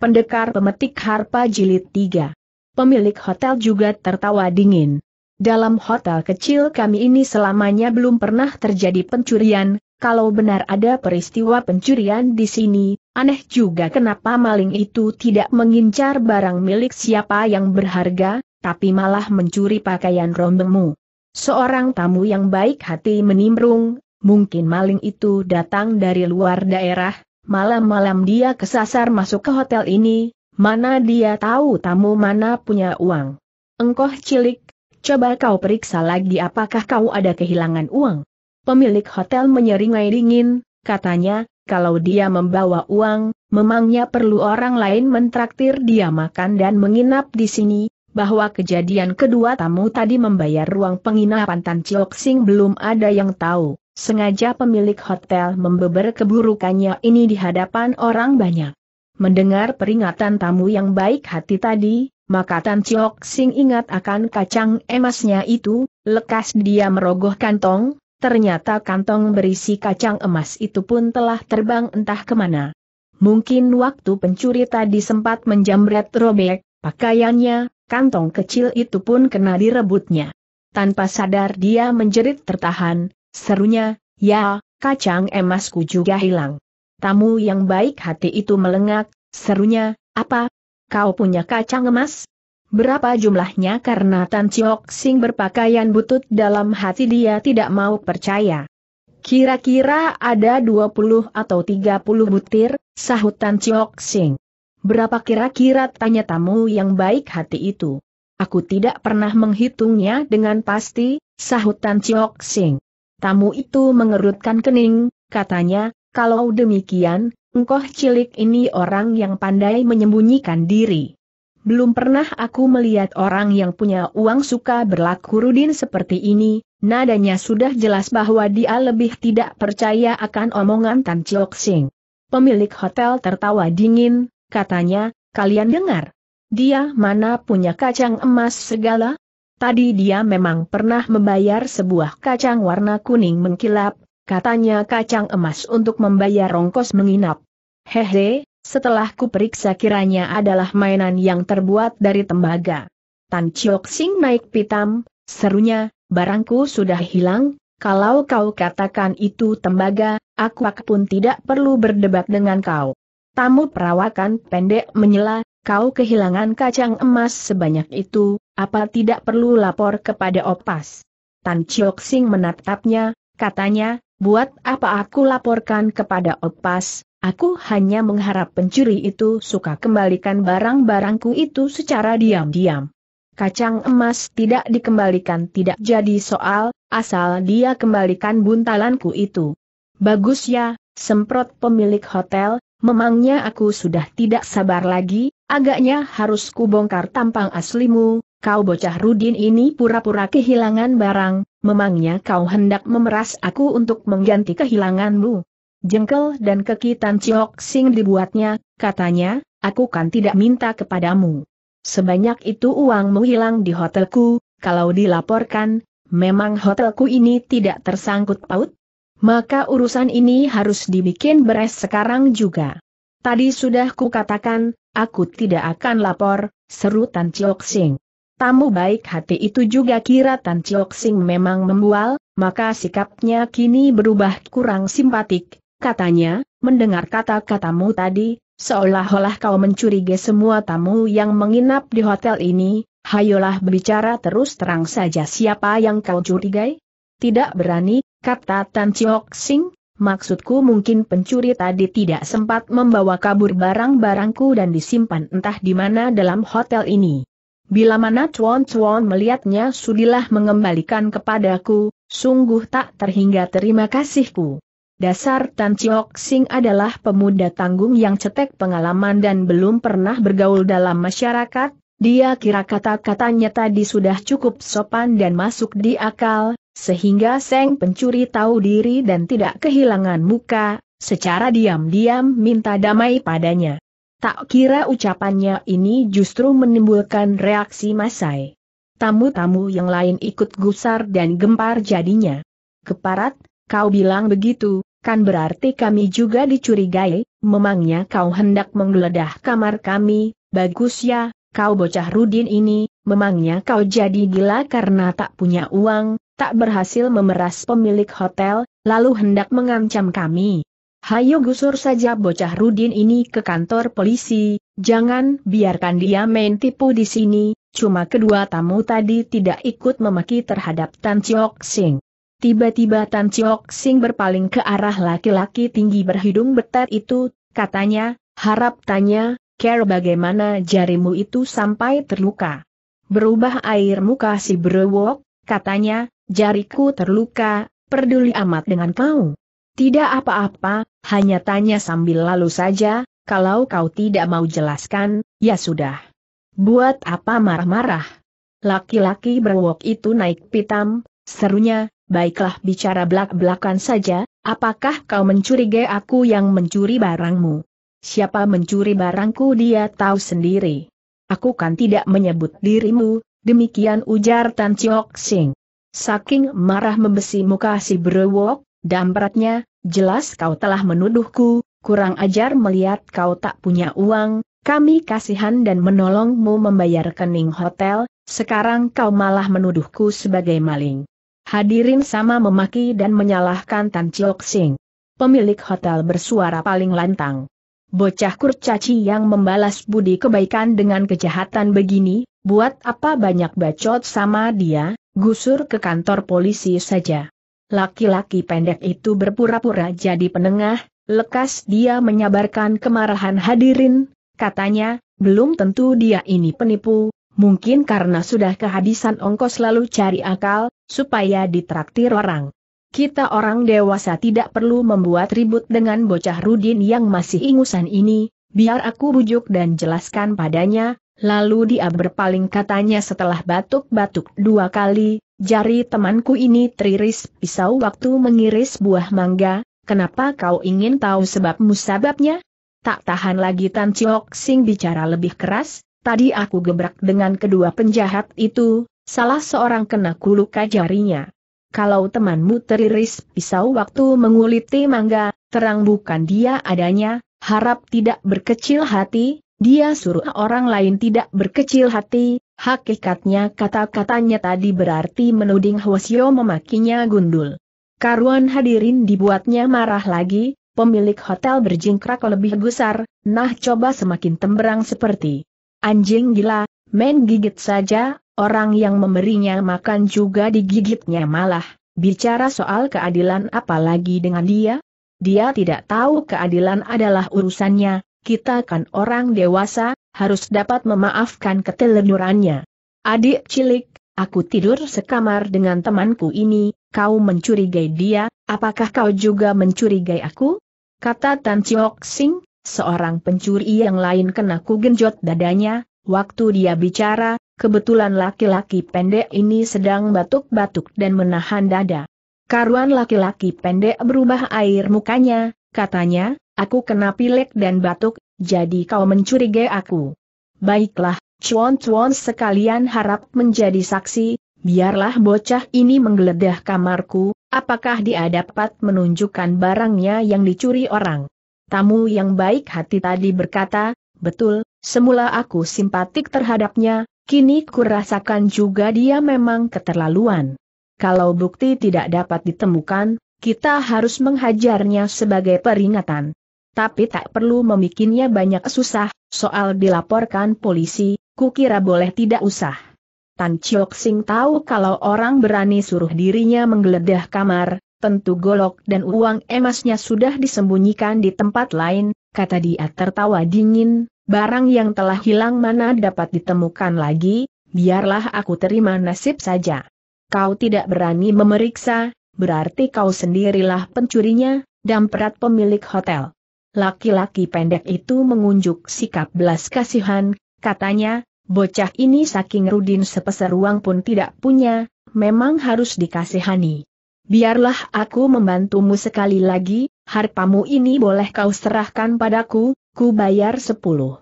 Pendekar Pemetik Harpa Jilid 3. Pemilik hotel juga tertawa dingin. Dalam hotel kecil kami ini selamanya belum pernah terjadi pencurian, kalau benar ada peristiwa pencurian di sini, aneh juga kenapa maling itu tidak mengincar barang milik siapa yang berharga, tapi malah mencuri pakaian rombengmu. Seorang tamu yang baik hati menimbrung, mungkin maling itu datang dari luar daerah, malam-malam dia kesasar masuk ke hotel ini, mana dia tahu tamu mana punya uang. Engkoh cilik, coba kau periksa lagi apakah kau ada kehilangan uang. Pemilik hotel menyeringai dingin, katanya, kalau dia membawa uang, memangnya perlu orang lain mentraktir dia makan dan menginap di sini, bahwa kejadian kedua tamu tadi membayar ruang penginapan Tan Chiok Sing belum ada yang tahu. Sengaja pemilik hotel membeber keburukannya ini di hadapan orang banyak. Mendengar peringatan tamu yang baik hati tadi, maka Tan Chiok Sing ingat akan kacang emasnya itu, lekas dia merogoh kantong, ternyata kantong berisi kacang emas itu pun telah terbang entah kemana. Mungkin waktu pencuri tadi sempat menjamret robek, pakaiannya, kantong kecil itu pun kena direbutnya. Tanpa sadar dia menjerit tertahan, Serunya, ya, kacang emasku juga hilang. Tamu yang baik hati itu melengak, serunya, apa? Kau punya kacang emas? Berapa jumlahnya karena Tan Chiok Sing berpakaian butut dalam hati dia tidak mau percaya. Kira-kira ada 20 atau 30 butir, sahut Tan Chiok Sing. Berapa kira-kira tanya tamu yang baik hati itu? Aku tidak pernah menghitungnya dengan pasti, sahut Tan Chiok Sing. Tamu itu mengerutkan kening, katanya, kalau demikian, engkau cilik ini orang yang pandai menyembunyikan diri. Belum pernah aku melihat orang yang punya uang suka berlaku rudin seperti ini, nadanya sudah jelas bahwa dia lebih tidak percaya akan omongan Tan Chiok Sing. Pemilik hotel tertawa dingin, katanya, kalian dengar? Dia mana punya kacang emas segala? Tadi dia memang pernah membayar sebuah kacang warna kuning mengkilap, katanya kacang emas untuk membayar rongkos menginap. Hehe, setelah kuperiksa kiranya adalah mainan yang terbuat dari tembaga. Tan Chiok Sing naik pitam, serunya, barangku sudah hilang, kalau kau katakan itu tembaga, aku pun tidak perlu berdebat dengan kau. Tamu perawakan pendek menyela, kau kehilangan kacang emas sebanyak itu, apa tidak perlu lapor kepada opas? Tan Chiok Sing menatapnya, katanya, buat apa aku laporkan kepada opas, aku hanya mengharap pencuri itu suka kembalikan barang-barangku itu secara diam-diam. Kacang emas tidak dikembalikan tidak jadi soal, asal dia kembalikan buntalanku itu. Bagus ya, semprot pemilik hotel, memangnya aku sudah tidak sabar lagi, Agaknya harus kubongkar tampang aslimu, kau bocah Rudin ini pura-pura kehilangan barang, memangnya kau hendak memeras aku untuk mengganti kehilanganmu. Jengkel dan kekitan Ciok Sing dibuatnya, katanya, aku kan tidak minta kepadamu. Sebanyak itu uangmu hilang di hotelku, kalau dilaporkan, memang hotelku ini tidak tersangkut paut? Maka urusan ini harus dibikin beres sekarang juga. Tadi sudah kukatakan, aku tidak akan lapor, seru Tan Chiok Sing. Tamu baik hati itu juga kira Tan Chiok Sing memang membual, maka sikapnya kini berubah kurang simpatik, katanya, mendengar kata-katamu tadi, seolah-olah kau mencurigai semua tamu yang menginap di hotel ini, hayolah berbicara terus terang saja siapa yang kau curigai? Tidak berani, kata Tan Chiok Sing, Maksudku mungkin pencuri tadi tidak sempat membawa kabur barang-barangku dan disimpan entah di mana dalam hotel ini. Bila mana Chuan Chuan melihatnya sudilah mengembalikan kepadaku, sungguh tak terhingga terima kasihku. Dasar Tan Chiok Sing adalah pemuda tanggung yang cetek pengalaman dan belum pernah bergaul dalam masyarakat, dia kira kata-katanya tadi sudah cukup sopan dan masuk di akal, sehingga Seng pencuri tahu diri dan tidak kehilangan muka, secara diam-diam minta damai padanya. Tak kira ucapannya ini justru menimbulkan reaksi Masai. Tamu-tamu yang lain ikut gusar dan gempar jadinya. Keparat, kau bilang begitu, kan berarti kami juga dicurigai, memangnya kau hendak menggeledah kamar kami, bagus ya, kau bocah Rudin ini, memangnya kau jadi gila karena tak punya uang, tak berhasil memeras pemilik hotel, lalu hendak mengancam kami. Hayo gusur saja bocah Rudin ini ke kantor polisi, jangan biarkan dia main tipu di sini, cuma kedua tamu tadi tidak ikut memaki terhadap Tan Chiok Sing. Tiba-tiba Tan Chiok Sing berpaling ke arah laki-laki tinggi berhidung betat itu, katanya, harap tanya, care bagaimana jarimu itu sampai terluka. Berubah air muka si Brewok, katanya, jariku terluka, peduli amat dengan kau. Tidak apa-apa, hanya tanya sambil lalu saja, kalau kau tidak mau jelaskan, ya sudah. Buat apa marah-marah? Laki-laki Brewok itu naik pitam, serunya, baiklah bicara belak-belakan saja, apakah kau mencurigai aku yang mencuri barangmu? Siapa mencuri barangku dia tahu sendiri. Aku kan tidak menyebut dirimu, demikian ujar Tan Chiok Sing. Saking marah membesi muka si brewok, dampratnya, jelas kau telah menuduhku, kurang ajar melihat kau tak punya uang, kami kasihan dan menolongmu membayar kening hotel, sekarang kau malah menuduhku sebagai maling. Hadirin sama memaki dan menyalahkan Tan Chiok Sing. Pemilik hotel bersuara paling lantang. Bocah kurcaci yang membalas budi kebaikan dengan kejahatan begini, buat apa banyak bacot sama dia, gusur ke kantor polisi saja. Laki-laki pendek itu berpura-pura jadi penengah, lekas dia menyabarkan kemarahan hadirin, katanya, belum tentu dia ini penipu, mungkin karena sudah kehabisan ongkos lalu cari akal, supaya ditraktir orang. Kita orang dewasa tidak perlu membuat ribut dengan bocah Rudin yang masih ingusan ini, biar aku bujuk dan jelaskan padanya, lalu dia berpaling katanya setelah batuk-batuk dua kali, jari temanku ini teriris pisau waktu mengiris buah mangga, kenapa kau ingin tahu sebab musababnya? Tak tahan lagi Tan Chiok Sing bicara lebih keras, tadi aku gebrak dengan kedua penjahat itu, salah seorang kena kuluka jarinya kalau temanmu teriris pisau waktu menguliti mangga, terang bukan dia adanya, harap tidak berkecil hati, dia suruh orang lain tidak berkecil hati, hakikatnya kata-katanya tadi berarti menuding Hwasyo memakinya gundul. Karuan hadirin dibuatnya marah lagi, pemilik hotel berjingkrak lebih gusar, nah coba semakin temberang seperti anjing gila, main gigit saja, Orang yang memberinya makan juga digigitnya malah. Bicara soal keadilan apalagi dengan dia? Dia tidak tahu keadilan adalah urusannya, kita kan orang dewasa, harus dapat memaafkan ketelenurannya. Adik cilik, aku tidur sekamar dengan temanku ini, kau mencurigai dia, apakah kau juga mencurigai aku? Kata Tan Chiok Sing, seorang pencuri yang lain kena ku genjot dadanya, waktu dia bicara, Kebetulan laki-laki pendek ini sedang batuk-batuk dan menahan dada. Karuan laki-laki pendek berubah air mukanya, katanya, aku kena pilek dan batuk, jadi kau mencurigai aku. Baiklah, cuan-cuan sekalian harap menjadi saksi, biarlah bocah ini menggeledah kamarku, apakah dia dapat menunjukkan barangnya yang dicuri orang. Tamu yang baik hati tadi berkata, betul, semula aku simpatik terhadapnya, Kini kurasakan juga dia memang keterlaluan. Kalau bukti tidak dapat ditemukan, kita harus menghajarnya sebagai peringatan. Tapi tak perlu memikirnya banyak susah, soal dilaporkan polisi, kukira boleh tidak usah. Tan Chiok Sing tahu kalau orang berani suruh dirinya menggeledah kamar, tentu golok dan uang emasnya sudah disembunyikan di tempat lain, kata dia tertawa dingin, barang yang telah hilang mana dapat ditemukan lagi, biarlah aku terima nasib saja. Kau tidak berani memeriksa, berarti kau sendirilah pencurinya, dan perat pemilik hotel. Laki-laki pendek itu mengunjuk sikap belas kasihan, katanya, bocah ini saking Rudin sepeser uang pun tidak punya, memang harus dikasihani. Biarlah aku membantumu sekali lagi, harpamu ini boleh kau serahkan padaku, ku bayar sepuluh.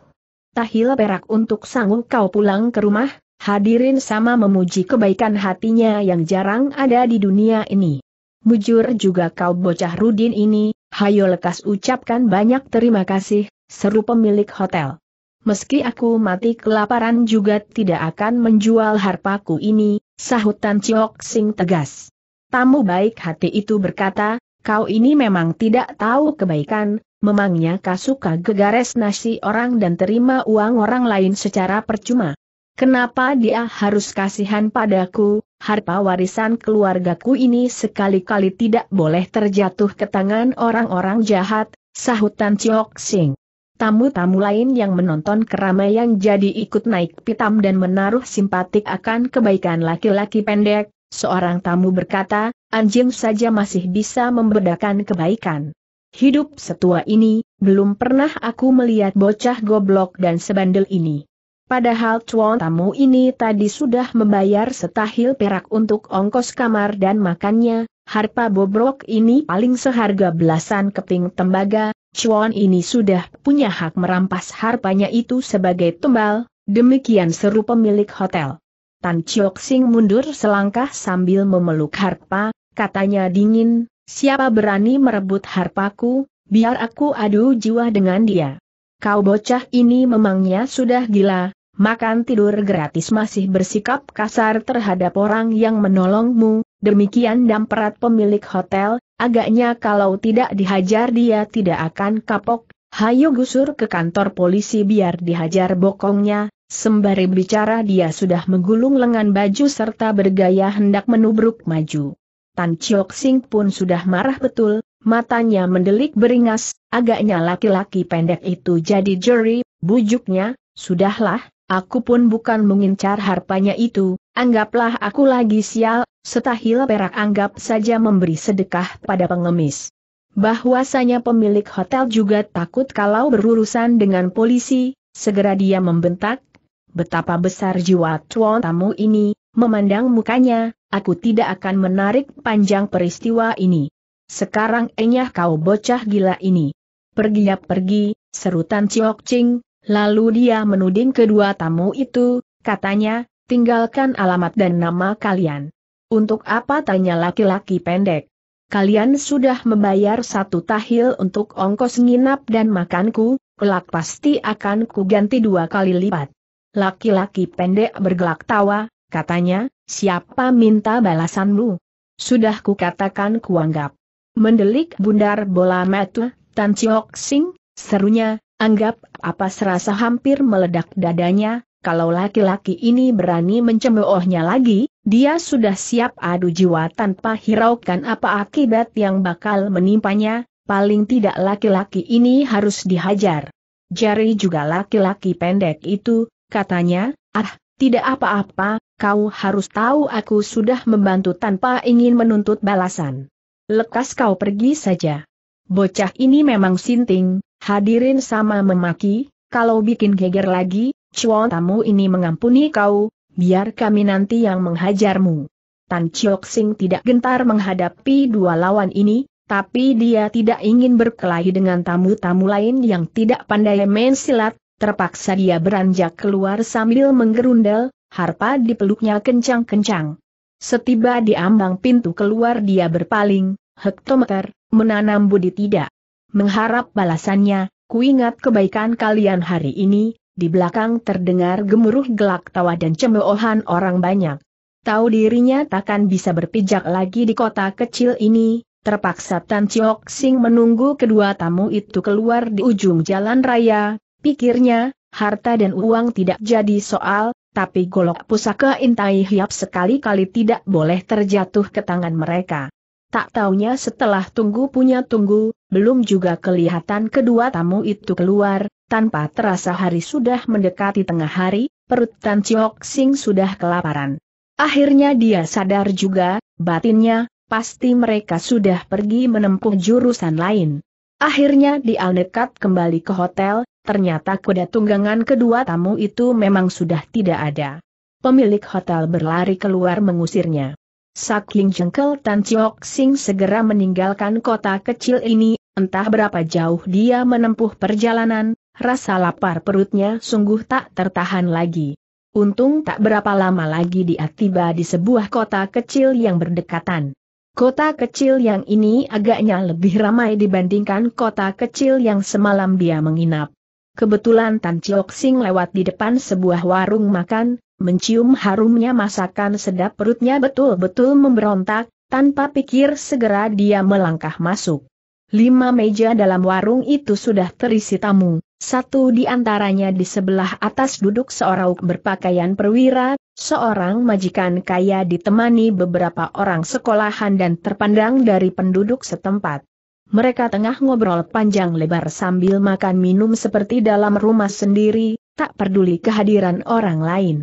tahil perak untuk sanggup kau pulang ke rumah, hadirin sama memuji kebaikan hatinya yang jarang ada di dunia ini. Mujur juga kau bocah Rudin ini, hayo lekas ucapkan banyak terima kasih, seru pemilik hotel. Meski aku mati kelaparan juga tidak akan menjual harpaku ini, sahutan Ciok Sing tegas. Tamu baik hati itu berkata, kau ini memang tidak tahu kebaikan, Memangnya suka gegares nasi orang dan terima uang orang lain secara percuma. Kenapa dia harus kasihan padaku, harta warisan keluargaku ini sekali-kali tidak boleh terjatuh ke tangan orang-orang jahat, sahutan Chiok Sing. Tamu-tamu lain yang menonton keramaian jadi ikut naik pitam dan menaruh simpatik akan kebaikan laki-laki pendek, seorang tamu berkata, anjing saja masih bisa membedakan kebaikan. Hidup setua ini, belum pernah aku melihat bocah goblok dan sebandel ini. Padahal cuan tamu ini tadi sudah membayar setahil perak untuk ongkos kamar dan makannya, harpa bobrok ini paling seharga belasan keping tembaga, cuan ini sudah punya hak merampas harpanya itu sebagai tumbal, demikian seru pemilik hotel. Tan Chiok Sing mundur selangkah sambil memeluk harpa, katanya dingin, Siapa berani merebut harpaku, biar aku adu jiwa dengan dia. Kau bocah ini memangnya sudah gila, makan tidur gratis masih bersikap kasar terhadap orang yang menolongmu, demikian damperat pemilik hotel, agaknya kalau tidak dihajar dia tidak akan kapok, hayo gusur ke kantor polisi biar dihajar bokongnya, sembari bicara dia sudah menggulung lengan baju serta bergaya hendak menubruk maju. Tan Chiok Sing pun sudah marah betul, matanya mendelik beringas, agaknya laki-laki pendek itu jadi juri, bujuknya, sudahlah, aku pun bukan mengincar harpanya itu, anggaplah aku lagi sial, setahil perak anggap saja memberi sedekah pada pengemis. Bahwasanya pemilik hotel juga takut kalau berurusan dengan polisi, segera dia membentak, betapa besar jiwa tuan tamu ini, Memandang mukanya, aku tidak akan menarik panjang peristiwa ini. Sekarang enyah kau bocah gila ini. ya pergi, serutan Ciok Ching, lalu dia menuding kedua tamu itu, katanya, tinggalkan alamat dan nama kalian. Untuk apa tanya laki-laki pendek? Kalian sudah membayar satu tahil untuk ongkos nginap dan makanku, kelak pasti akan kuganti dua kali lipat. Laki-laki pendek bergelak tawa, Katanya, siapa minta balasanmu? Sudah kukatakan kuanggap. Mendelik bundar bola metu, Tan Chiok Sing, serunya, anggap apa serasa hampir meledak dadanya, kalau laki-laki ini berani mencemoohnya lagi, dia sudah siap adu jiwa tanpa hiraukan apa akibat yang bakal menimpanya, paling tidak laki-laki ini harus dihajar. Jari juga laki-laki pendek itu, katanya, ah, tidak apa-apa, kau harus tahu aku sudah membantu tanpa ingin menuntut balasan. Lekas kau pergi saja. Bocah ini memang sinting, hadirin sama memaki, kalau bikin geger lagi, cuan tamu ini mengampuni kau, biar kami nanti yang menghajarmu. Tan Chiok Sing tidak gentar menghadapi dua lawan ini, tapi dia tidak ingin berkelahi dengan tamu-tamu lain yang tidak pandai main silat, terpaksa dia beranjak keluar sambil menggerundel, Harpa dipeluknya kencang-kencang. Setiba di ambang pintu keluar dia berpaling, hektometer, menanam budi tidak. Mengharap balasannya, kuingat kebaikan kalian hari ini, di belakang terdengar gemuruh gelak tawa dan cemoohan orang banyak. Tahu dirinya takkan bisa berpijak lagi di kota kecil ini, terpaksa Tan Chiok Sing menunggu kedua tamu itu keluar di ujung jalan raya, pikirnya, harta dan uang tidak jadi soal, tapi golok pusaka intai hiap sekali-kali tidak boleh terjatuh ke tangan mereka. Tak taunya setelah tunggu punya tunggu, belum juga kelihatan kedua tamu itu keluar, tanpa terasa hari sudah mendekati tengah hari, perut Tan Chiok Sing sudah kelaparan. Akhirnya dia sadar juga, batinnya, pasti mereka sudah pergi menempuh jurusan lain. Akhirnya dia nekat kembali ke hotel, ternyata kuda tunggangan kedua tamu itu memang sudah tidak ada. Pemilik hotel berlari keluar mengusirnya. Sakling jengkel Tan Chiok Sing segera meninggalkan kota kecil ini, entah berapa jauh dia menempuh perjalanan, rasa lapar perutnya sungguh tak tertahan lagi. Untung tak berapa lama lagi dia tiba di sebuah kota kecil yang berdekatan. Kota kecil yang ini agaknya lebih ramai dibandingkan kota kecil yang semalam dia menginap. Kebetulan Tan Chiok Sing lewat di depan sebuah warung makan, mencium harumnya masakan sedap perutnya betul-betul memberontak, tanpa pikir segera dia melangkah masuk. Lima meja dalam warung itu sudah terisi tamu, satu di antaranya di sebelah atas duduk seorang berpakaian perwira, seorang majikan kaya ditemani beberapa orang sekolahan dan terpandang dari penduduk setempat. Mereka tengah ngobrol panjang lebar sambil makan minum seperti dalam rumah sendiri, tak peduli kehadiran orang lain.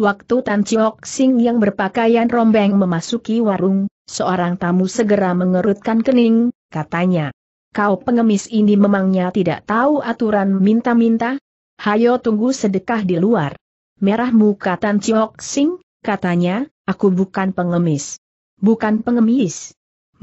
Waktu Tan Chiok Sing yang berpakaian rombeng memasuki warung, seorang tamu segera mengerutkan kening, katanya. Kau pengemis ini memangnya tidak tahu aturan minta-minta? Hayo tunggu sedekah di luar. Merah muka Tan Chiok Sing, katanya, aku bukan pengemis. Bukan pengemis.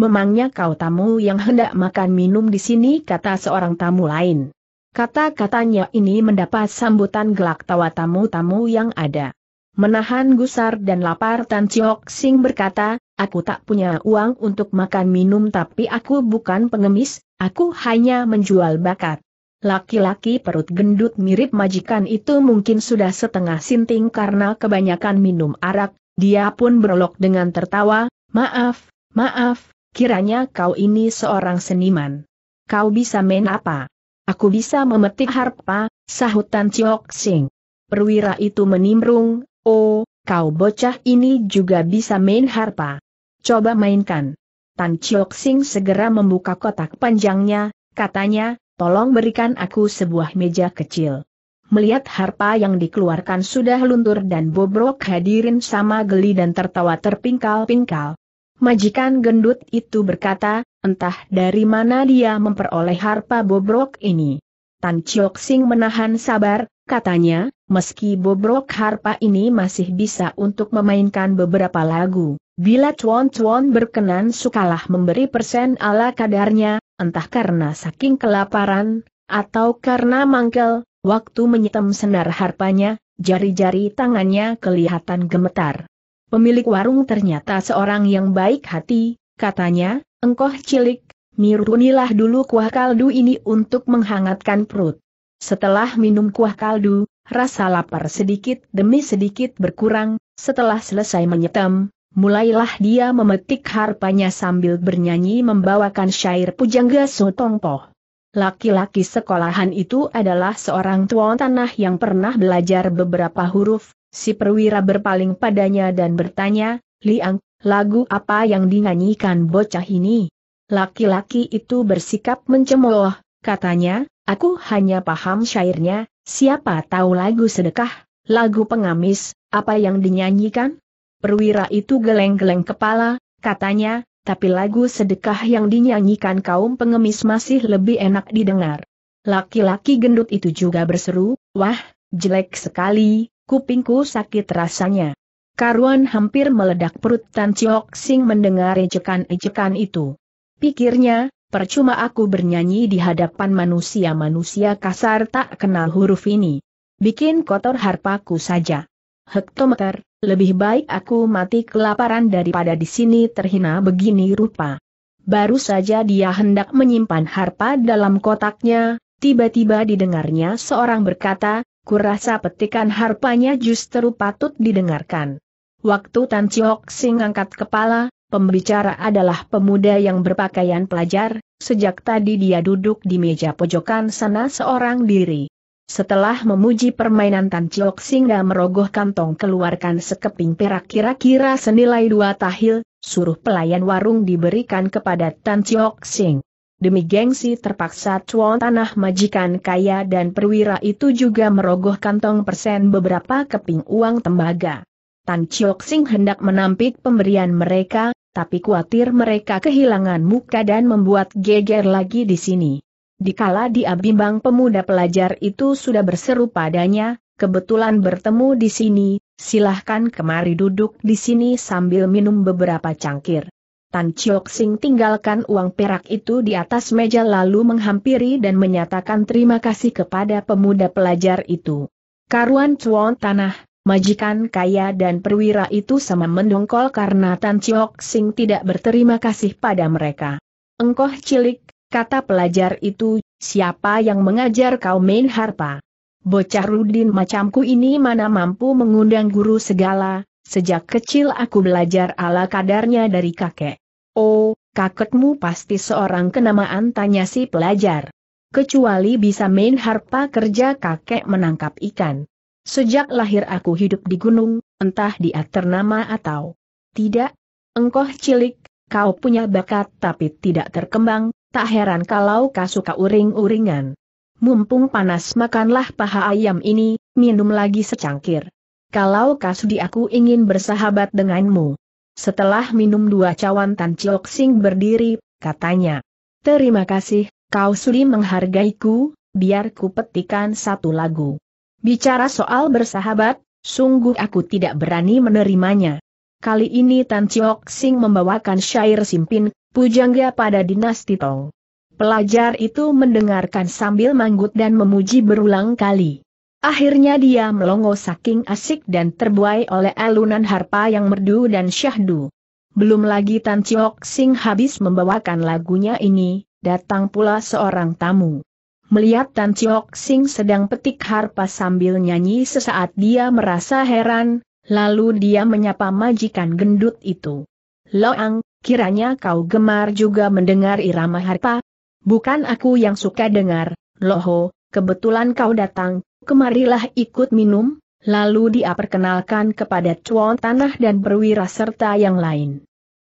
Memangnya kau tamu yang hendak makan minum di sini kata seorang tamu lain. Kata-katanya ini mendapat sambutan gelak tawa tamu-tamu yang ada. Menahan gusar dan lapar Tan Chiok Sing berkata, aku tak punya uang untuk makan minum tapi aku bukan pengemis, aku hanya menjual bakat. Laki-laki perut gendut mirip majikan itu mungkin sudah setengah sinting karena kebanyakan minum arak, dia pun berolok dengan tertawa, maaf, maaf, kiranya kau ini seorang seniman. Kau bisa main apa? Aku bisa memetik harpa, sahut Tan Chiok Sing. Perwira itu menimbrung, oh, kau bocah ini juga bisa main harpa. Coba mainkan. Tan Chiok Sing segera membuka kotak panjangnya, katanya, tolong berikan aku sebuah meja kecil. Melihat harpa yang dikeluarkan sudah luntur dan bobrok hadirin sama geli dan tertawa terpingkal-pingkal, Majikan gendut itu berkata, entah dari mana dia memperoleh harpa bobrok ini. Tan Chiok Sing menahan sabar, katanya, meski bobrok harpa ini masih bisa untuk memainkan beberapa lagu. Bila Chuan Chuan berkenan sukalah memberi persen ala kadarnya, entah karena saking kelaparan, atau karena mangkel, waktu menyetem senar harpanya, jari-jari tangannya kelihatan gemetar. Pemilik warung ternyata seorang yang baik hati, katanya, engkoh cilik, mirunilah dulu kuah kaldu ini untuk menghangatkan perut. Setelah minum kuah kaldu, rasa lapar sedikit demi sedikit berkurang, setelah selesai menyetem, mulailah dia memetik harpanya sambil bernyanyi membawakan syair Pujangga Sotongpoh. Laki-laki sekolahan itu adalah seorang tuan tanah yang pernah belajar beberapa huruf, Si perwira berpaling padanya dan bertanya, Liang, lagu apa yang dinyanyikan bocah ini? Laki-laki itu bersikap mencemooh, katanya, aku hanya paham syairnya, siapa tahu lagu sedekah, lagu pengamis, apa yang dinyanyikan? Perwira itu geleng-geleng kepala, katanya, tapi lagu sedekah yang dinyanyikan kaum pengemis masih lebih enak didengar. Laki-laki gendut itu juga berseru, wah, jelek sekali, kupingku sakit rasanya. Karuan hampir meledak perut Tan Chiok Sing mendengar ejekan-ejekan itu. Pikirnya, percuma aku bernyanyi di hadapan manusia-manusia kasar tak kenal huruf ini. Bikin kotor harpaku saja. Hektometer, lebih baik aku mati kelaparan daripada di sini terhina begini rupa. Baru saja dia hendak menyimpan harpa dalam kotaknya, tiba-tiba didengarnya seorang berkata, Kurasa petikan harpanya justru patut didengarkan. Waktu Tan Chiok Sing angkat kepala, pembicara adalah pemuda yang berpakaian pelajar, sejak tadi dia duduk di meja pojokan sana seorang diri. Setelah memuji permainan Tan Chiok Sing dan merogoh kantong keluarkan sekeping perak kira-kira senilai dua tahil, suruh pelayan warung diberikan kepada Tan Chiok Sing. Demi gengsi terpaksa cuan tanah majikan kaya dan perwira itu juga merogoh kantong persen beberapa keping uang tembaga. Tan Chiok Sing hendak menampik pemberian mereka, tapi khawatir mereka kehilangan muka dan membuat geger lagi di sini. Dikala dia bimbang pemuda pelajar itu sudah berseru padanya, kebetulan bertemu di sini, silahkan kemari duduk di sini sambil minum beberapa cangkir. Tan Chiok Sing tinggalkan uang perak itu di atas meja lalu menghampiri dan menyatakan terima kasih kepada pemuda pelajar itu. Karuan Cuan Tanah, majikan kaya dan perwira itu sama mendongkol karena Tan Chiok Sing tidak berterima kasih pada mereka. Engkoh cilik, kata pelajar itu, siapa yang mengajar kau main harpa? Bocah Rudin macamku ini mana mampu mengundang guru segala, sejak kecil aku belajar ala kadarnya dari kakek. Oh, kakekmu pasti seorang kenamaan tanya si pelajar. Kecuali bisa main harpa kerja kakek menangkap ikan. Sejak lahir aku hidup di gunung, entah dia ternama atau tidak. Engkoh cilik, kau punya bakat tapi tidak terkembang, tak heran kalau kau suka uring-uringan. Mumpung panas makanlah paha ayam ini, minum lagi secangkir. Kalau kasudi aku ingin bersahabat denganmu. Setelah minum dua cawan Tan Chiok Sing berdiri, katanya. Terima kasih, kau menghargai menghargaiku, biar ku petikan satu lagu. Bicara soal bersahabat, sungguh aku tidak berani menerimanya. Kali ini Tan Chiok Sing membawakan syair Simpin, Pujangga pada dinasti Tong. Pelajar itu mendengarkan sambil manggut dan memuji berulang kali. Akhirnya dia melongo saking asik dan terbuai oleh alunan harpa yang merdu dan syahdu. Belum lagi Tan Chiok Sing habis membawakan lagunya ini, datang pula seorang tamu. Melihat Tan Chiok Sing sedang petik harpa sambil nyanyi sesaat dia merasa heran, lalu dia menyapa majikan gendut itu. Loang, kiranya kau gemar juga mendengar irama harpa? Bukan aku yang suka dengar, Loho, kebetulan kau datang, kemarilah ikut minum, lalu dia perkenalkan kepada cuan tanah dan perwira serta yang lain.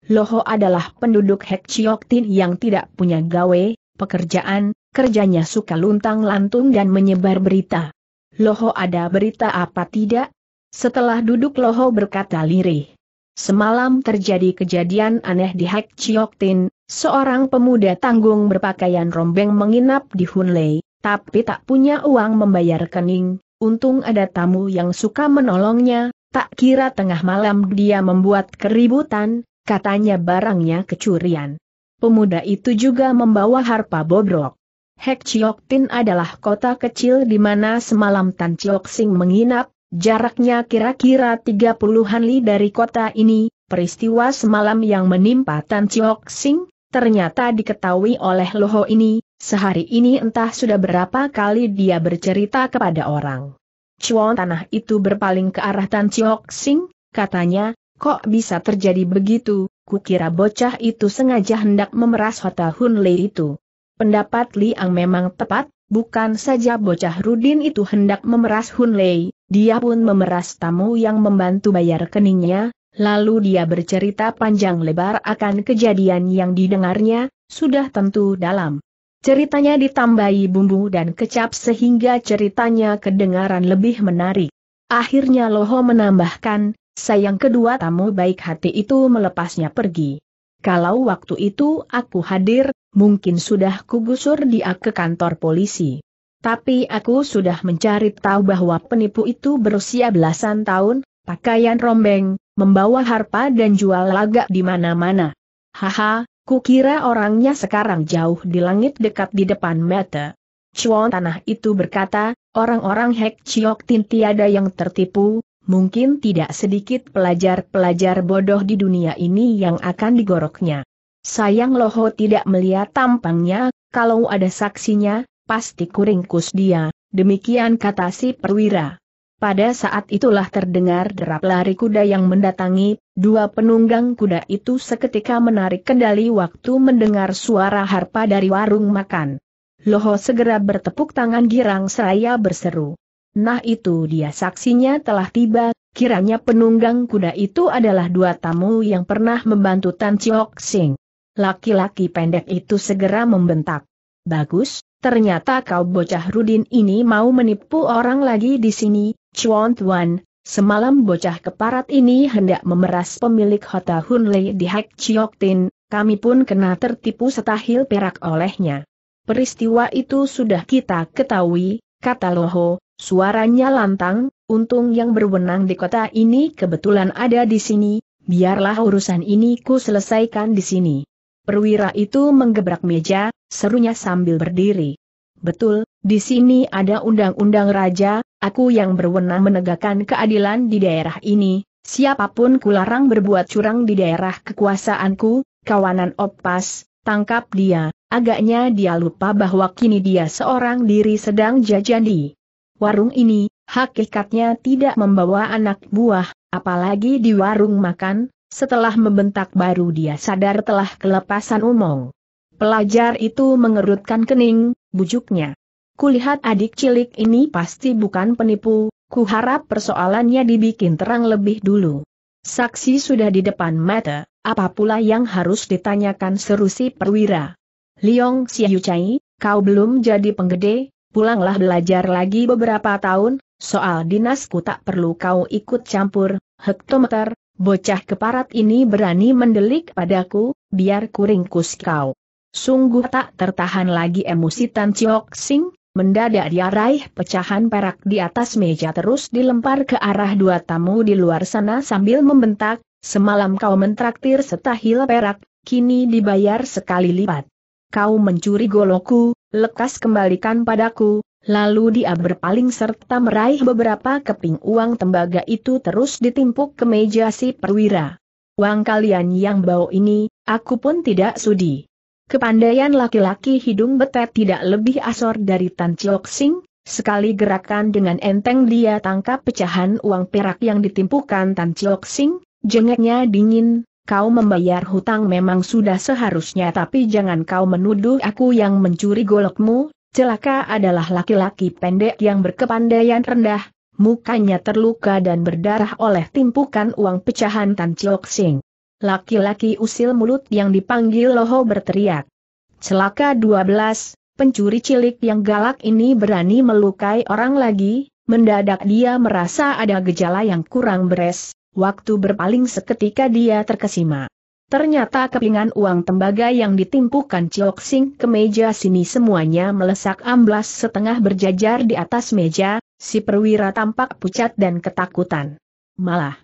Loho adalah penduduk Hek Chioktin yang tidak punya gawe, pekerjaan, kerjanya suka luntang lantung dan menyebar berita. Loho ada berita apa tidak? Setelah duduk Loho berkata lirih. Semalam terjadi kejadian aneh di Hek Chioktin, seorang pemuda tanggung berpakaian rombeng menginap di Hunlei, tapi tak punya uang membayar kening, untung ada tamu yang suka menolongnya, tak kira tengah malam dia membuat keributan, katanya barangnya kecurian. Pemuda itu juga membawa harpa bobrok. Hek Chiok Tin adalah kota kecil di mana semalam Tan Chiok Sing menginap, jaraknya kira-kira 30-an li dari kota ini. Peristiwa semalam yang menimpa Tan Chiok Sing, ternyata diketahui oleh Loho ini, Sehari ini entah sudah berapa kali dia bercerita kepada orang. Cuan tanah itu berpaling ke arah Tan Chiok Sing, katanya, kok bisa terjadi begitu, kukira bocah itu sengaja hendak memeras hotel Hun Lei itu. Pendapat Liang memang tepat, bukan saja bocah Rudin itu hendak memeras Hun Lei, dia pun memeras tamu yang membantu bayar keningnya, lalu dia bercerita panjang lebar akan kejadian yang didengarnya, sudah tentu dalam Ceritanya ditambahi bumbu dan kecap sehingga ceritanya kedengaran lebih menarik. Akhirnya Loho menambahkan, sayang kedua tamu baik hati itu melepasnya pergi. Kalau waktu itu aku hadir, mungkin sudah kugusur dia ke kantor polisi. Tapi aku sudah mencari tahu bahwa penipu itu berusia belasan tahun, pakaian rombeng, membawa harpa dan jual lagak di mana-mana. Haha, Kukira orangnya sekarang jauh di langit dekat di depan mata. Cuan tanah itu berkata, orang-orang Hek Chiok Tin tiada yang tertipu, mungkin tidak sedikit pelajar-pelajar bodoh di dunia ini yang akan digoroknya. Sayang Loho tidak melihat tampangnya, kalau ada saksinya, pasti kuringkus dia, demikian kata si perwira. Pada saat itulah terdengar derap lari kuda yang mendatangi, Dua penunggang kuda itu seketika menarik kendali waktu mendengar suara harpa dari warung makan. Loho segera bertepuk tangan girang seraya berseru. Nah itu dia saksinya telah tiba, kiranya penunggang kuda itu adalah dua tamu yang pernah membantu Tan Chiok Sing. Laki-laki pendek itu segera membentak. Bagus, ternyata kau bocah Rudin ini mau menipu orang lagi di sini, Chuan Tuan, Semalam bocah keparat ini hendak memeras pemilik hotel Hunley di Hek Chiok Tin, kami pun kena tertipu setahil perak olehnya. Peristiwa itu sudah kita ketahui, kata Loho, suaranya lantang, untung yang berwenang di kota ini kebetulan ada di sini, biarlah urusan ini ku selesaikan di sini. Perwira itu menggebrak meja, serunya sambil berdiri. Betul, di sini ada undang-undang raja, aku yang berwenang menegakkan keadilan di daerah ini, siapapun kularang berbuat curang di daerah kekuasaanku, kawanan opas, tangkap dia, agaknya dia lupa bahwa kini dia seorang diri sedang jajan di warung ini, hakikatnya tidak membawa anak buah, apalagi di warung makan, setelah membentak baru dia sadar telah kelepasan umong. Pelajar itu mengerutkan kening, bujuknya. Kulihat adik cilik ini pasti bukan penipu, kuharap persoalannya dibikin terang lebih dulu. Saksi sudah di depan mata, apa pula yang harus ditanyakan seru si perwira. Liong Siyucai, kau belum jadi penggede, pulanglah belajar lagi beberapa tahun, soal dinasku tak perlu kau ikut campur, hektometer, bocah keparat ini berani mendelik padaku, biar kuringkus kau. Sungguh tak tertahan lagi emosi Tan Chiok Sing, Mendadak dia raih pecahan perak di atas meja terus dilempar ke arah dua tamu di luar sana sambil membentak, semalam kau mentraktir setahil perak, kini dibayar sekali lipat. Kau mencuri goloku, lekas kembalikan padaku, lalu dia berpaling serta meraih beberapa keping uang tembaga itu terus ditimpuk ke meja si perwira. Uang kalian yang bau ini, aku pun tidak sudi. Kepandaian laki-laki hidung betet tidak lebih asor dari Tan Chiok Sing, sekali gerakan dengan enteng dia tangkap pecahan uang perak yang ditimpukan Tan Chiok Sing, jengeknya dingin, kau membayar hutang memang sudah seharusnya tapi jangan kau menuduh aku yang mencuri golokmu, celaka adalah laki-laki pendek yang berkepandaian rendah, mukanya terluka dan berdarah oleh timpukan uang pecahan Tan Chiok Sing. Laki-laki usil mulut yang dipanggil Loho berteriak. Celaka 12, pencuri cilik yang galak ini berani melukai orang lagi, mendadak dia merasa ada gejala yang kurang beres, waktu berpaling seketika dia terkesima. Ternyata kepingan uang tembaga yang ditimpukan Ciok Sing ke meja sini semuanya melesak amblas setengah berjajar di atas meja, si perwira tampak pucat dan ketakutan. Malah,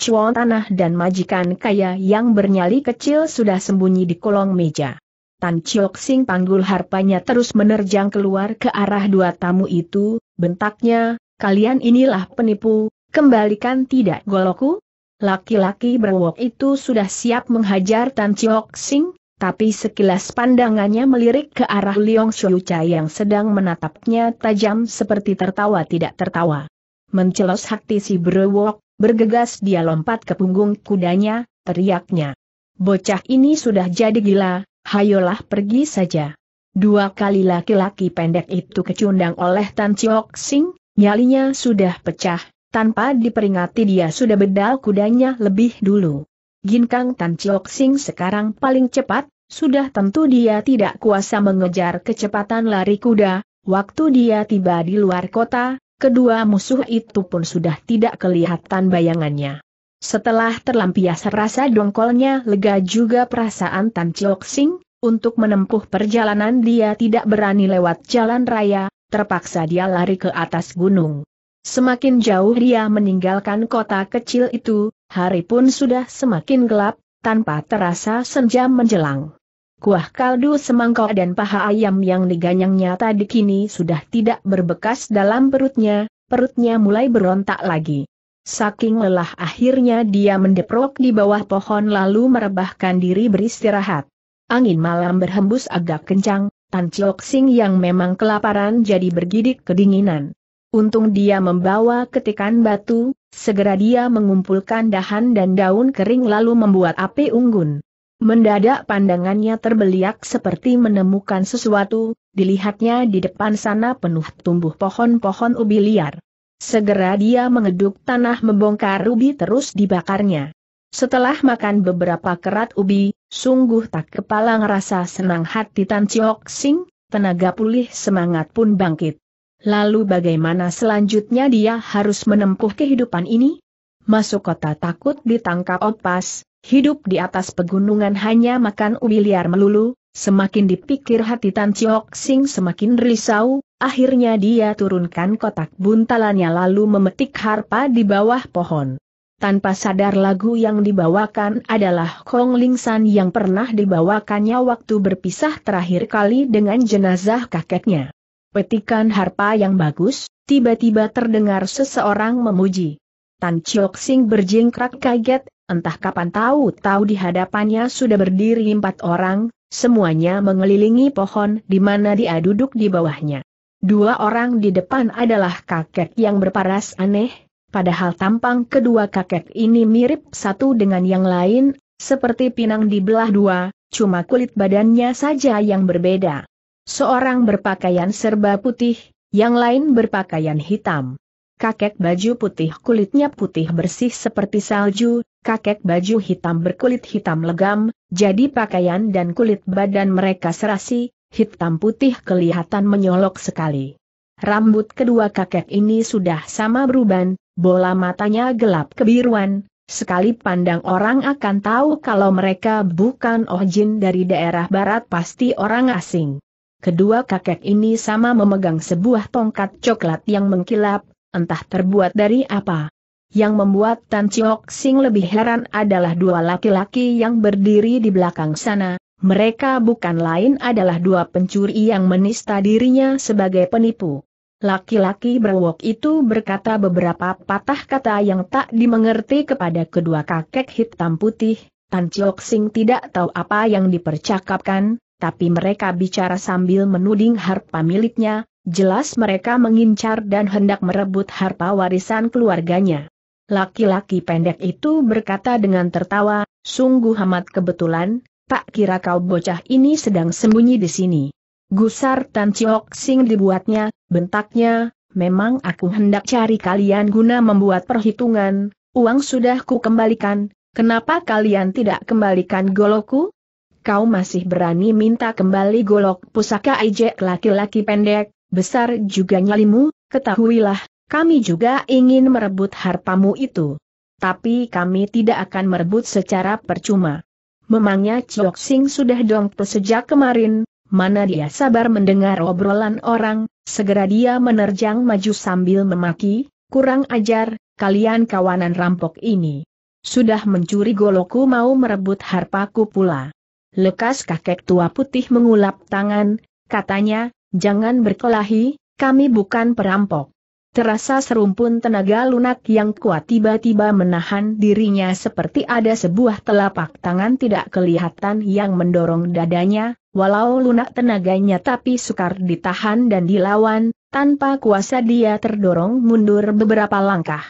cuan tanah dan majikan kaya yang bernyali kecil sudah sembunyi di kolong meja. Tan Chiok Sing panggul harpanya terus menerjang keluar ke arah dua tamu itu, bentaknya, kalian inilah penipu, kembalikan tidak goloku? Laki-laki berwok itu sudah siap menghajar Tan Chiok Sing, tapi sekilas pandangannya melirik ke arah Liong Xiu Chai yang sedang menatapnya tajam seperti tertawa tidak tertawa. Mencelos hati si Brewok, Bergegas dia lompat ke punggung kudanya, teriaknya. Bocah ini sudah jadi gila, hayolah pergi saja. Dua kali laki-laki pendek itu kecundang oleh Tan Chiok Sing, nyalinya sudah pecah, tanpa diperingati dia sudah bedal kudanya lebih dulu. Ginkang Tan Chiok Sing sekarang paling cepat, sudah tentu dia tidak kuasa mengejar kecepatan lari kuda, waktu dia tiba di luar kota, kedua musuh itu pun sudah tidak kelihatan bayangannya. Setelah terlampias rasa dongkolnya lega juga perasaan Tan Chiok Sing, untuk menempuh perjalanan dia tidak berani lewat jalan raya, terpaksa dia lari ke atas gunung. Semakin jauh dia meninggalkan kota kecil itu, hari pun sudah semakin gelap, tanpa terasa senja menjelang. Kuah kaldu semangka dan paha ayam yang diganyangnya tadi kini sudah tidak berbekas dalam perutnya, perutnya mulai berontak lagi. Saking lelah akhirnya dia mendeprok di bawah pohon lalu merebahkan diri beristirahat. Angin malam berhembus agak kencang, Tan Chiok Sing yang memang kelaparan jadi bergidik kedinginan. Untung dia membawa ketikan batu, segera dia mengumpulkan dahan dan daun kering lalu membuat api unggun. Mendadak pandangannya terbeliak seperti menemukan sesuatu, dilihatnya di depan sana penuh tumbuh pohon-pohon ubi liar. Segera dia mengeduk tanah membongkar ubi terus dibakarnya. Setelah makan beberapa kerat ubi, sungguh tak kepala ngerasa senang hati Tan Chiok Sing, tenaga pulih semangat pun bangkit. Lalu bagaimana selanjutnya dia harus menempuh kehidupan ini? Masuk kota takut ditangkap opas, Hidup di atas pegunungan hanya makan ubi liar melulu, semakin dipikir hati Tan Chiok Sing semakin risau, akhirnya dia turunkan kotak buntalannya lalu memetik harpa di bawah pohon. Tanpa sadar lagu yang dibawakan adalah Kong Ling San yang pernah dibawakannya waktu berpisah terakhir kali dengan jenazah kakeknya. Petikan harpa yang bagus, tiba-tiba terdengar seseorang memuji. Tan Chiok Sing berjingkrak kaget, Entah kapan tahu-tahu di hadapannya sudah berdiri empat orang, semuanya mengelilingi pohon di mana dia duduk di bawahnya. Dua orang di depan adalah kakek yang berparas aneh, padahal tampang kedua kakek ini mirip satu dengan yang lain, seperti pinang di belah dua, cuma kulit badannya saja yang berbeda. Seorang berpakaian serba putih, yang lain berpakaian hitam. Kakek baju putih kulitnya putih bersih seperti salju, kakek baju hitam berkulit hitam legam, jadi pakaian dan kulit badan mereka serasi, hitam putih kelihatan menyolok sekali. Rambut kedua kakek ini sudah sama beruban, bola matanya gelap kebiruan, sekali pandang orang akan tahu kalau mereka bukan Ojin dari daerah barat pasti orang asing. Kedua kakek ini sama memegang sebuah tongkat coklat yang mengkilap, entah terbuat dari apa. Yang membuat Tan Chiok Sing lebih heran adalah dua laki-laki yang berdiri di belakang sana, mereka bukan lain adalah dua pencuri yang menista dirinya sebagai penipu. Laki-laki berwok itu berkata beberapa patah kata yang tak dimengerti kepada kedua kakek hitam putih, Tan Chiok Sing tidak tahu apa yang dipercakapkan, tapi mereka bicara sambil menuding harpa miliknya, jelas mereka mengincar dan hendak merebut harpa warisan keluarganya. Laki-laki pendek itu berkata dengan tertawa, sungguh amat kebetulan, tak kira kau bocah ini sedang sembunyi di sini. Gusar Tan Chiok Sing dibuatnya, bentaknya, memang aku hendak cari kalian guna membuat perhitungan, uang sudah ku kembalikan, kenapa kalian tidak kembalikan goloku? Kau masih berani minta kembali golok pusaka ejek laki-laki pendek, besar juga nyalimu, ketahuilah, kami juga ingin merebut harpamu itu. Tapi kami tidak akan merebut secara percuma. Memangnya Chok Sing sudah dong sejak kemarin, mana dia sabar mendengar obrolan orang, segera dia menerjang maju sambil memaki, kurang ajar, kalian kawanan rampok ini. Sudah mencuri goloku mau merebut harpaku pula. Lekas kakek tua putih mengulap tangan, katanya, jangan berkelahi, kami bukan perampok. Terasa serumpun tenaga lunak yang kuat tiba-tiba menahan dirinya seperti ada sebuah telapak tangan tidak kelihatan yang mendorong dadanya, walau lunak tenaganya tapi sukar ditahan dan dilawan, tanpa kuasa dia terdorong mundur beberapa langkah.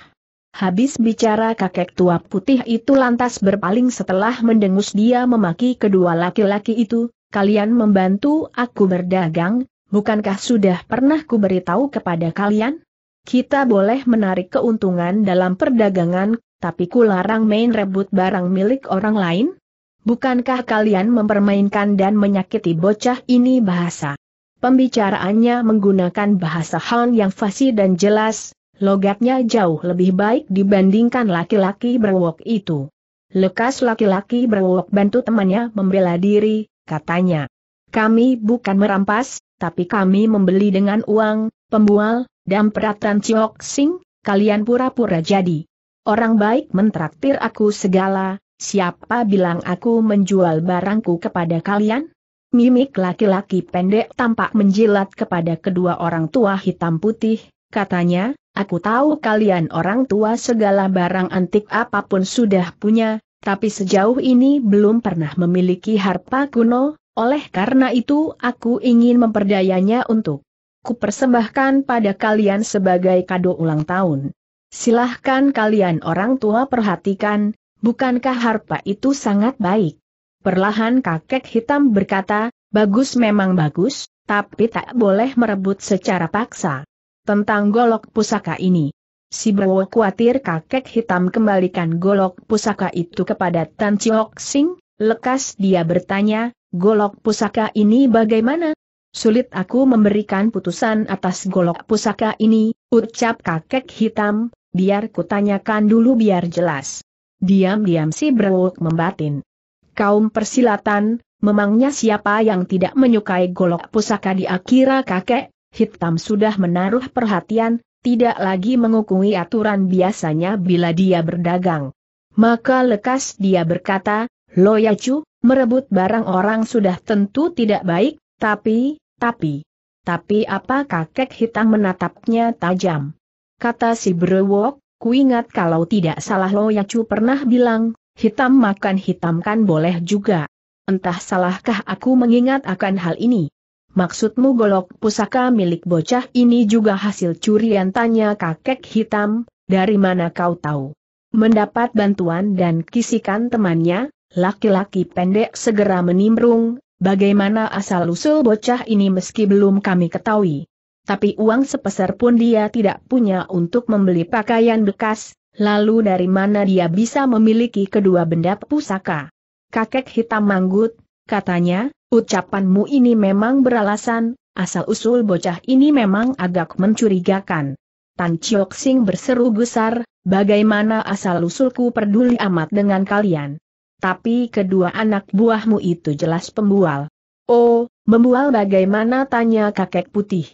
Habis bicara kakek tua putih itu lantas berpaling setelah mendengus dia memaki kedua laki-laki itu, kalian membantu aku berdagang, bukankah sudah pernah ku beritahu kepada kalian? Kita boleh menarik keuntungan dalam perdagangan, tapi kularang main rebut barang milik orang lain? Bukankah kalian mempermainkan dan menyakiti bocah ini bahasa? Pembicaraannya menggunakan bahasa Han yang fasih dan jelas, logatnya jauh lebih baik dibandingkan laki-laki berwok itu. Lekas laki-laki berwok bantu temannya membela diri, katanya. Kami bukan merampas, tapi kami membeli dengan uang, pembual, dan peratan Ciok Sing, kalian pura-pura jadi. Orang baik mentraktir aku segala, siapa bilang aku menjual barangku kepada kalian? Mimik laki-laki pendek tampak menjilat kepada kedua orang tua hitam putih, katanya, aku tahu kalian orang tua segala barang antik apapun sudah punya, tapi sejauh ini belum pernah memiliki harpa kuno, oleh karena itu aku ingin memperdayanya untuk kupersembahkan pada kalian sebagai kado ulang tahun. Silahkan kalian orang tua perhatikan, bukankah harpa itu sangat baik? Perlahan kakek hitam berkata, bagus memang bagus, tapi tak boleh merebut secara paksa. Tentang golok pusaka ini. Si Browo khawatir kakek hitam kembalikan golok pusaka itu kepada Tan Chiok Sing, lekas dia bertanya, golok pusaka ini bagaimana? Sulit aku memberikan putusan atas golok pusaka ini, ucap kakek hitam, biar kutanyakan dulu biar jelas. Diam-diam si Brewok membatin. Kaum persilatan, memangnya siapa yang tidak menyukai golok pusaka di akira kakek, hitam sudah menaruh perhatian, tidak lagi mengukui aturan biasanya bila dia berdagang. Maka lekas dia berkata, Loyacu, merebut barang orang sudah tentu tidak baik, tapi, tapi, tapi apa kakek hitam menatapnya tajam? Kata si Brewok, kuingat kalau tidak salah lo Loyacu pernah bilang, hitam makan hitam kan boleh juga. Entah salahkah aku mengingat akan hal ini. Maksudmu golok pusaka milik bocah ini juga hasil curian tanya kakek hitam, dari mana kau tahu? Mendapat bantuan dan kisikan temannya, laki-laki pendek segera menimbrung, Bagaimana asal-usul bocah ini meski belum kami ketahui. Tapi uang sepeser pun dia tidak punya untuk membeli pakaian bekas, lalu dari mana dia bisa memiliki kedua benda pusaka. Kakek hitam manggut, katanya, ucapanmu ini memang beralasan, asal-usul bocah ini memang agak mencurigakan. Tan Chiok Sing berseru gusar, bagaimana asal-usulku peduli amat dengan kalian tapi kedua anak buahmu itu jelas pembual. Oh, membual bagaimana tanya kakek putih.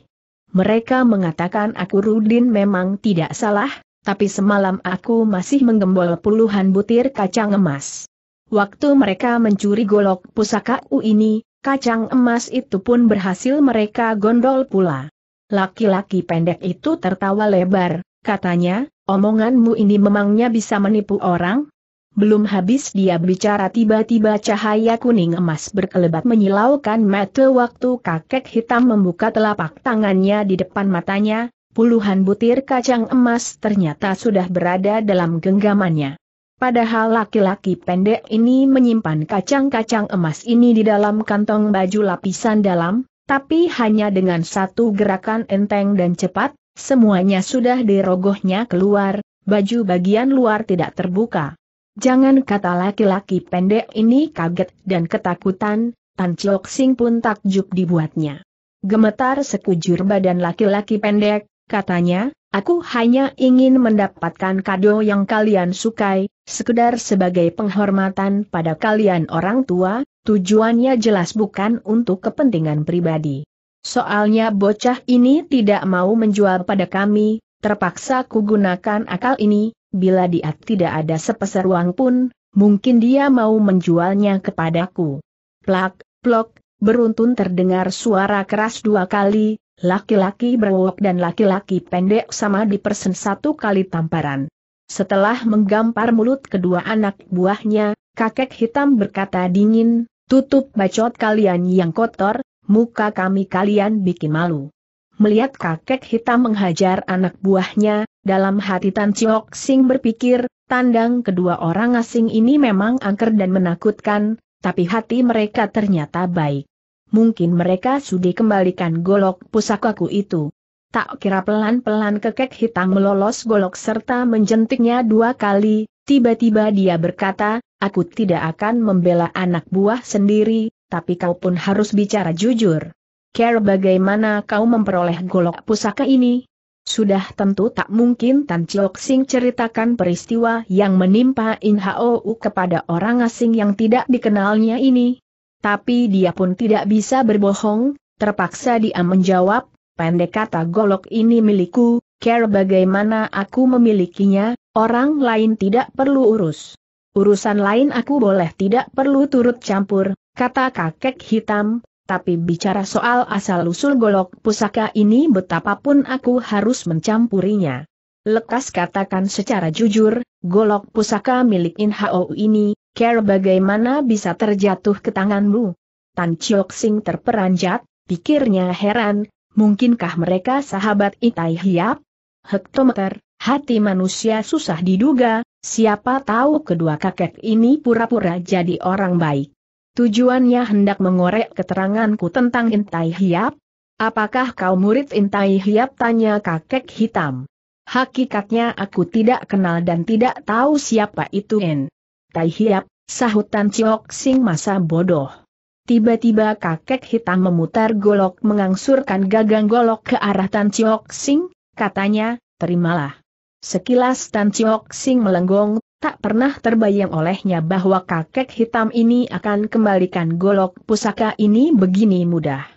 Mereka mengatakan aku Rudin memang tidak salah, tapi semalam aku masih menggembol puluhan butir kacang emas. Waktu mereka mencuri golok pusaka U ini, kacang emas itu pun berhasil mereka gondol pula. Laki-laki pendek itu tertawa lebar, katanya, omonganmu ini memangnya bisa menipu orang? Belum habis dia bicara tiba-tiba cahaya kuning emas berkelebat menyilaukan mata waktu kakek hitam membuka telapak tangannya di depan matanya, puluhan butir kacang emas ternyata sudah berada dalam genggamannya. Padahal laki-laki pendek ini menyimpan kacang-kacang emas ini di dalam kantong baju lapisan dalam, tapi hanya dengan satu gerakan enteng dan cepat, semuanya sudah dirogohnya keluar, baju bagian luar tidak terbuka. Jangan kata laki-laki pendek ini kaget dan ketakutan, Tan Chok Sing pun takjub dibuatnya. Gemetar sekujur badan laki-laki pendek, katanya, aku hanya ingin mendapatkan kado yang kalian sukai, sekedar sebagai penghormatan pada kalian orang tua, tujuannya jelas bukan untuk kepentingan pribadi. Soalnya bocah ini tidak mau menjual pada kami, terpaksa kugunakan akal ini, bila dia tidak ada sepeser uang pun, mungkin dia mau menjualnya kepadaku. Plak, plok, beruntun terdengar suara keras dua kali, laki-laki berwok dan laki-laki pendek sama dipersen satu kali tamparan. Setelah menggampar mulut kedua anak buahnya, kakek hitam berkata dingin, tutup bacot kalian yang kotor, muka kami kalian bikin malu. Melihat kakek hitam menghajar anak buahnya, dalam hati Tan Chiok Sing berpikir, tandang kedua orang asing ini memang angker dan menakutkan, tapi hati mereka ternyata baik. Mungkin mereka sudah kembalikan golok pusakaku itu. Tak kira pelan-pelan kekek hitam melolos golok serta menjentiknya dua kali, tiba-tiba dia berkata, aku tidak akan membela anak buah sendiri, tapi kau pun harus bicara jujur. Care bagaimana kau memperoleh golok pusaka ini? Sudah tentu tak mungkin Tan Chiok Sing ceritakan peristiwa yang menimpa In Hou kepada orang asing yang tidak dikenalnya ini. Tapi dia pun tidak bisa berbohong, terpaksa dia menjawab, pendek kata golok ini milikku, care bagaimana aku memilikinya, orang lain tidak perlu urus. Urusan lain aku boleh tidak perlu turut campur, kata kakek hitam, tapi bicara soal asal-usul golok pusaka ini betapapun aku harus mencampurinya. Lekas katakan secara jujur, golok pusaka milik In ini, care bagaimana bisa terjatuh ke tanganmu? Tan Chiok Sing terperanjat, pikirnya heran, mungkinkah mereka sahabat Itai Hiap? Hektometer, hati manusia susah diduga, siapa tahu kedua kakek ini pura-pura jadi orang baik. Tujuannya hendak mengorek keteranganku tentang Intai Hiap? Apakah kau murid Intai Hiap? Tanya kakek hitam. Hakikatnya aku tidak kenal dan tidak tahu siapa itu Intai Tai Hiap, sahutan Ciok Sing masa bodoh. Tiba-tiba kakek hitam memutar golok mengangsurkan gagang golok ke arah Tan Ciok Sing, katanya, terimalah. Sekilas Tan Ciok Sing melenggong, tak pernah terbayang olehnya bahwa kakek hitam ini akan kembalikan golok pusaka ini begini mudah.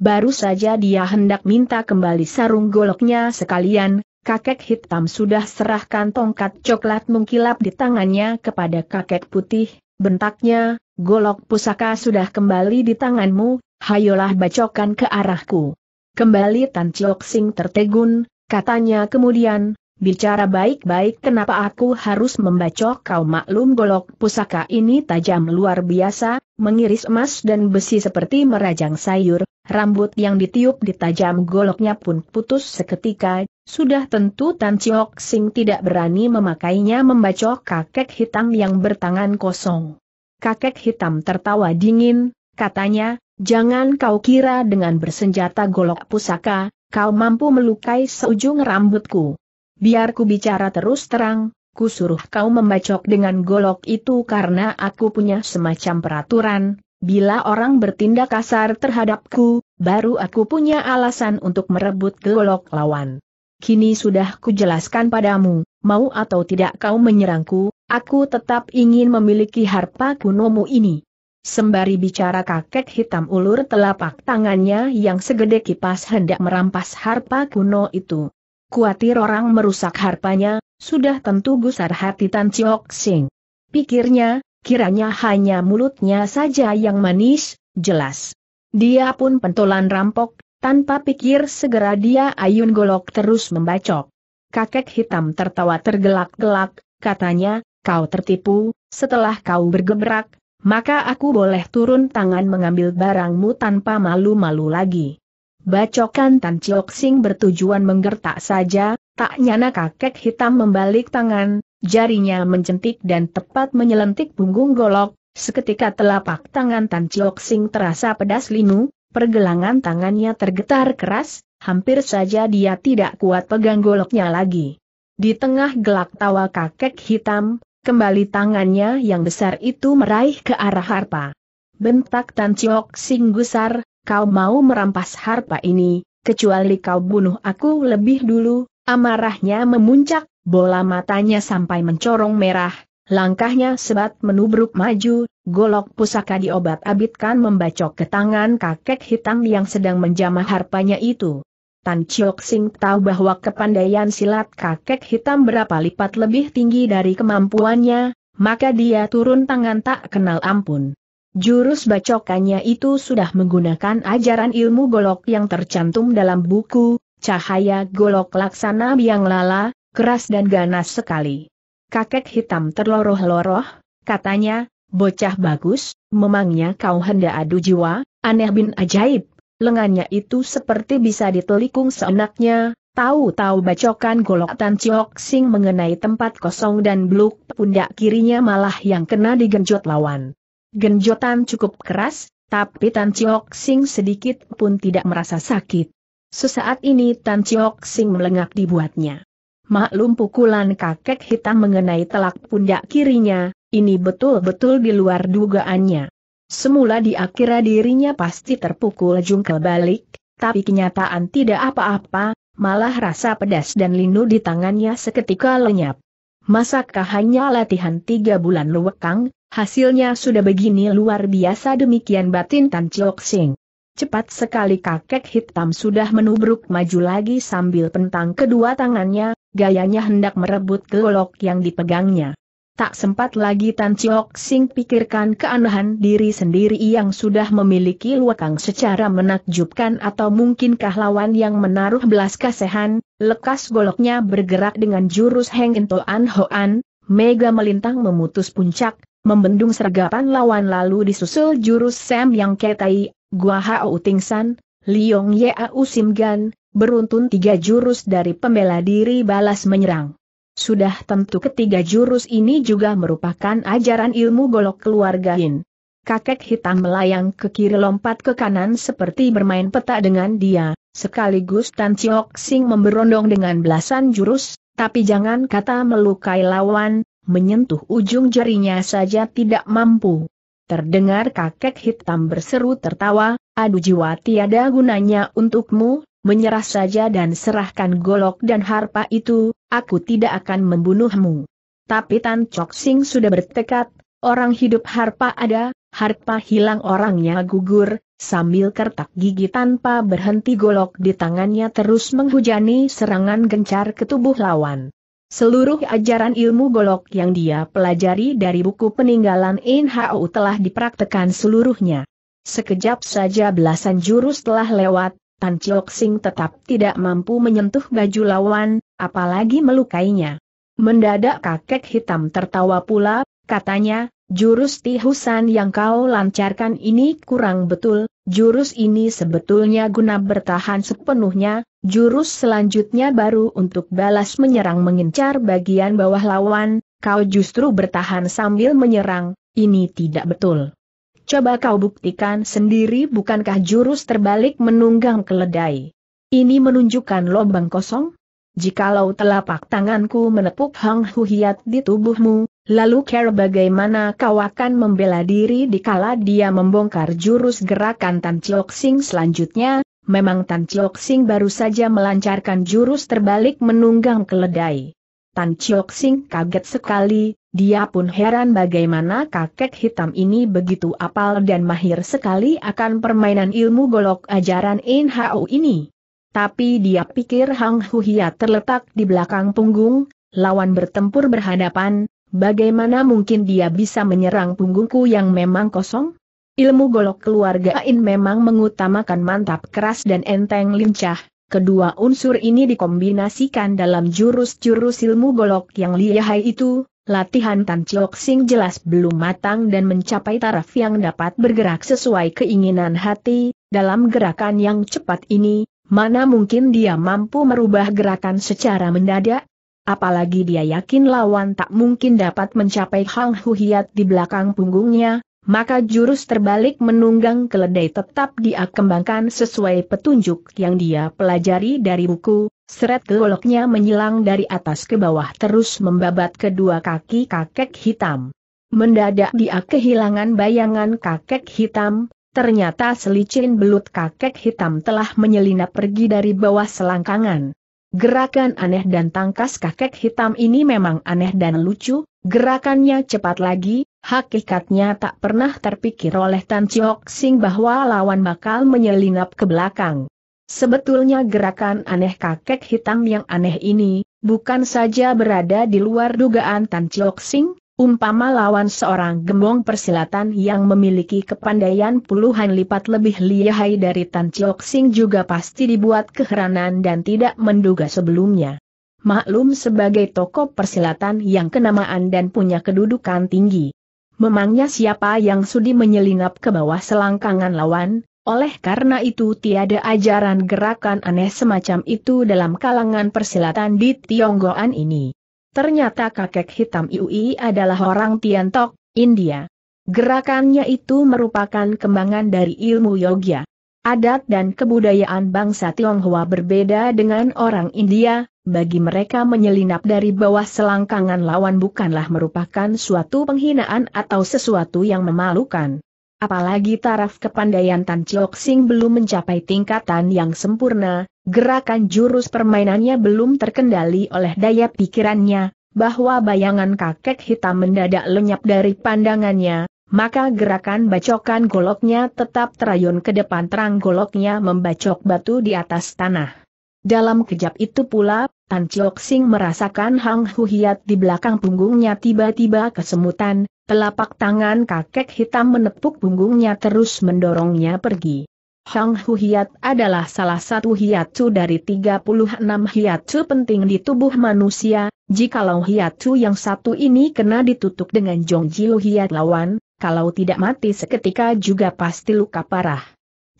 Baru saja dia hendak minta kembali sarung goloknya sekalian, kakek hitam sudah serahkan tongkat coklat mengkilap di tangannya kepada kakek putih, bentaknya, golok pusaka sudah kembali di tanganmu, hayolah bacokan ke arahku. Kembali Tan Chiok Sing tertegun, katanya kemudian, Bicara baik-baik kenapa aku harus membacok kau maklum golok pusaka ini tajam luar biasa, mengiris emas dan besi seperti merajang sayur, rambut yang ditiup di tajam goloknya pun putus seketika, sudah tentu Tan Chiok Sing tidak berani memakainya membacok kakek hitam yang bertangan kosong. Kakek hitam tertawa dingin, katanya, jangan kau kira dengan bersenjata golok pusaka, kau mampu melukai seujung rambutku. Biar ku bicara terus terang, ku suruh kau membacok dengan golok itu karena aku punya semacam peraturan, bila orang bertindak kasar terhadapku, baru aku punya alasan untuk merebut golok lawan. Kini sudah ku jelaskan padamu, mau atau tidak kau menyerangku, aku tetap ingin memiliki harpa kunomu ini. Sembari bicara kakek hitam ulur telapak tangannya yang segede kipas hendak merampas harpa kuno itu. Kuatir orang merusak harpanya, sudah tentu gusar hati Tan Chiok Sing. Pikirnya, kiranya hanya mulutnya saja yang manis, jelas. Dia pun pentolan rampok, tanpa pikir segera dia ayun golok terus membacok. Kakek hitam tertawa tergelak-gelak, katanya, kau tertipu, setelah kau bergebrak, maka aku boleh turun tangan mengambil barangmu tanpa malu-malu lagi. Bacokan Tan Chiok Sing bertujuan menggertak saja, tak nyana kakek hitam membalik tangan, jarinya mencentik dan tepat menyelentik punggung golok, seketika telapak tangan Tan Chiok Sing terasa pedas linu, pergelangan tangannya tergetar keras, hampir saja dia tidak kuat pegang goloknya lagi. Di tengah gelak tawa kakek hitam, kembali tangannya yang besar itu meraih ke arah harpa. Bentak Tan Chiok Sing gusar, kau mau merampas harpa ini, kecuali kau bunuh aku lebih dulu, amarahnya memuncak, bola matanya sampai mencorong merah, langkahnya sebat menubruk maju, golok pusaka diobat-abitkan membacok ke tangan kakek hitam yang sedang menjamah harpanya itu. Tan Chiok Sing tahu bahwa kepandaian silat kakek hitam berapa lipat lebih tinggi dari kemampuannya, maka dia turun tangan tak kenal ampun. Jurus bacokannya itu sudah menggunakan ajaran ilmu golok yang tercantum dalam buku, cahaya golok laksana biang lala, keras dan ganas sekali. Kakek hitam terloroh-loroh, katanya, bocah bagus, memangnya kau hendak adu jiwa, aneh bin ajaib, lengannya itu seperti bisa ditelikung seenaknya, Tahu-tahu bacokan golok Tan Chiok Sing mengenai tempat kosong dan bluk pundak kirinya malah yang kena digenjot lawan. Genjotan cukup keras, tapi Tan Chiok Sing sedikit pun tidak merasa sakit. Sesaat ini Tan Chiok Sing melengak dibuatnya. Maklum pukulan kakek hitam mengenai telak pundak kirinya, ini betul-betul di luar dugaannya. Semula di akhirnya dirinya pasti terpukul jungkel balik, tapi kenyataan tidak apa-apa, malah rasa pedas dan linu di tangannya seketika lenyap. Masakkah hanya latihan tiga bulan luwekang, Hasilnya sudah begini luar biasa demikian batin Tan Chiok Sing. Cepat sekali kakek hitam sudah menubruk maju lagi sambil pentang kedua tangannya, gayanya hendak merebut golok yang dipegangnya. Tak sempat lagi Tan Chiok Sing pikirkan keanehan diri sendiri yang sudah memiliki luakang secara menakjubkan atau mungkinkah lawan yang menaruh belas kasehan, lekas goloknya bergerak dengan jurus Heng Intoan Hoan, Mega melintang memutus puncak, Membendung sergapan lawan lalu disusul jurus Sam Yang Ketai, Gua Hao Tingsan, Liong Sim Gan, beruntun tiga jurus dari pembela diri balas menyerang. Sudah tentu ketiga jurus ini juga merupakan ajaran ilmu golok keluarga Hin. Kakek hitam melayang ke kiri lompat ke kanan seperti bermain peta dengan dia, sekaligus Tan Chiok Sing memberondong dengan belasan jurus, tapi jangan kata melukai lawan, menyentuh ujung jarinya saja tidak mampu. Terdengar kakek hitam berseru tertawa, aduh jiwa tiada gunanya untukmu, menyerah saja dan serahkan golok dan harpa itu, aku tidak akan membunuhmu. Tapi Tan Chok Sing sudah bertekad, orang hidup harpa ada, harpa hilang orangnya gugur, sambil kertak gigi tanpa berhenti golok di tangannya terus menghujani serangan gencar ke tubuh lawan. Seluruh ajaran ilmu golok yang dia pelajari dari buku peninggalan Inhau telah dipraktekan seluruhnya. Sekejap saja belasan jurus telah lewat, Tan Chiok Sing tetap tidak mampu menyentuh baju lawan, apalagi melukainya. Mendadak kakek hitam tertawa pula, katanya, jurus tihusan yang kau lancarkan ini kurang betul, Jurus ini sebetulnya guna bertahan sepenuhnya, jurus selanjutnya baru untuk balas menyerang mengincar bagian bawah lawan, kau justru bertahan sambil menyerang, ini tidak betul. Coba kau buktikan sendiri bukankah jurus terbalik menunggang keledai. Ini menunjukkan lobang kosong? Jikalau telapak tanganku menepuk Hang Huhiat di tubuhmu, Lalu care bagaimana kau akan membela diri dikala dia membongkar jurus gerakan Tan Chiok Sing selanjutnya, memang Tan Chiok Sing baru saja melancarkan jurus terbalik menunggang keledai. Tan Chiok Sing kaget sekali, dia pun heran bagaimana kakek hitam ini begitu apal dan mahir sekali akan permainan ilmu golok ajaran In ini. Tapi dia pikir Hang Huhia terletak di belakang punggung, lawan bertempur berhadapan, Bagaimana mungkin dia bisa menyerang punggungku yang memang kosong? Ilmu golok keluarga A'in memang mengutamakan mantap keras dan enteng lincah. Kedua unsur ini dikombinasikan dalam jurus-jurus ilmu golok yang lihai itu, latihan Tan Chok Sing jelas belum matang dan mencapai taraf yang dapat bergerak sesuai keinginan hati, dalam gerakan yang cepat ini, mana mungkin dia mampu merubah gerakan secara mendadak, Apalagi dia yakin lawan tak mungkin dapat mencapai Hang Huhiat di belakang punggungnya, maka jurus terbalik menunggang keledai tetap dia kembangkan sesuai petunjuk yang dia pelajari dari buku, seret goloknya menyilang dari atas ke bawah terus membabat kedua kaki kakek hitam. Mendadak dia kehilangan bayangan kakek hitam, ternyata selicin belut kakek hitam telah menyelinap pergi dari bawah selangkangan. Gerakan aneh dan tangkas kakek hitam ini memang aneh dan lucu, gerakannya cepat lagi, hakikatnya tak pernah terpikir oleh Tan Chiok Sing bahwa lawan bakal menyelinap ke belakang. Sebetulnya gerakan aneh kakek hitam yang aneh ini, bukan saja berada di luar dugaan Tan Chiok Sing, Umpama lawan seorang gembong persilatan yang memiliki kepandaian puluhan lipat lebih lihai dari Tan Chiok Sing juga pasti dibuat keheranan dan tidak menduga sebelumnya. Maklum sebagai tokoh persilatan yang kenamaan dan punya kedudukan tinggi. Memangnya siapa yang sudi menyelinap ke bawah selangkangan lawan, oleh karena itu tiada ajaran gerakan aneh semacam itu dalam kalangan persilatan di Tionggoan ini. Ternyata kakek hitam Iui adalah orang Tiantok, India. Gerakannya itu merupakan kembangan dari ilmu Yogya. Adat dan kebudayaan bangsa Tionghoa berbeda dengan orang India, bagi mereka menyelinap dari bawah selangkangan lawan bukanlah merupakan suatu penghinaan atau sesuatu yang memalukan. Apalagi taraf kepandaian Tan Chiok Sing belum mencapai tingkatan yang sempurna, Gerakan jurus permainannya belum terkendali oleh daya pikirannya, bahwa bayangan kakek hitam mendadak lenyap dari pandangannya, maka gerakan bacokan goloknya tetap terayun ke depan terang goloknya membacok batu di atas tanah. Dalam kejap itu pula, Tan Chok Sing merasakan Hang Huhiat di belakang punggungnya tiba-tiba kesemutan, telapak tangan kakek hitam menepuk punggungnya terus mendorongnya pergi. Hang Hu Hiat adalah salah satu hiatus dari 36 hiatus penting di tubuh manusia, jikalau hiatus yang satu ini kena ditutup dengan Jiu Hiat lawan, kalau tidak mati seketika juga pasti luka parah.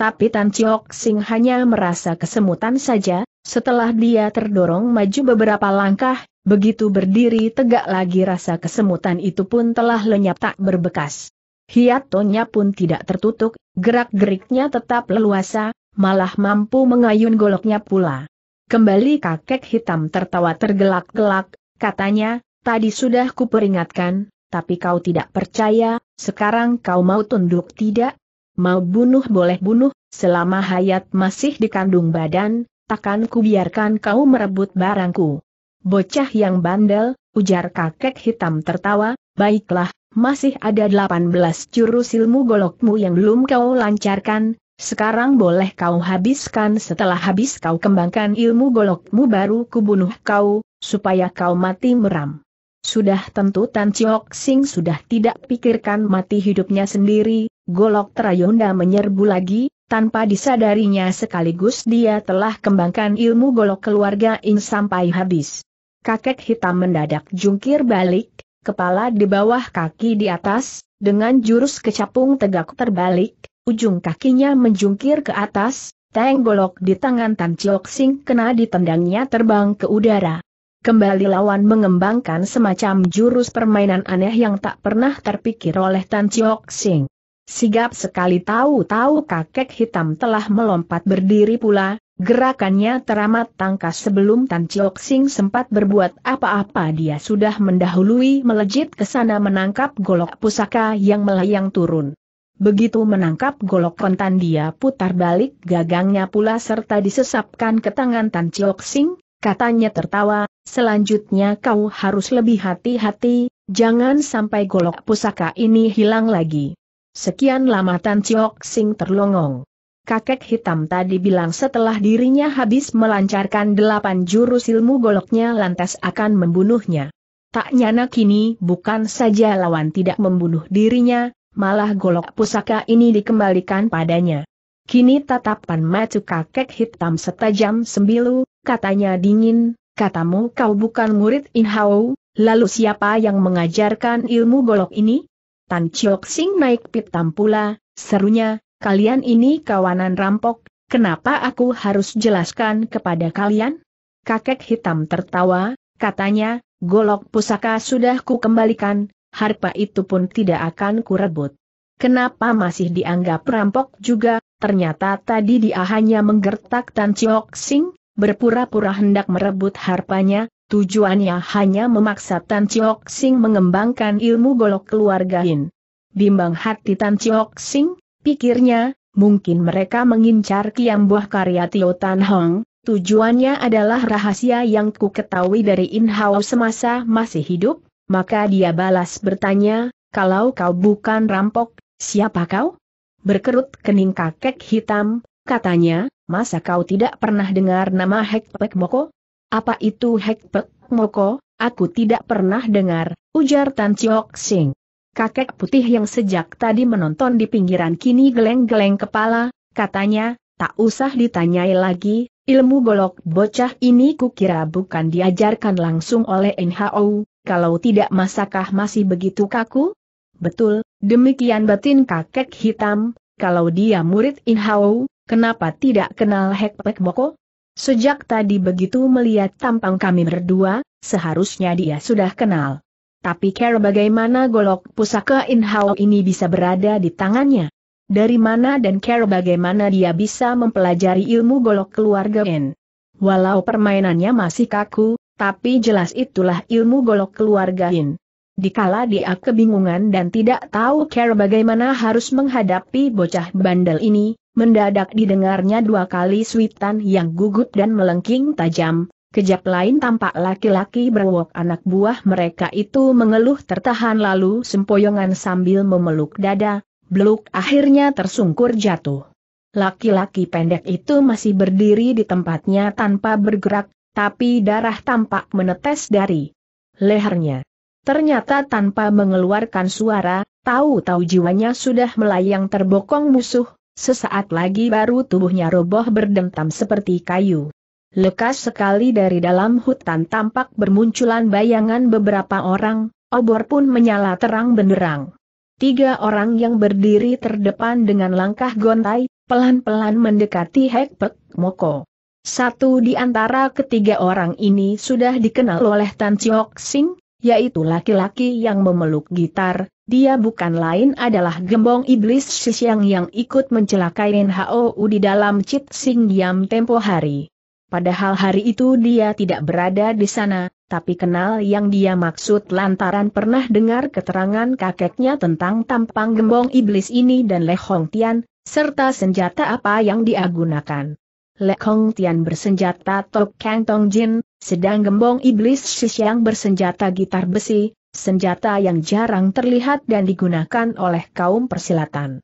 Tapi Tan Chiok Sing hanya merasa kesemutan saja, setelah dia terdorong maju beberapa langkah, begitu berdiri tegak lagi rasa kesemutan itu pun telah lenyap tak berbekas. Hiatonya pun tidak tertutup, gerak-geriknya tetap leluasa, malah mampu mengayun goloknya pula. Kembali kakek hitam tertawa tergelak-gelak, katanya, tadi sudah kuperingatkan, tapi kau tidak percaya, sekarang kau mau tunduk tidak? Mau bunuh boleh bunuh, selama hayat masih dikandung badan, takkan kubiarkan kau merebut barangku. Bocah yang bandel, ujar kakek hitam tertawa, baiklah, masih ada 18 jurus ilmu golokmu yang belum kau lancarkan, sekarang boleh kau habiskan setelah habis kau kembangkan ilmu golokmu baru kubunuh kau, supaya kau mati meram. Sudah tentu Tan Chiok Sing sudah tidak pikirkan mati hidupnya sendiri, golok terayonda menyerbu lagi, tanpa disadarinya sekaligus dia telah kembangkan ilmu golok keluarga Ing sampai habis. Kakek hitam mendadak jungkir balik, kepala di bawah kaki di atas, dengan jurus kecapung tegak terbalik, ujung kakinya menjungkir ke atas, teng golok di tangan Tan Chiok Sing kena ditendangnya terbang ke udara. Kembali lawan mengembangkan semacam jurus permainan aneh yang tak pernah terpikir oleh Tan Chiok Sing. Sigap sekali tahu-tahu kakek hitam telah melompat berdiri pula, Gerakannya teramat tangkas sebelum Tan Chiok Sing sempat berbuat apa-apa dia sudah mendahului melejit ke sana menangkap golok pusaka yang melayang turun. Begitu menangkap golok kontan dia putar balik gagangnya pula serta disesapkan ke tangan Tan Chiok Sing, katanya tertawa, selanjutnya kau harus lebih hati-hati, jangan sampai golok pusaka ini hilang lagi. Sekian lama Tan Chiok Sing terlongong kakek hitam tadi bilang setelah dirinya habis melancarkan delapan jurus ilmu goloknya lantas akan membunuhnya. Tak nyana kini bukan saja lawan tidak membunuh dirinya, malah golok pusaka ini dikembalikan padanya. Kini tatapan mata kakek hitam setajam sembilu, katanya dingin, katamu kau bukan murid Inhao, lalu siapa yang mengajarkan ilmu golok ini? Tan Chiok Sing naik pitam pula, serunya, Kalian ini kawanan rampok, kenapa aku harus jelaskan kepada kalian? Kakek hitam tertawa, katanya, golok pusaka sudah ku kembalikan, harpa itu pun tidak akan kurebut. Kenapa masih dianggap rampok juga, ternyata tadi dia hanya menggertak Tan Chiok Sing, berpura-pura hendak merebut harpanya, tujuannya hanya memaksa Tan Chiok Sing mengembangkan ilmu golok keluarga Hin. Bimbang hati Tan Chiok Sing, Pikirnya, mungkin mereka mengincar Kiam Buah karya Tio Tan Hong, tujuannya adalah rahasia yang ku ketahui dari In Hao semasa masih hidup, maka dia balas bertanya, kalau kau bukan rampok, siapa kau? Berkerut kening kakek hitam, katanya, masa kau tidak pernah dengar nama Hekpek Moko? Apa itu Hekpek Moko? Aku tidak pernah dengar, ujar Tan Chiok Sing kakek putih yang sejak tadi menonton di pinggiran kini geleng-geleng kepala, katanya, tak usah ditanyai lagi, ilmu golok bocah ini kukira bukan diajarkan langsung oleh NHO, kalau tidak masakah masih begitu kaku? Betul, demikian batin kakek hitam, kalau dia murid Inhao, kenapa tidak kenal Hek Pek Boko? Sejak tadi begitu melihat tampang kami berdua, seharusnya dia sudah kenal. Tapi care bagaimana golok pusaka In Hao ini bisa berada di tangannya? Dari mana dan care bagaimana dia bisa mempelajari ilmu golok keluarga N? Walau permainannya masih kaku, tapi jelas itulah ilmu golok keluarga In. Dikala dia kebingungan dan tidak tahu care bagaimana harus menghadapi bocah bandel ini, mendadak didengarnya dua kali suitan yang gugup dan melengking tajam, Kejap lain tampak laki-laki berwok anak buah mereka itu mengeluh tertahan lalu sempoyongan sambil memeluk dada, beluk akhirnya tersungkur jatuh. Laki-laki pendek itu masih berdiri di tempatnya tanpa bergerak, tapi darah tampak menetes dari lehernya. Ternyata tanpa mengeluarkan suara, tahu-tahu jiwanya sudah melayang terbokong musuh, sesaat lagi baru tubuhnya roboh berdentam seperti kayu. Lekas sekali dari dalam hutan tampak bermunculan bayangan beberapa orang, obor pun menyala terang benderang. Tiga orang yang berdiri terdepan dengan langkah gontai, pelan-pelan mendekati Hekpek Moko. Satu di antara ketiga orang ini sudah dikenal oleh Tan Chiok Sing, yaitu laki-laki yang memeluk gitar, dia bukan lain adalah gembong iblis Sisyang yang ikut mencelakai NHOU di dalam Chit Sing Yam tempo hari. Padahal hari itu dia tidak berada di sana, tapi kenal yang dia maksud lantaran pernah dengar keterangan kakeknya tentang tampang gembong iblis ini dan Le Hong Tian, serta senjata apa yang dia gunakan. Le Hong Tian bersenjata Tok Kang Tong Jin, sedang gembong iblis Shishang bersenjata gitar besi, senjata yang jarang terlihat dan digunakan oleh kaum persilatan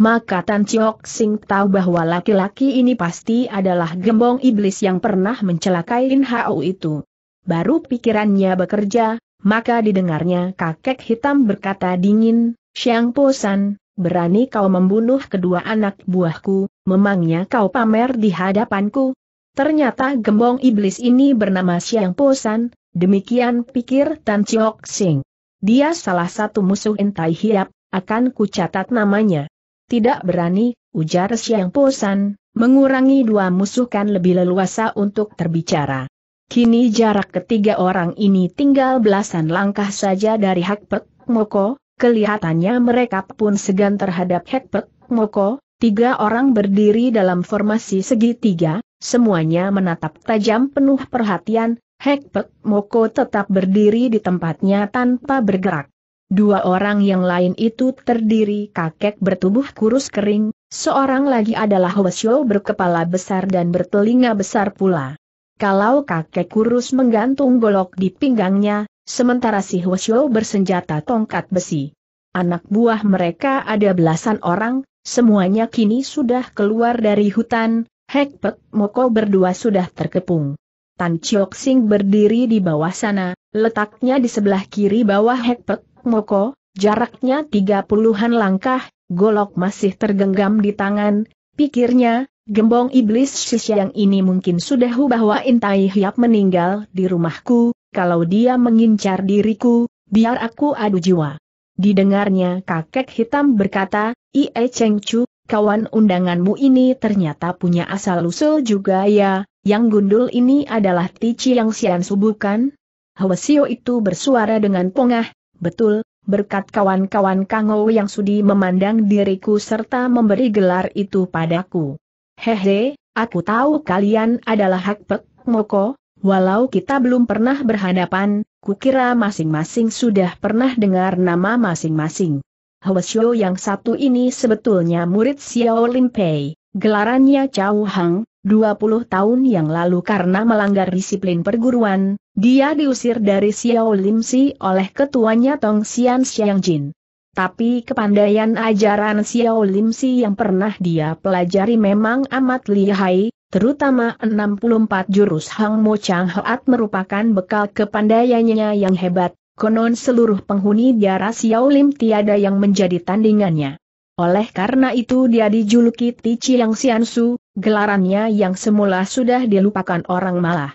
maka Tan Chiok Sing tahu bahwa laki-laki ini pasti adalah gembong iblis yang pernah mencelakai Lin Hao itu. Baru pikirannya bekerja, maka didengarnya kakek hitam berkata dingin, Siang San, berani kau membunuh kedua anak buahku, memangnya kau pamer di hadapanku? Ternyata gembong iblis ini bernama Siang San, demikian pikir Tan Chiok Sing. Dia salah satu musuh Intai hiap, akan kucatat namanya. Tidak berani, ujar Siang Posan, mengurangi dua musuh kan lebih leluasa untuk terbicara. Kini jarak ketiga orang ini tinggal belasan langkah saja dari Hekpek Moko, kelihatannya mereka pun segan terhadap Hekpek Moko, tiga orang berdiri dalam formasi segitiga, semuanya menatap tajam penuh perhatian, Hekpek Moko tetap berdiri di tempatnya tanpa bergerak. Dua orang yang lain itu terdiri kakek bertubuh kurus kering, seorang lagi adalah Hwasyo berkepala besar dan bertelinga besar pula. Kalau kakek kurus menggantung golok di pinggangnya, sementara si Hwasyo bersenjata tongkat besi. Anak buah mereka ada belasan orang, semuanya kini sudah keluar dari hutan, Hekpek Moko berdua sudah terkepung. Tan Chok Sing berdiri di bawah sana, letaknya di sebelah kiri bawah Hekpek Moko, jaraknya tiga puluhan langkah, golok masih tergenggam di tangan, pikirnya, gembong iblis yang ini mungkin sudah bahwa Intai Hiap meninggal di rumahku, kalau dia mengincar diriku, biar aku adu jiwa. Didengarnya kakek hitam berkata, Ie Cheng Chu, kawan undanganmu ini ternyata punya asal-usul juga ya, yang gundul ini adalah Tici yang sian subukan? Hwasio itu bersuara dengan pongah, betul, berkat kawan-kawan Kango yang sudi memandang diriku serta memberi gelar itu padaku. Hehe, aku tahu kalian adalah Hakpek Moko, walau kita belum pernah berhadapan, kukira masing-masing sudah pernah dengar nama masing-masing. Hwasyo yang satu ini sebetulnya murid Xiao Limpei, gelarannya Chao Hang, 20 tahun yang lalu karena melanggar disiplin perguruan, dia diusir dari Xiao Lim Si oleh ketuanya Tong Xian Xiang Jin. Tapi kepandaian ajaran Xiao Lim Si yang pernah dia pelajari memang amat lihai, terutama 64 jurus Hang Mo Chang Hoat merupakan bekal kepandaiannya yang hebat, konon seluruh penghuni daerah Xiao Lim tiada yang menjadi tandingannya. Oleh karena itu dia dijuluki Ti Chiang Xiansu, gelarannya yang semula sudah dilupakan orang malah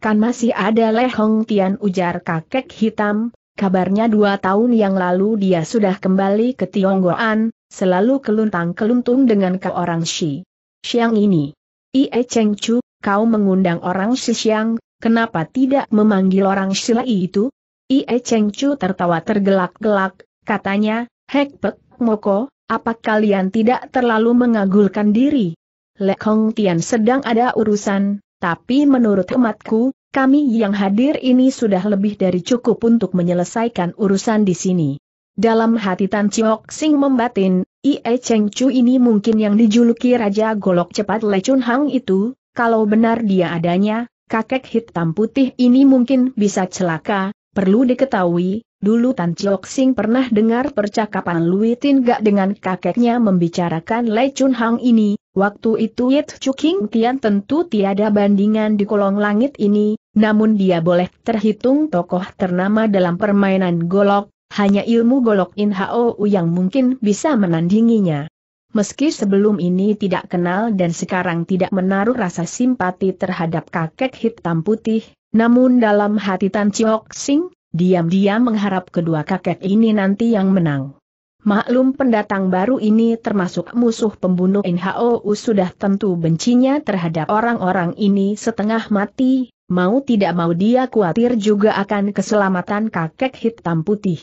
kan masih ada Leh Hong Tian ujar kakek hitam, kabarnya dua tahun yang lalu dia sudah kembali ke Tionggoan, selalu keluntang-keluntung dengan ke orang Shi. Siang ini. Ie Cheng Chu, kau mengundang orang Shi Siang, kenapa tidak memanggil orang Shi Lai itu? Ie Cheng Chu tertawa tergelak-gelak, katanya, Hek Pek Moko, apa kalian tidak terlalu mengagulkan diri? Lek Hong Tian sedang ada urusan, tapi menurut hematku, kami yang hadir ini sudah lebih dari cukup untuk menyelesaikan urusan di sini. Dalam hati Tan Chiok Sing membatin, Ie Cheng Chu ini mungkin yang dijuluki Raja Golok Cepat Lecun Hang itu, kalau benar dia adanya, kakek hitam putih ini mungkin bisa celaka, perlu diketahui, Dulu Tan Chok Sing pernah dengar percakapan Lui Tin Gak dengan kakeknya membicarakan Lei Chun Hang ini, waktu itu Yit Chu King Tian tentu tiada bandingan di kolong langit ini, namun dia boleh terhitung tokoh ternama dalam permainan golok, hanya ilmu golok In Hao yang mungkin bisa menandinginya. Meski sebelum ini tidak kenal dan sekarang tidak menaruh rasa simpati terhadap kakek hitam putih, namun dalam hati Tan Chok Sing, Diam-diam mengharap kedua kakek ini nanti yang menang. Maklum pendatang baru ini termasuk musuh pembunuh NHOU sudah tentu bencinya terhadap orang-orang ini setengah mati, mau tidak mau dia khawatir juga akan keselamatan kakek hitam putih.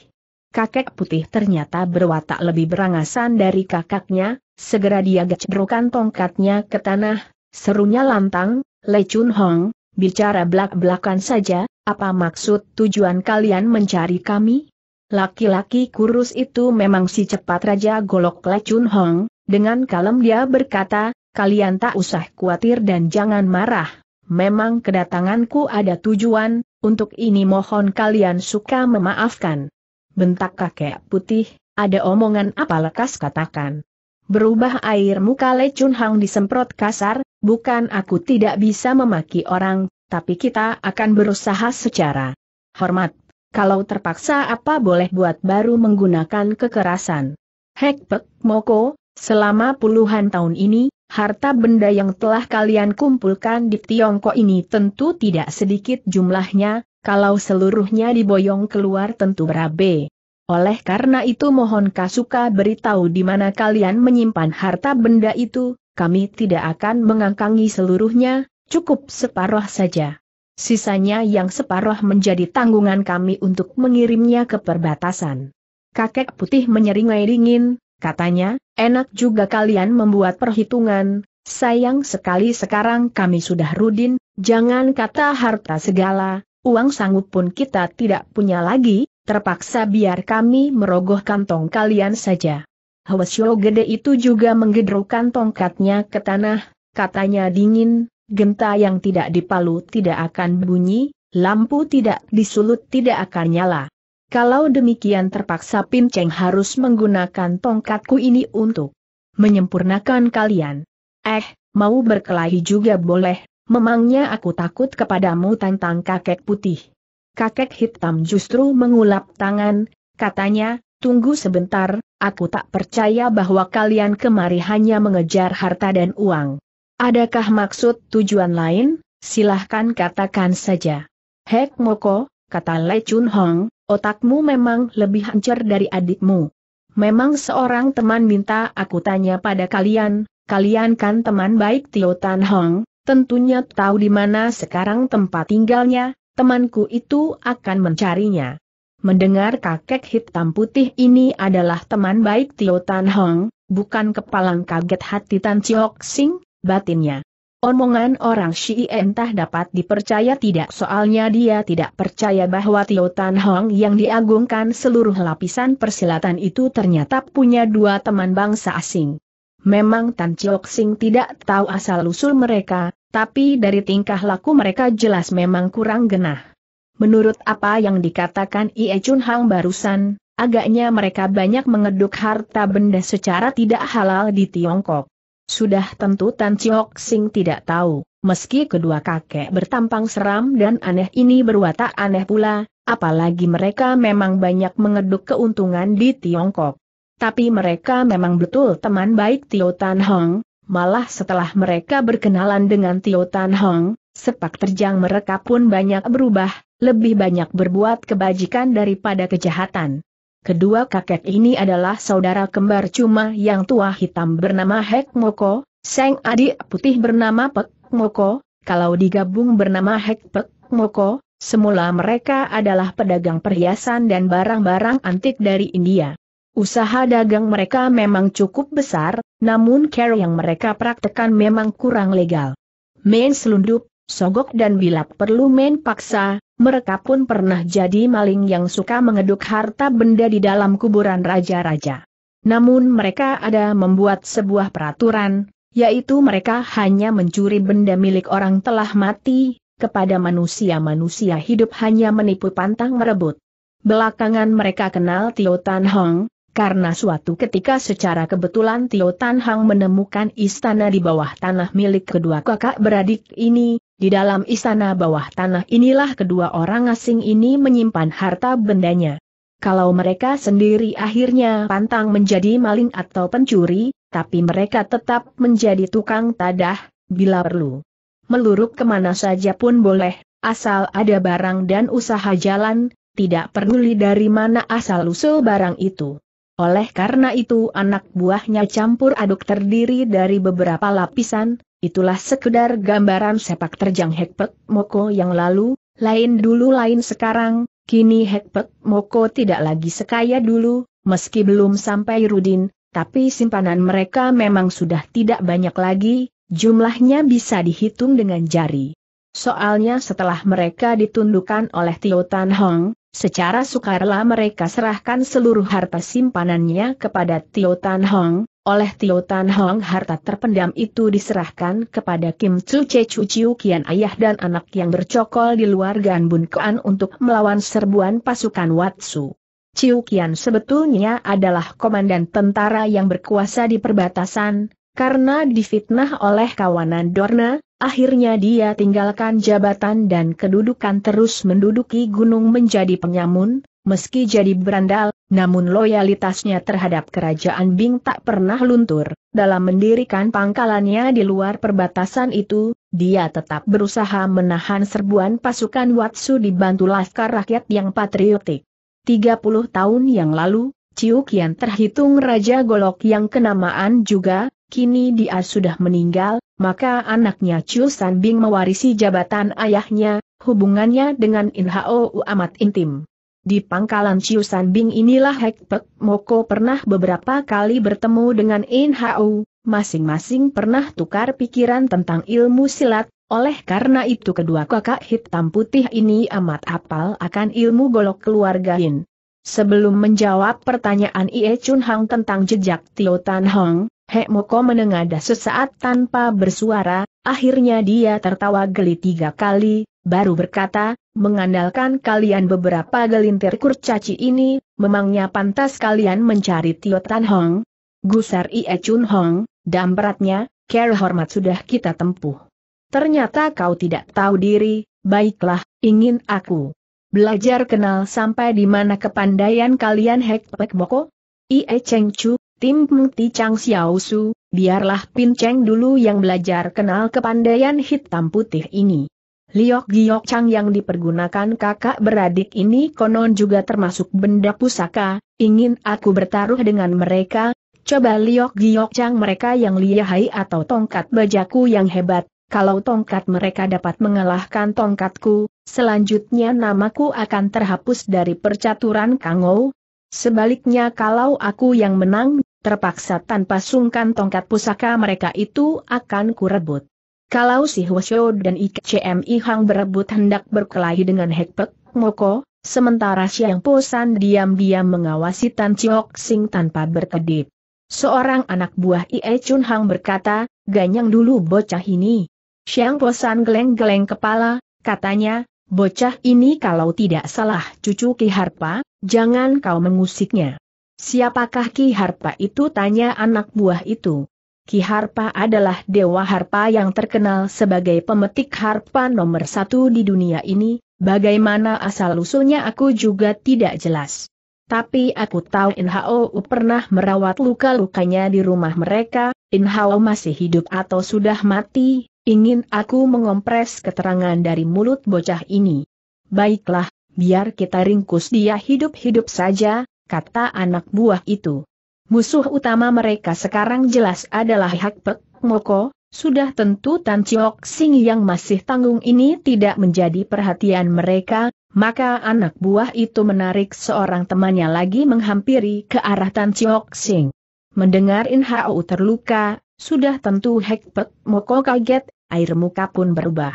Kakek putih ternyata berwatak lebih berangasan dari kakaknya, segera dia gecerokan tongkatnya ke tanah, serunya lantang, Chun Hong, bicara belak-belakan saja, apa maksud tujuan kalian mencari kami? Laki-laki kurus itu memang si cepat Raja Golok Lecun Hong, dengan kalem dia berkata, kalian tak usah khawatir dan jangan marah. Memang kedatanganku ada tujuan, untuk ini mohon kalian suka memaafkan. Bentak kakek putih, ada omongan apa lekas katakan. Berubah air muka Lecun Hang disemprot kasar, bukan aku tidak bisa memaki orang, tapi kita akan berusaha secara hormat. Kalau terpaksa apa boleh buat baru menggunakan kekerasan. Hekpek Moko, selama puluhan tahun ini, harta benda yang telah kalian kumpulkan di Tiongkok ini tentu tidak sedikit jumlahnya, kalau seluruhnya diboyong keluar tentu berabe. Oleh karena itu mohon Kasuka beritahu di mana kalian menyimpan harta benda itu, kami tidak akan mengangkangi seluruhnya, cukup separuh saja. Sisanya yang separuh menjadi tanggungan kami untuk mengirimnya ke perbatasan. Kakek putih menyeringai dingin, katanya, enak juga kalian membuat perhitungan, sayang sekali sekarang kami sudah rudin, jangan kata harta segala, uang sanggup pun kita tidak punya lagi, terpaksa biar kami merogoh kantong kalian saja. Hwasyo gede itu juga menggedrukan tongkatnya ke tanah, katanya dingin, Genta yang tidak dipalu tidak akan bunyi, lampu tidak disulut tidak akan nyala. Kalau demikian terpaksa Pin Cheng harus menggunakan tongkatku ini untuk menyempurnakan kalian. Eh, mau berkelahi juga boleh, memangnya aku takut kepadamu tentang kakek putih. Kakek hitam justru mengulap tangan, katanya, tunggu sebentar, aku tak percaya bahwa kalian kemari hanya mengejar harta dan uang. Adakah maksud tujuan lain? Silahkan katakan saja. Hek Moko, kata Le Chun Hong, otakmu memang lebih hancur dari adikmu. Memang seorang teman minta aku tanya pada kalian, kalian kan teman baik Tio Tan Hong, tentunya tahu di mana sekarang tempat tinggalnya, temanku itu akan mencarinya. Mendengar kakek hitam putih ini adalah teman baik Tio Tan Hong, bukan kepalang kaget hati Tan Chiok Sing, batinnya. Omongan orang Shi entah dapat dipercaya tidak soalnya dia tidak percaya bahwa Tio Tan Hong yang diagungkan seluruh lapisan persilatan itu ternyata punya dua teman bangsa asing. Memang Tan Chiok Sing tidak tahu asal-usul mereka, tapi dari tingkah laku mereka jelas memang kurang genah. Menurut apa yang dikatakan Ie Chun Hang barusan, agaknya mereka banyak mengeduk harta benda secara tidak halal di Tiongkok. Sudah tentu Tan Chiok Sing tidak tahu, meski kedua kakek bertampang seram dan aneh ini berwatak aneh pula, apalagi mereka memang banyak mengeduk keuntungan di Tiongkok. Tapi mereka memang betul teman baik Tio Tan Hong, malah setelah mereka berkenalan dengan Tio Tan Hong, sepak terjang mereka pun banyak berubah, lebih banyak berbuat kebajikan daripada kejahatan. Kedua kakek ini adalah saudara kembar cuma yang tua hitam bernama Hek Moko, Seng adik putih bernama Pek Moko, kalau digabung bernama Hek Pek Moko, semula mereka adalah pedagang perhiasan dan barang-barang antik dari India. Usaha dagang mereka memang cukup besar, namun care yang mereka praktekan memang kurang legal. Main selundup, sogok dan bilap perlu main paksa, mereka pun pernah jadi maling yang suka mengeduk harta benda di dalam kuburan raja-raja. Namun mereka ada membuat sebuah peraturan, yaitu mereka hanya mencuri benda milik orang telah mati, kepada manusia-manusia hidup hanya menipu pantang merebut. Belakangan mereka kenal Tio Tan Hong, karena suatu ketika secara kebetulan Tio Tan Hong menemukan istana di bawah tanah milik kedua kakak beradik ini, di dalam istana bawah tanah inilah kedua orang asing ini menyimpan harta bendanya. Kalau mereka sendiri akhirnya pantang menjadi maling atau pencuri, tapi mereka tetap menjadi tukang tadah, bila perlu. Meluruk kemana saja pun boleh, asal ada barang dan usaha jalan, tidak peduli dari mana asal-usul barang itu. Oleh karena itu anak buahnya campur aduk terdiri dari beberapa lapisan, itulah sekedar gambaran sepak terjang Hekpek Moko yang lalu, lain dulu lain sekarang, kini Hekpek Moko tidak lagi sekaya dulu, meski belum sampai Rudin, tapi simpanan mereka memang sudah tidak banyak lagi, jumlahnya bisa dihitung dengan jari. Soalnya setelah mereka ditundukkan oleh Tio Tan Hong, Secara sukarela mereka serahkan seluruh harta simpanannya kepada Tio Tan Hong, oleh Tio Tan Hong harta terpendam itu diserahkan kepada Kim Chu Che Chu Chiu Kian ayah dan anak yang bercokol di luar Gan Bun Kuan untuk melawan serbuan pasukan Watsu. Chiu Kian sebetulnya adalah komandan tentara yang berkuasa di perbatasan, karena difitnah oleh kawanan Dorna, Akhirnya dia tinggalkan jabatan dan kedudukan terus menduduki gunung menjadi penyamun, meski jadi berandal, namun loyalitasnya terhadap kerajaan Bing tak pernah luntur. Dalam mendirikan pangkalannya di luar perbatasan itu, dia tetap berusaha menahan serbuan pasukan Watsu dibantu laskar rakyat yang patriotik. 30 tahun yang lalu, Ciu Qian terhitung Raja Golok yang kenamaan juga, kini dia sudah meninggal, maka anaknya Chiu San Bing mewarisi jabatan ayahnya, hubungannya dengan In Hao amat intim. Di pangkalan Chiu San Bing inilah Hek Pek Moko pernah beberapa kali bertemu dengan In Hao, masing-masing pernah tukar pikiran tentang ilmu silat, oleh karena itu kedua kakak hitam putih ini amat apal akan ilmu golok keluarga Hin. Sebelum menjawab pertanyaan Ie Chun Hang tentang jejak Tio Tan Hong, Hek Moko menengadah sesaat tanpa bersuara, akhirnya dia tertawa geli tiga kali, baru berkata, mengandalkan kalian beberapa gelintir kurcaci ini, memangnya pantas kalian mencari Tio Tan Hong? Gusar Ie Chun Hong, dan beratnya, care hormat sudah kita tempuh. Ternyata kau tidak tahu diri, baiklah, ingin aku belajar kenal sampai di mana kepandaian kalian Hek Pek Moko? Ie Cheng Chu, Tim Muti Chang Xiao Su, biarlah Pin Cheng dulu yang belajar kenal kepandaian hitam putih ini. Liok Giok Chang yang dipergunakan kakak beradik ini konon juga termasuk benda pusaka, ingin aku bertaruh dengan mereka, coba Liok Giok Chang mereka yang lihai atau tongkat bajaku yang hebat, kalau tongkat mereka dapat mengalahkan tongkatku, selanjutnya namaku akan terhapus dari percaturan Kangou. Sebaliknya kalau aku yang menang, terpaksa tanpa sungkan tongkat pusaka mereka itu akan kurebut. Kalau si Hwasyo dan ICM Ihang berebut hendak berkelahi dengan Hekpek, Moko, sementara Siang Posan diam-diam mengawasi Tan Chiok Sing tanpa berkedip. Seorang anak buah Ie Chun Hang berkata, ganyang dulu bocah ini. Siang Posan geleng-geleng kepala, katanya, bocah ini kalau tidak salah cucu Ki Harpa, jangan kau mengusiknya. Siapakah Ki Harpa itu tanya anak buah itu. Ki Harpa adalah dewa harpa yang terkenal sebagai pemetik harpa nomor satu di dunia ini, bagaimana asal-usulnya aku juga tidak jelas. Tapi aku tahu Inhao pernah merawat luka-lukanya di rumah mereka, Inhao masih hidup atau sudah mati, ingin aku mengompres keterangan dari mulut bocah ini. Baiklah, biar kita ringkus dia hidup-hidup saja, kata anak buah itu. Musuh utama mereka sekarang jelas adalah Hak Moko, sudah tentu Tan Chiok Sing yang masih tanggung ini tidak menjadi perhatian mereka, maka anak buah itu menarik seorang temannya lagi menghampiri ke arah Tan Chiok Sing. Mendengar In Hao terluka, sudah tentu Hek Moko kaget, air muka pun berubah.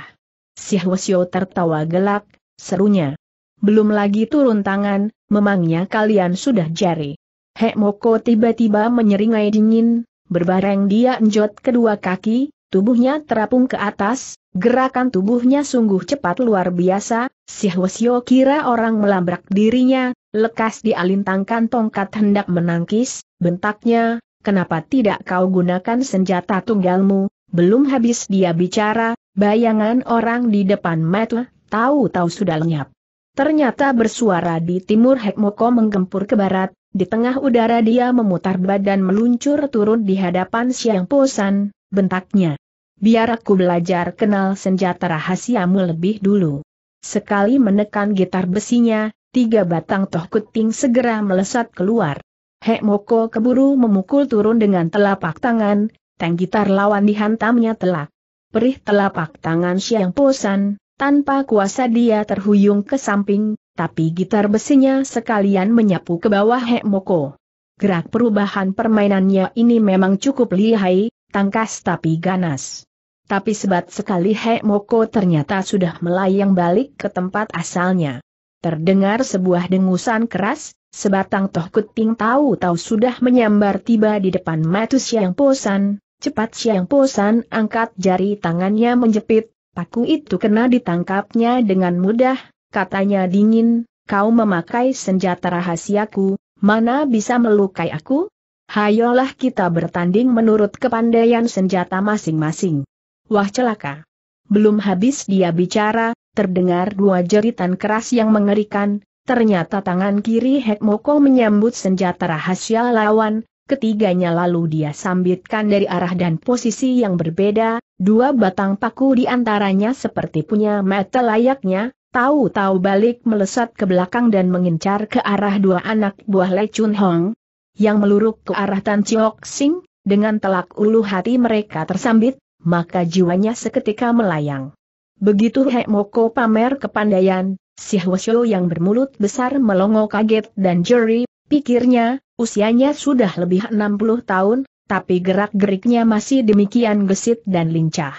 Si Hwasyo tertawa gelak, serunya belum lagi turun tangan, memangnya kalian sudah jari. Hek Moko tiba-tiba menyeringai dingin, berbareng dia enjot kedua kaki, tubuhnya terapung ke atas, gerakan tubuhnya sungguh cepat luar biasa, si Hwasyo kira orang melabrak dirinya, lekas dialintangkan tongkat hendak menangkis, bentaknya, kenapa tidak kau gunakan senjata tunggalmu, belum habis dia bicara, bayangan orang di depan mata, tahu-tahu sudah lenyap. Ternyata bersuara di timur Hekmoko menggempur ke barat, di tengah udara dia memutar badan meluncur turun di hadapan Siang Posan, bentaknya. Biar aku belajar kenal senjata rahasiamu lebih dulu. Sekali menekan gitar besinya, tiga batang toh kuting segera melesat keluar. Hekmoko keburu memukul turun dengan telapak tangan, tang gitar lawan dihantamnya telak. Perih telapak tangan Siang Posan, tanpa kuasa dia terhuyung ke samping, tapi gitar besinya sekalian menyapu ke bawah Hek Moko. Gerak perubahan permainannya ini memang cukup lihai, tangkas tapi ganas. Tapi sebat sekali Hek Moko ternyata sudah melayang balik ke tempat asalnya. Terdengar sebuah dengusan keras, sebatang toh kuting tahu-tahu sudah menyambar tiba di depan Matu Siang Posan, cepat Siang Posan angkat jari tangannya menjepit, paku itu kena ditangkapnya dengan mudah, katanya dingin, kau memakai senjata rahasiaku, mana bisa melukai aku? Hayolah kita bertanding menurut kepandaian senjata masing-masing. Wah celaka. Belum habis dia bicara, terdengar dua jeritan keras yang mengerikan, ternyata tangan kiri Hekmoko menyambut senjata rahasia lawan, ketiganya lalu dia sambitkan dari arah dan posisi yang berbeda, Dua batang paku di antaranya seperti punya mata layaknya, tahu-tahu balik melesat ke belakang dan mengincar ke arah dua anak buah Le Chun Hong, yang meluruk ke arah Tan Chiok Sing, dengan telak ulu hati mereka tersambit, maka jiwanya seketika melayang. Begitu Hek Moko pamer kepandaian, si Hwasyo yang bermulut besar melongo kaget dan jeri, pikirnya, usianya sudah lebih 60 tahun, tapi gerak-geriknya masih demikian gesit dan lincah.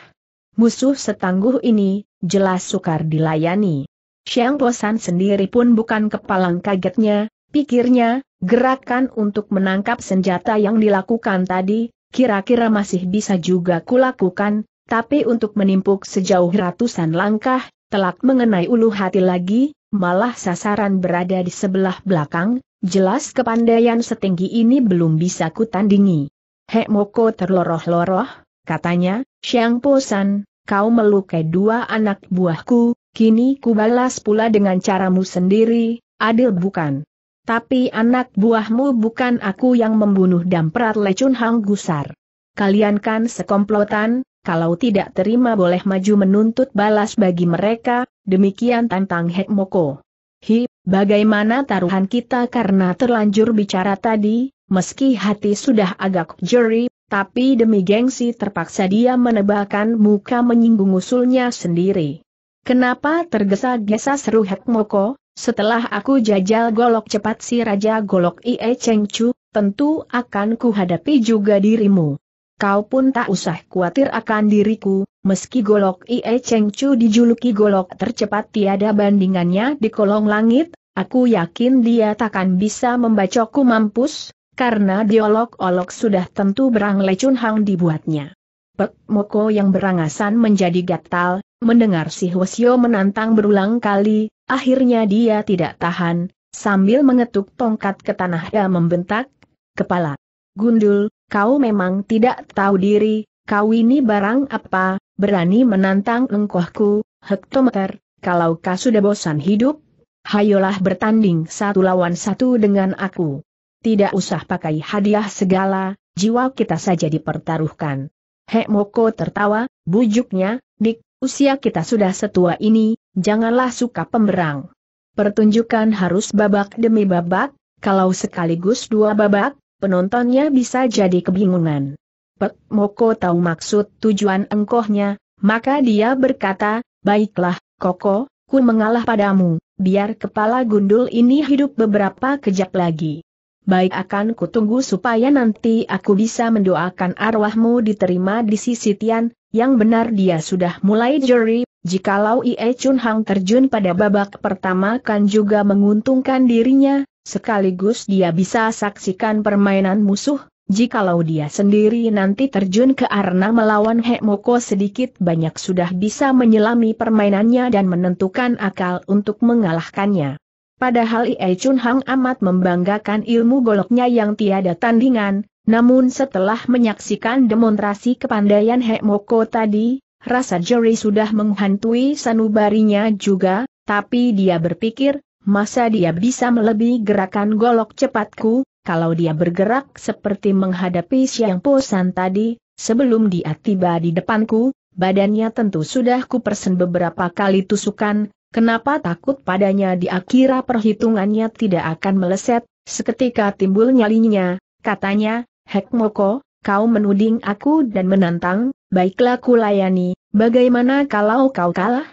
Musuh setangguh ini, jelas sukar dilayani. Xiang Posan sendiri pun bukan kepalang kagetnya, pikirnya, gerakan untuk menangkap senjata yang dilakukan tadi, kira-kira masih bisa juga kulakukan, tapi untuk menimpuk sejauh ratusan langkah, telak mengenai ulu hati lagi, malah sasaran berada di sebelah belakang, jelas kepandaian setinggi ini belum bisa kutandingi. Hek Moko terloroh-loroh, katanya, Siang Posan, kau melukai dua anak buahku, kini ku balas pula dengan caramu sendiri, adil bukan? Tapi anak buahmu bukan aku yang membunuh damprat lecun hang gusar. Kalian kan sekomplotan, kalau tidak terima boleh maju menuntut balas bagi mereka, demikian tantang Hek Moko. Hi, bagaimana taruhan kita karena terlanjur bicara tadi, meski hati sudah agak jeri, tapi demi gengsi terpaksa dia menebalkan muka menyinggung usulnya sendiri. Kenapa tergesa-gesa seru Hek Moko, setelah aku jajal golok cepat si Raja Golok Ie Cheng tentu akan kuhadapi juga dirimu. Kau pun tak usah khawatir akan diriku, meski Golok Ie Cheng dijuluki golok tercepat tiada bandingannya di kolong langit, aku yakin dia takkan bisa membacokku mampus, karena diolok-olok sudah tentu berang lecun hang dibuatnya. Pek Moko yang berangasan menjadi gatal, mendengar si Hwasyo menantang berulang kali, akhirnya dia tidak tahan, sambil mengetuk tongkat ke tanah dan membentak, kepala. Gundul, kau memang tidak tahu diri, kau ini barang apa, berani menantang engkohku, hektometer, kalau kau sudah bosan hidup, hayolah bertanding satu lawan satu dengan aku. Tidak usah pakai hadiah segala, jiwa kita saja dipertaruhkan. Hek Moko tertawa, bujuknya, dik, usia kita sudah setua ini, janganlah suka pemberang. Pertunjukan harus babak demi babak, kalau sekaligus dua babak, penontonnya bisa jadi kebingungan. Pek Moko tahu maksud tujuan engkohnya, maka dia berkata, baiklah, Koko, ku mengalah padamu, biar kepala gundul ini hidup beberapa kejap lagi baik akan kutunggu supaya nanti aku bisa mendoakan arwahmu diterima di sisi Tian, yang benar dia sudah mulai juri, jikalau Ie Chun Hang terjun pada babak pertama kan juga menguntungkan dirinya, sekaligus dia bisa saksikan permainan musuh, jikalau dia sendiri nanti terjun ke arena melawan Moko sedikit banyak sudah bisa menyelami permainannya dan menentukan akal untuk mengalahkannya. Padahal Ie Chun Hang amat membanggakan ilmu goloknya yang tiada tandingan, namun setelah menyaksikan demonstrasi kepandaian Hek Moko tadi, rasa jeri sudah menghantui sanubarinya juga, tapi dia berpikir, masa dia bisa melebihi gerakan golok cepatku, kalau dia bergerak seperti menghadapi Siang Posan tadi, sebelum dia tiba di depanku, badannya tentu sudah kupersen beberapa kali tusukan, Kenapa takut padanya di akhira perhitungannya tidak akan meleset, seketika timbul nyalinya, katanya, Hek Moko, kau menuding aku dan menantang, baiklah kulayani, bagaimana kalau kau kalah?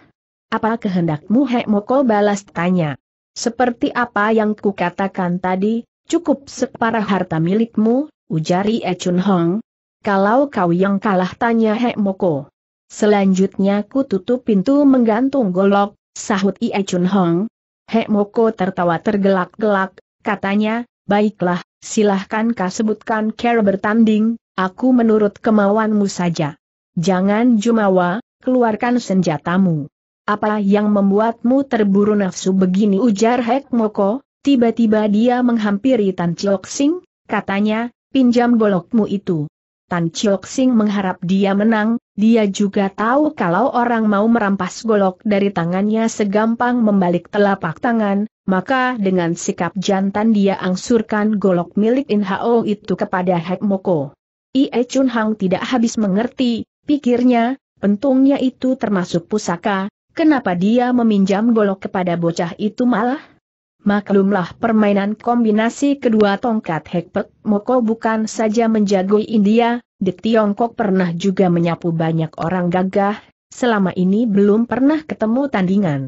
Apa kehendakmu Hek Moko balas tanya. Seperti apa yang kukatakan tadi, cukup separah harta milikmu, ujari Echun Hong. Kalau kau yang kalah tanya Hek Moko. Selanjutnya ku tutup pintu menggantung golok, Sahut Ie Chun Hong. Hek Moko tertawa tergelak-gelak, katanya, baiklah, silahkan kau sebutkan cara bertanding, aku menurut kemauanmu saja. Jangan jumawa, keluarkan senjatamu. Apa yang membuatmu terburu nafsu begini ujar Hek Moko, tiba-tiba dia menghampiri Tan Chok Sing, katanya, pinjam golokmu itu. Tan Chiok Sing mengharap dia menang, dia juga tahu kalau orang mau merampas golok dari tangannya segampang membalik telapak tangan, maka dengan sikap jantan dia angsurkan golok milik In Hao itu kepada Hek Moko. Ie Chun Hang tidak habis mengerti, pikirnya, pentungnya itu termasuk pusaka, kenapa dia meminjam golok kepada bocah itu malah? Maklumlah permainan kombinasi kedua tongkat Hekpek Moko bukan saja menjagoi India, di Tiongkok pernah juga menyapu banyak orang gagah, selama ini belum pernah ketemu tandingan.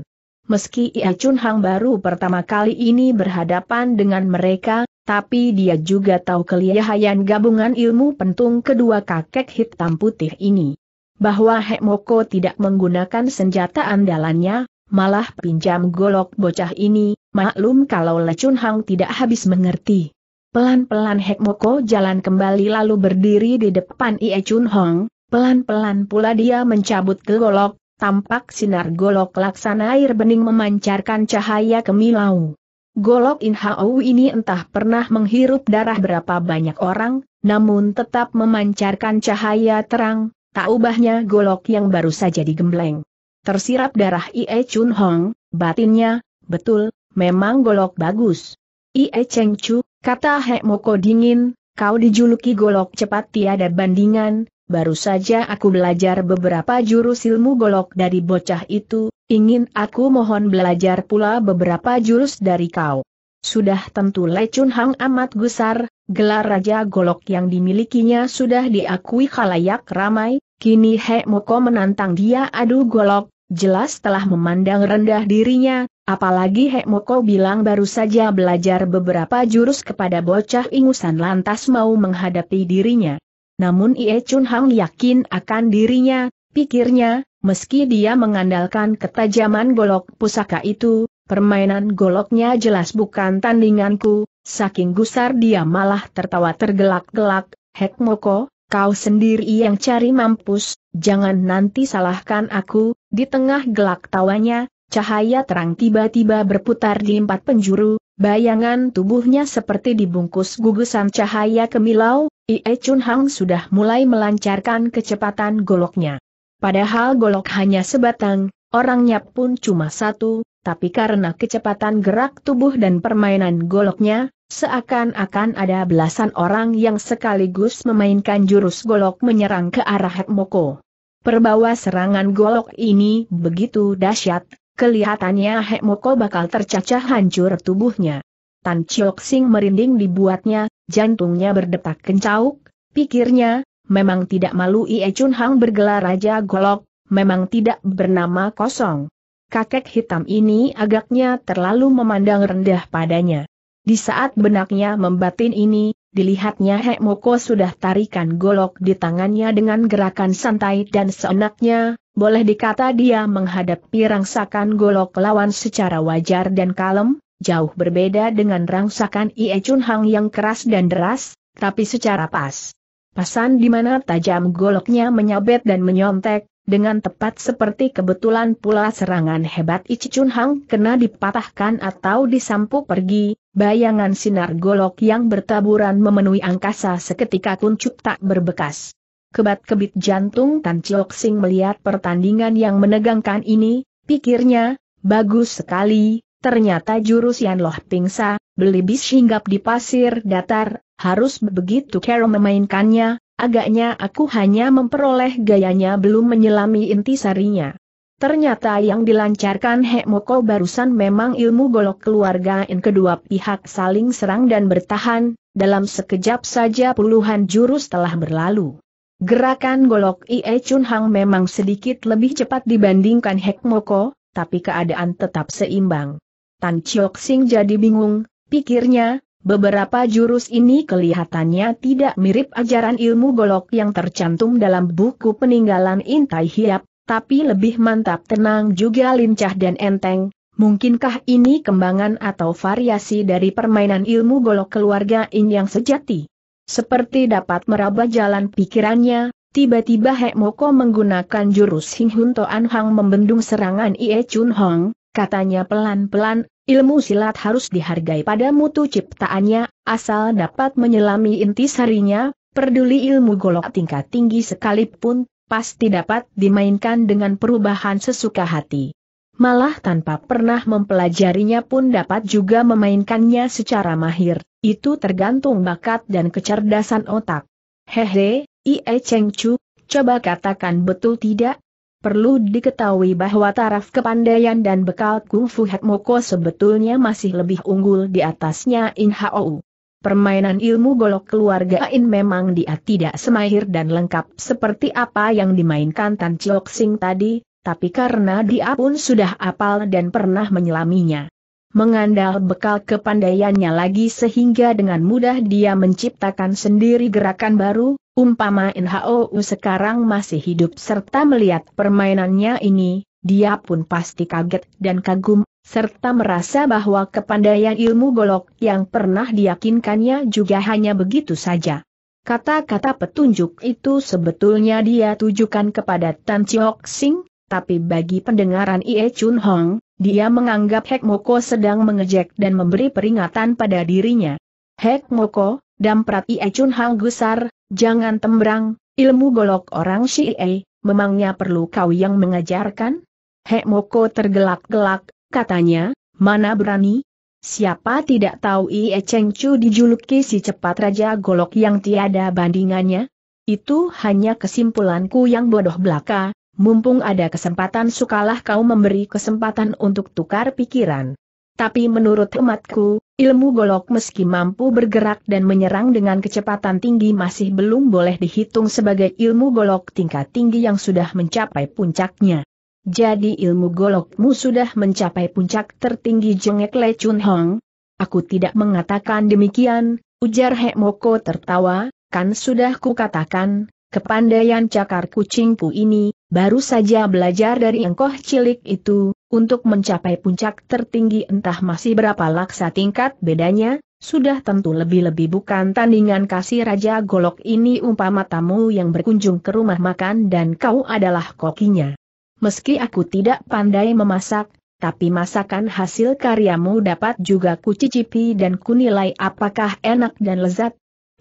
Meski Ia Chun Hang baru pertama kali ini berhadapan dengan mereka, tapi dia juga tahu kelihayan gabungan ilmu pentung kedua kakek hitam putih ini. Bahwa Moko tidak menggunakan senjata andalannya, malah pinjam golok bocah ini, maklum kalau Lecun Hang tidak habis mengerti. Pelan-pelan Hek Moko jalan kembali lalu berdiri di depan Ie Chun Hong, pelan-pelan pula dia mencabut ke golok, tampak sinar golok laksana air bening memancarkan cahaya kemilau. Golok In Hao ini entah pernah menghirup darah berapa banyak orang, namun tetap memancarkan cahaya terang, tak ubahnya golok yang baru saja digembleng. Tersirap darah Ie Chun Hong, batinnya, betul, memang golok bagus. Ie Cheng Chu, kata Hek Moko dingin, kau dijuluki golok cepat tiada bandingan, baru saja aku belajar beberapa jurus ilmu golok dari bocah itu, ingin aku mohon belajar pula beberapa jurus dari kau. Sudah tentu Le Chun Hong amat gusar, gelar Raja Golok yang dimilikinya sudah diakui khalayak ramai, kini He Moko menantang dia adu golok, jelas telah memandang rendah dirinya, apalagi Hekmoko bilang baru saja belajar beberapa jurus kepada bocah ingusan lantas mau menghadapi dirinya. Namun Ie Chun Hang yakin akan dirinya, pikirnya, meski dia mengandalkan ketajaman golok pusaka itu, permainan goloknya jelas bukan tandinganku, saking gusar dia malah tertawa tergelak-gelak, Hekmoko, kau sendiri yang cari mampus, jangan nanti salahkan aku, di tengah gelak tawanya, cahaya terang tiba-tiba berputar di empat penjuru, bayangan tubuhnya seperti dibungkus gugusan cahaya kemilau, Ie Chun Hang sudah mulai melancarkan kecepatan goloknya. Padahal golok hanya sebatang, orangnya pun cuma satu, tapi karena kecepatan gerak tubuh dan permainan goloknya, seakan-akan ada belasan orang yang sekaligus memainkan jurus golok menyerang ke arah Hekmoko. Perbawa serangan golok ini begitu dahsyat, kelihatannya Moko bakal tercacah hancur tubuhnya. Tan Chiok Sing merinding dibuatnya, jantungnya berdetak kencauk, pikirnya, memang tidak malu Ie Chun Hang bergelar Raja Golok, memang tidak bernama kosong. Kakek hitam ini agaknya terlalu memandang rendah padanya. Di saat benaknya membatin ini, Dilihatnya Hek Moko sudah tarikan golok di tangannya dengan gerakan santai dan seenaknya, boleh dikata dia menghadapi rangsakan golok lawan secara wajar dan kalem, jauh berbeda dengan rangsakan Ie Chun Hang yang keras dan deras, tapi secara pas. Pasan di mana tajam goloknya menyabet dan menyontek, dengan tepat seperti kebetulan pula serangan hebat Ie Chun Hang kena dipatahkan atau disampu pergi, Bayangan sinar golok yang bertaburan memenuhi angkasa seketika kuncup tak berbekas. Kebat-kebit jantung Tan Chiok Sing melihat pertandingan yang menegangkan ini, pikirnya, bagus sekali, ternyata jurus Yan Loh Pingsa, belibis hinggap di pasir datar, harus begitu cara memainkannya, agaknya aku hanya memperoleh gayanya belum menyelami inti sarinya. Ternyata yang dilancarkan Moko barusan memang ilmu golok keluarga in kedua pihak saling serang dan bertahan, dalam sekejap saja puluhan jurus telah berlalu. Gerakan golok Ie Chun Hang memang sedikit lebih cepat dibandingkan Moko, tapi keadaan tetap seimbang. Tan Chiok Sing jadi bingung, pikirnya, beberapa jurus ini kelihatannya tidak mirip ajaran ilmu golok yang tercantum dalam buku peninggalan Intai Hiap, tapi lebih mantap tenang juga lincah dan enteng, mungkinkah ini kembangan atau variasi dari permainan ilmu golok keluarga In yang sejati? Seperti dapat meraba jalan pikirannya, tiba-tiba Moko menggunakan jurus Hing Hun Toan Hang membendung serangan Ie Chun Hong, katanya pelan-pelan, Ilmu silat harus dihargai pada mutu ciptaannya, asal dapat menyelami inti sarinya, Perduli ilmu golok tingkat tinggi sekalipun, pasti dapat dimainkan dengan perubahan sesuka hati. Malah tanpa pernah mempelajarinya pun dapat juga memainkannya secara mahir, itu tergantung bakat dan kecerdasan otak. Hehe, Ie Cheng Chu, coba katakan betul tidak? Perlu diketahui bahwa taraf kepandaian dan bekal kungfu Moko sebetulnya masih lebih unggul di atasnya In Hao. Permainan ilmu golok keluarga Ain memang dia tidak semahir dan lengkap seperti apa yang dimainkan Tan Chok Sing tadi, tapi karena dia pun sudah apal dan pernah menyelaminya. Mengandal bekal kepandaiannya lagi sehingga dengan mudah dia menciptakan sendiri gerakan baru, umpama NHOU sekarang masih hidup serta melihat permainannya ini, dia pun pasti kaget dan kagum, serta merasa bahwa kepandaian ilmu golok yang pernah diyakinkannya juga hanya begitu saja. Kata-kata petunjuk itu sebetulnya dia tujukan kepada Tan Chiok Sing, tapi bagi pendengaran Ie Chun Hong, dia menganggap Hek Moko sedang mengejek dan memberi peringatan pada dirinya. Hek Moko, damprat Ie Chun Hong gusar, jangan tembrang, ilmu golok orang Ie, memangnya perlu kau yang mengajarkan? Hek Moko tergelak-gelak, katanya, mana berani? Siapa tidak tahu Ie Cheng Chu dijuluki si cepat raja golok yang tiada bandingannya? Itu hanya kesimpulanku yang bodoh belaka, mumpung ada kesempatan sukalah kau memberi kesempatan untuk tukar pikiran. Tapi menurut umatku, ilmu golok meski mampu bergerak dan menyerang dengan kecepatan tinggi masih belum boleh dihitung sebagai ilmu golok tingkat tinggi yang sudah mencapai puncaknya. Jadi ilmu golokmu sudah mencapai puncak tertinggi jengek Le Chun Hong? Aku tidak mengatakan demikian, ujar Hek Moko tertawa, kan sudah kukatakan, kepandaian cakar kucingku ini, baru saja belajar dari engkoh cilik itu, untuk mencapai puncak tertinggi entah masih berapa laksa tingkat bedanya, sudah tentu lebih-lebih bukan tandingan kasih Raja Golok ini umpama tamu yang berkunjung ke rumah makan dan kau adalah kokinya meski aku tidak pandai memasak, tapi masakan hasil karyamu dapat juga kucicipi dan kunilai apakah enak dan lezat.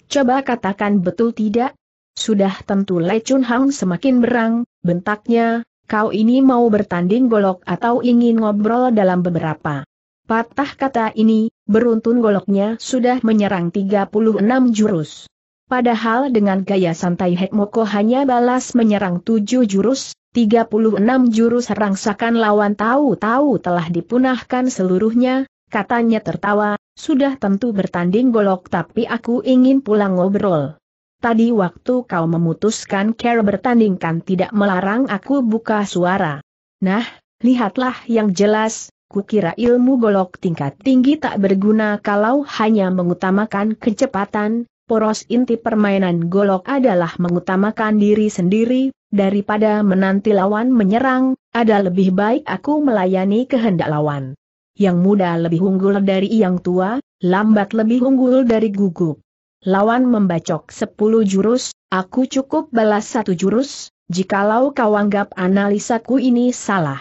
Coba katakan betul tidak? Sudah tentu Lei Chun Hang semakin berang, bentaknya, kau ini mau bertanding golok atau ingin ngobrol dalam beberapa. Patah kata ini, beruntun goloknya sudah menyerang 36 jurus. Padahal dengan gaya santai Hekmoko hanya balas menyerang 7 jurus, 36 juru serang sakan lawan tahu-tahu telah dipunahkan seluruhnya, katanya tertawa, sudah tentu bertanding golok tapi aku ingin pulang ngobrol. Tadi waktu kau memutuskan care bertandingkan tidak melarang aku buka suara. Nah, lihatlah yang jelas, kukira ilmu golok tingkat tinggi tak berguna kalau hanya mengutamakan kecepatan, poros inti permainan golok adalah mengutamakan diri sendiri, daripada menanti lawan menyerang, ada lebih baik aku melayani kehendak lawan. Yang muda lebih unggul dari yang tua, lambat lebih unggul dari gugup. Lawan membacok sepuluh jurus, aku cukup balas satu jurus, jikalau kau anggap analisaku ini salah.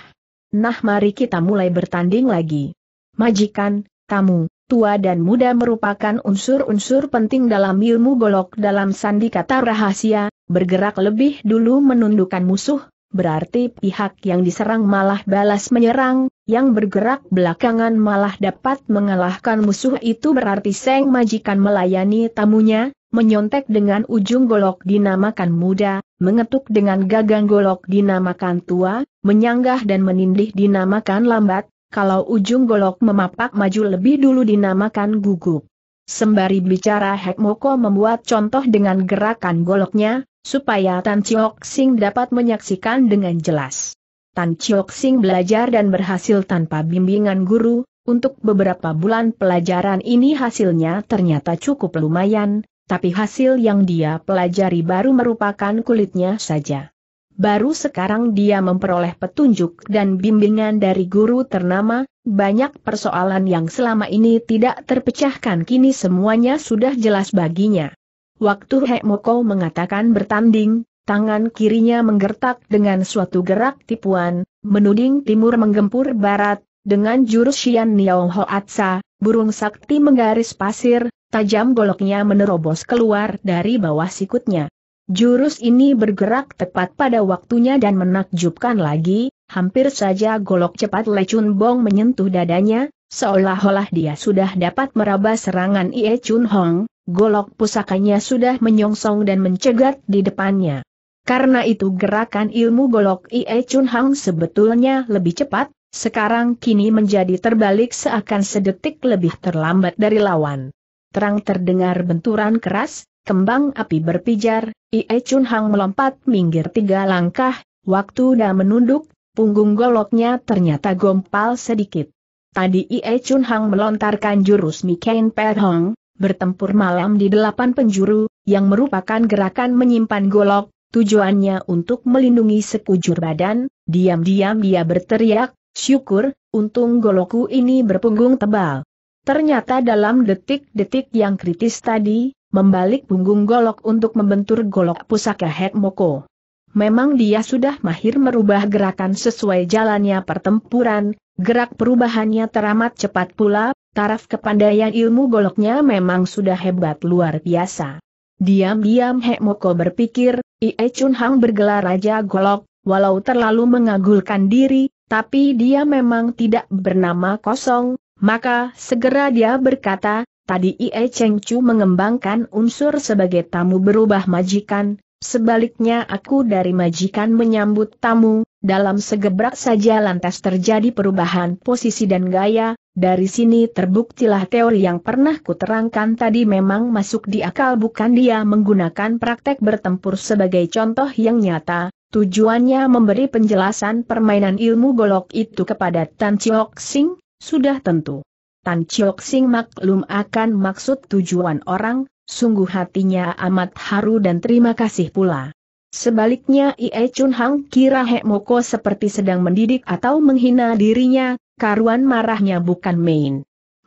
Nah mari kita mulai bertanding lagi. Majikan, tamu, tua dan muda merupakan unsur-unsur penting dalam ilmu golok dalam sandi kata rahasia, bergerak lebih dulu menundukkan musuh, berarti pihak yang diserang malah balas menyerang, yang bergerak belakangan malah dapat mengalahkan musuh itu berarti Seng Majikan melayani tamunya, menyontek dengan ujung golok dinamakan muda, mengetuk dengan gagang golok dinamakan tua, menyanggah dan menindih dinamakan lambat, kalau ujung golok memapak maju lebih dulu dinamakan gugup. Sembari bicara Hek membuat contoh dengan gerakan goloknya, supaya Tan Chiok Sing dapat menyaksikan dengan jelas. Tan Chiok Sing belajar dan berhasil tanpa bimbingan guru, untuk beberapa bulan pelajaran ini hasilnya ternyata cukup lumayan, tapi hasil yang dia pelajari baru merupakan kulitnya saja. Baru sekarang dia memperoleh petunjuk dan bimbingan dari guru ternama, banyak persoalan yang selama ini tidak terpecahkan kini semuanya sudah jelas baginya. Waktu Moko mengatakan bertanding, tangan kirinya menggertak dengan suatu gerak tipuan, menuding timur menggempur barat, dengan jurus Xian Niao Hoatsa, burung sakti menggaris pasir, tajam goloknya menerobos keluar dari bawah sikutnya. Jurus ini bergerak tepat pada waktunya dan menakjubkan lagi, hampir saja golok cepat Chun Bong menyentuh dadanya, seolah-olah dia sudah dapat meraba serangan Ie Chun Hong, golok pusakanya sudah menyongsong dan mencegat di depannya. Karena itu gerakan ilmu golok Ie Chun Hong sebetulnya lebih cepat, sekarang kini menjadi terbalik seakan sedetik lebih terlambat dari lawan. Terang terdengar benturan keras, Kembang api berpijar, Ie Chun Hang melompat minggir tiga langkah, waktu dah menunduk, punggung goloknya ternyata gompal sedikit. Tadi Ie Chun Hang melontarkan jurus Mikain Hong. bertempur malam di delapan penjuru, yang merupakan gerakan menyimpan golok, tujuannya untuk melindungi sekujur badan, diam-diam dia berteriak, syukur, untung goloku ini berpunggung tebal. Ternyata dalam detik-detik yang kritis tadi, membalik punggung golok untuk membentur golok pusaka Het Moko. Memang dia sudah mahir merubah gerakan sesuai jalannya pertempuran, gerak perubahannya teramat cepat pula, taraf kepandaian ilmu goloknya memang sudah hebat luar biasa. Diam-diam Moko berpikir, Ie Chun Hang bergelar Raja Golok, walau terlalu mengagulkan diri, tapi dia memang tidak bernama kosong, maka segera dia berkata, Tadi Ie Cheng Chu mengembangkan unsur sebagai tamu berubah majikan, sebaliknya aku dari majikan menyambut tamu, dalam segebrak saja lantas terjadi perubahan posisi dan gaya, dari sini terbuktilah teori yang pernah kuterangkan tadi memang masuk di akal bukan dia menggunakan praktek bertempur sebagai contoh yang nyata, tujuannya memberi penjelasan permainan ilmu golok itu kepada Tan Chiok Sing, sudah tentu. Tan Chiok Sing maklum akan maksud tujuan orang, sungguh hatinya amat haru dan terima kasih pula. Sebaliknya Ie Chun Hang kira Hek Moko seperti sedang mendidik atau menghina dirinya, karuan marahnya bukan main.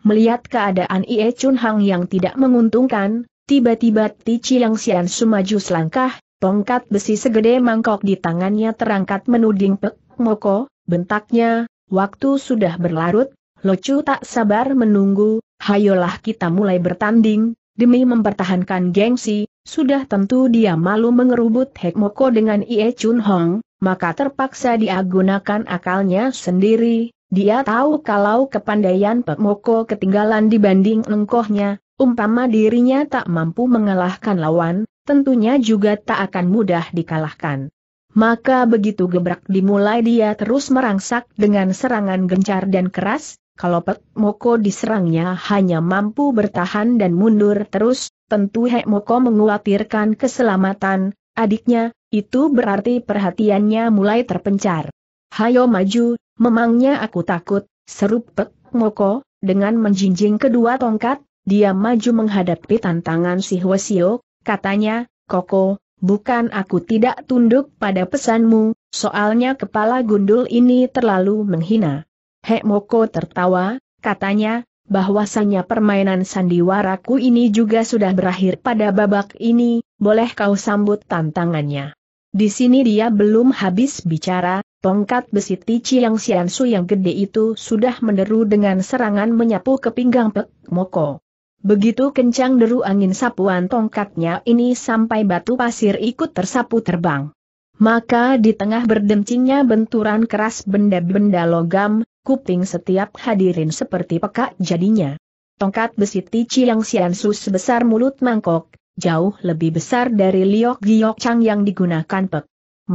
Melihat keadaan Ie Chun Hang yang tidak menguntungkan, tiba-tiba Ti Chiang Sian sumaju selangkah, tongkat besi segede mangkok di tangannya terangkat menuding Pek Moko, bentaknya, waktu sudah berlarut, Locu tak sabar menunggu, hayolah kita mulai bertanding, demi mempertahankan gengsi, sudah tentu dia malu mengerubut Hekmoko dengan Ie Chun Hong, maka terpaksa dia gunakan akalnya sendiri, dia tahu kalau kepandaian Pemoko ketinggalan dibanding engkohnya, umpama dirinya tak mampu mengalahkan lawan, tentunya juga tak akan mudah dikalahkan. Maka begitu gebrak dimulai dia terus merangsak dengan serangan gencar dan keras, kalau Pek Moko diserangnya hanya mampu bertahan dan mundur terus, tentu Hek Moko mengkhawatirkan keselamatan adiknya, itu berarti perhatiannya mulai terpencar. Hayo maju, memangnya aku takut, seru Pek Moko, dengan menjinjing kedua tongkat, dia maju menghadapi tantangan si Hwasio, katanya, Koko, bukan aku tidak tunduk pada pesanmu, soalnya kepala gundul ini terlalu menghina. Hek Moko tertawa, katanya, bahwasanya permainan sandiwaraku ini juga sudah berakhir pada babak ini, boleh kau sambut tantangannya. Di sini dia belum habis bicara, tongkat besi tici yang siansu yang gede itu sudah meneru dengan serangan menyapu ke pinggang Pek Moko. Begitu kencang deru angin sapuan tongkatnya ini sampai batu pasir ikut tersapu terbang. Maka di tengah berdencingnya benturan keras benda-benda logam, kuping setiap hadirin seperti pekak jadinya. Tongkat besi Tici yang Siansu sebesar mulut mangkok, jauh lebih besar dari Liok Giok Chang yang digunakan Pek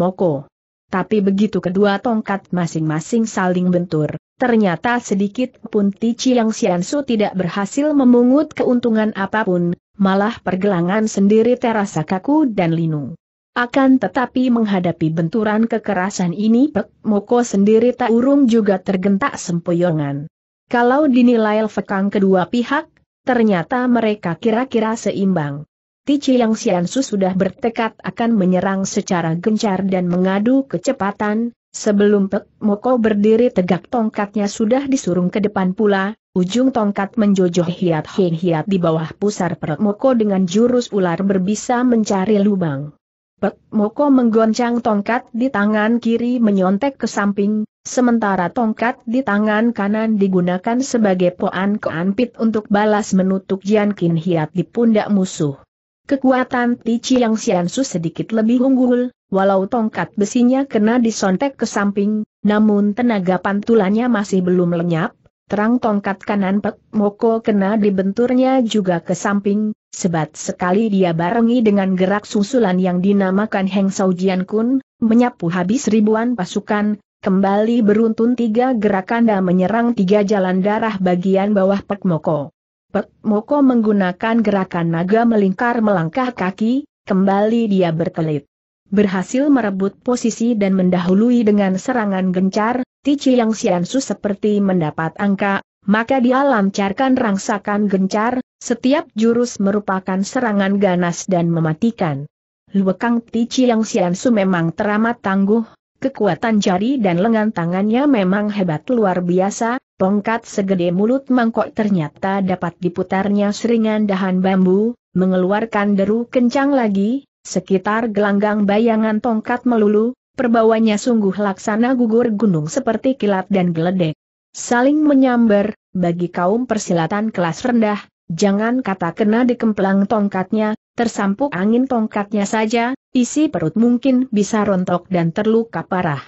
Moko. Tapi begitu kedua tongkat masing-masing saling bentur, ternyata sedikit pun Tici yang Siansu tidak berhasil memungut keuntungan apapun, malah pergelangan sendiri terasa kaku dan linu. Akan tetapi menghadapi benturan kekerasan ini Pek Moko sendiri tak urung juga tergentak sempoyongan. Kalau dinilai lekang kedua pihak, ternyata mereka kira-kira seimbang. Tici yang Siansu sudah bertekad akan menyerang secara gencar dan mengadu kecepatan, sebelum Pek Moko berdiri tegak tongkatnya sudah disurung ke depan pula, ujung tongkat menjojoh hiat-hiat di bawah pusar Pek Moko dengan jurus ular berbisa mencari lubang. Pek Moko menggoncang tongkat di tangan kiri menyontek ke samping, sementara tongkat di tangan kanan digunakan sebagai poan keanpit untuk balas menutup Jian Kin Hiat di pundak musuh. Kekuatan Tici yang Siansu sedikit lebih unggul, walau tongkat besinya kena disontek ke samping, namun tenaga pantulannya masih belum lenyap, terang tongkat kanan Pek Moko kena dibenturnya juga ke samping, Sebat sekali dia barengi dengan gerak susulan yang dinamakan Heng Sao Jian Kun, menyapu habis ribuan pasukan, kembali beruntun tiga gerakan dan menyerang tiga jalan darah bagian bawah Pek Moko. Pek Moko menggunakan gerakan naga melingkar melangkah kaki, kembali dia berkelit berhasil merebut posisi dan mendahului dengan serangan gencar, Tici Yang Xiansu seperti mendapat angka maka dia lancarkan rangsakan gencar, setiap jurus merupakan serangan ganas dan mematikan. Luekang Tici yang Siansu memang teramat tangguh, kekuatan jari dan lengan tangannya memang hebat luar biasa, tongkat segede mulut mangkok ternyata dapat diputarnya seringan dahan bambu, mengeluarkan deru kencang lagi, sekitar gelanggang bayangan tongkat melulu, perbawanya sungguh laksana gugur gunung seperti kilat dan geledek. Saling menyambar, bagi kaum persilatan kelas rendah, jangan kata kena dikemplang tongkatnya, tersampuk angin tongkatnya saja, isi perut mungkin bisa rontok dan terluka parah.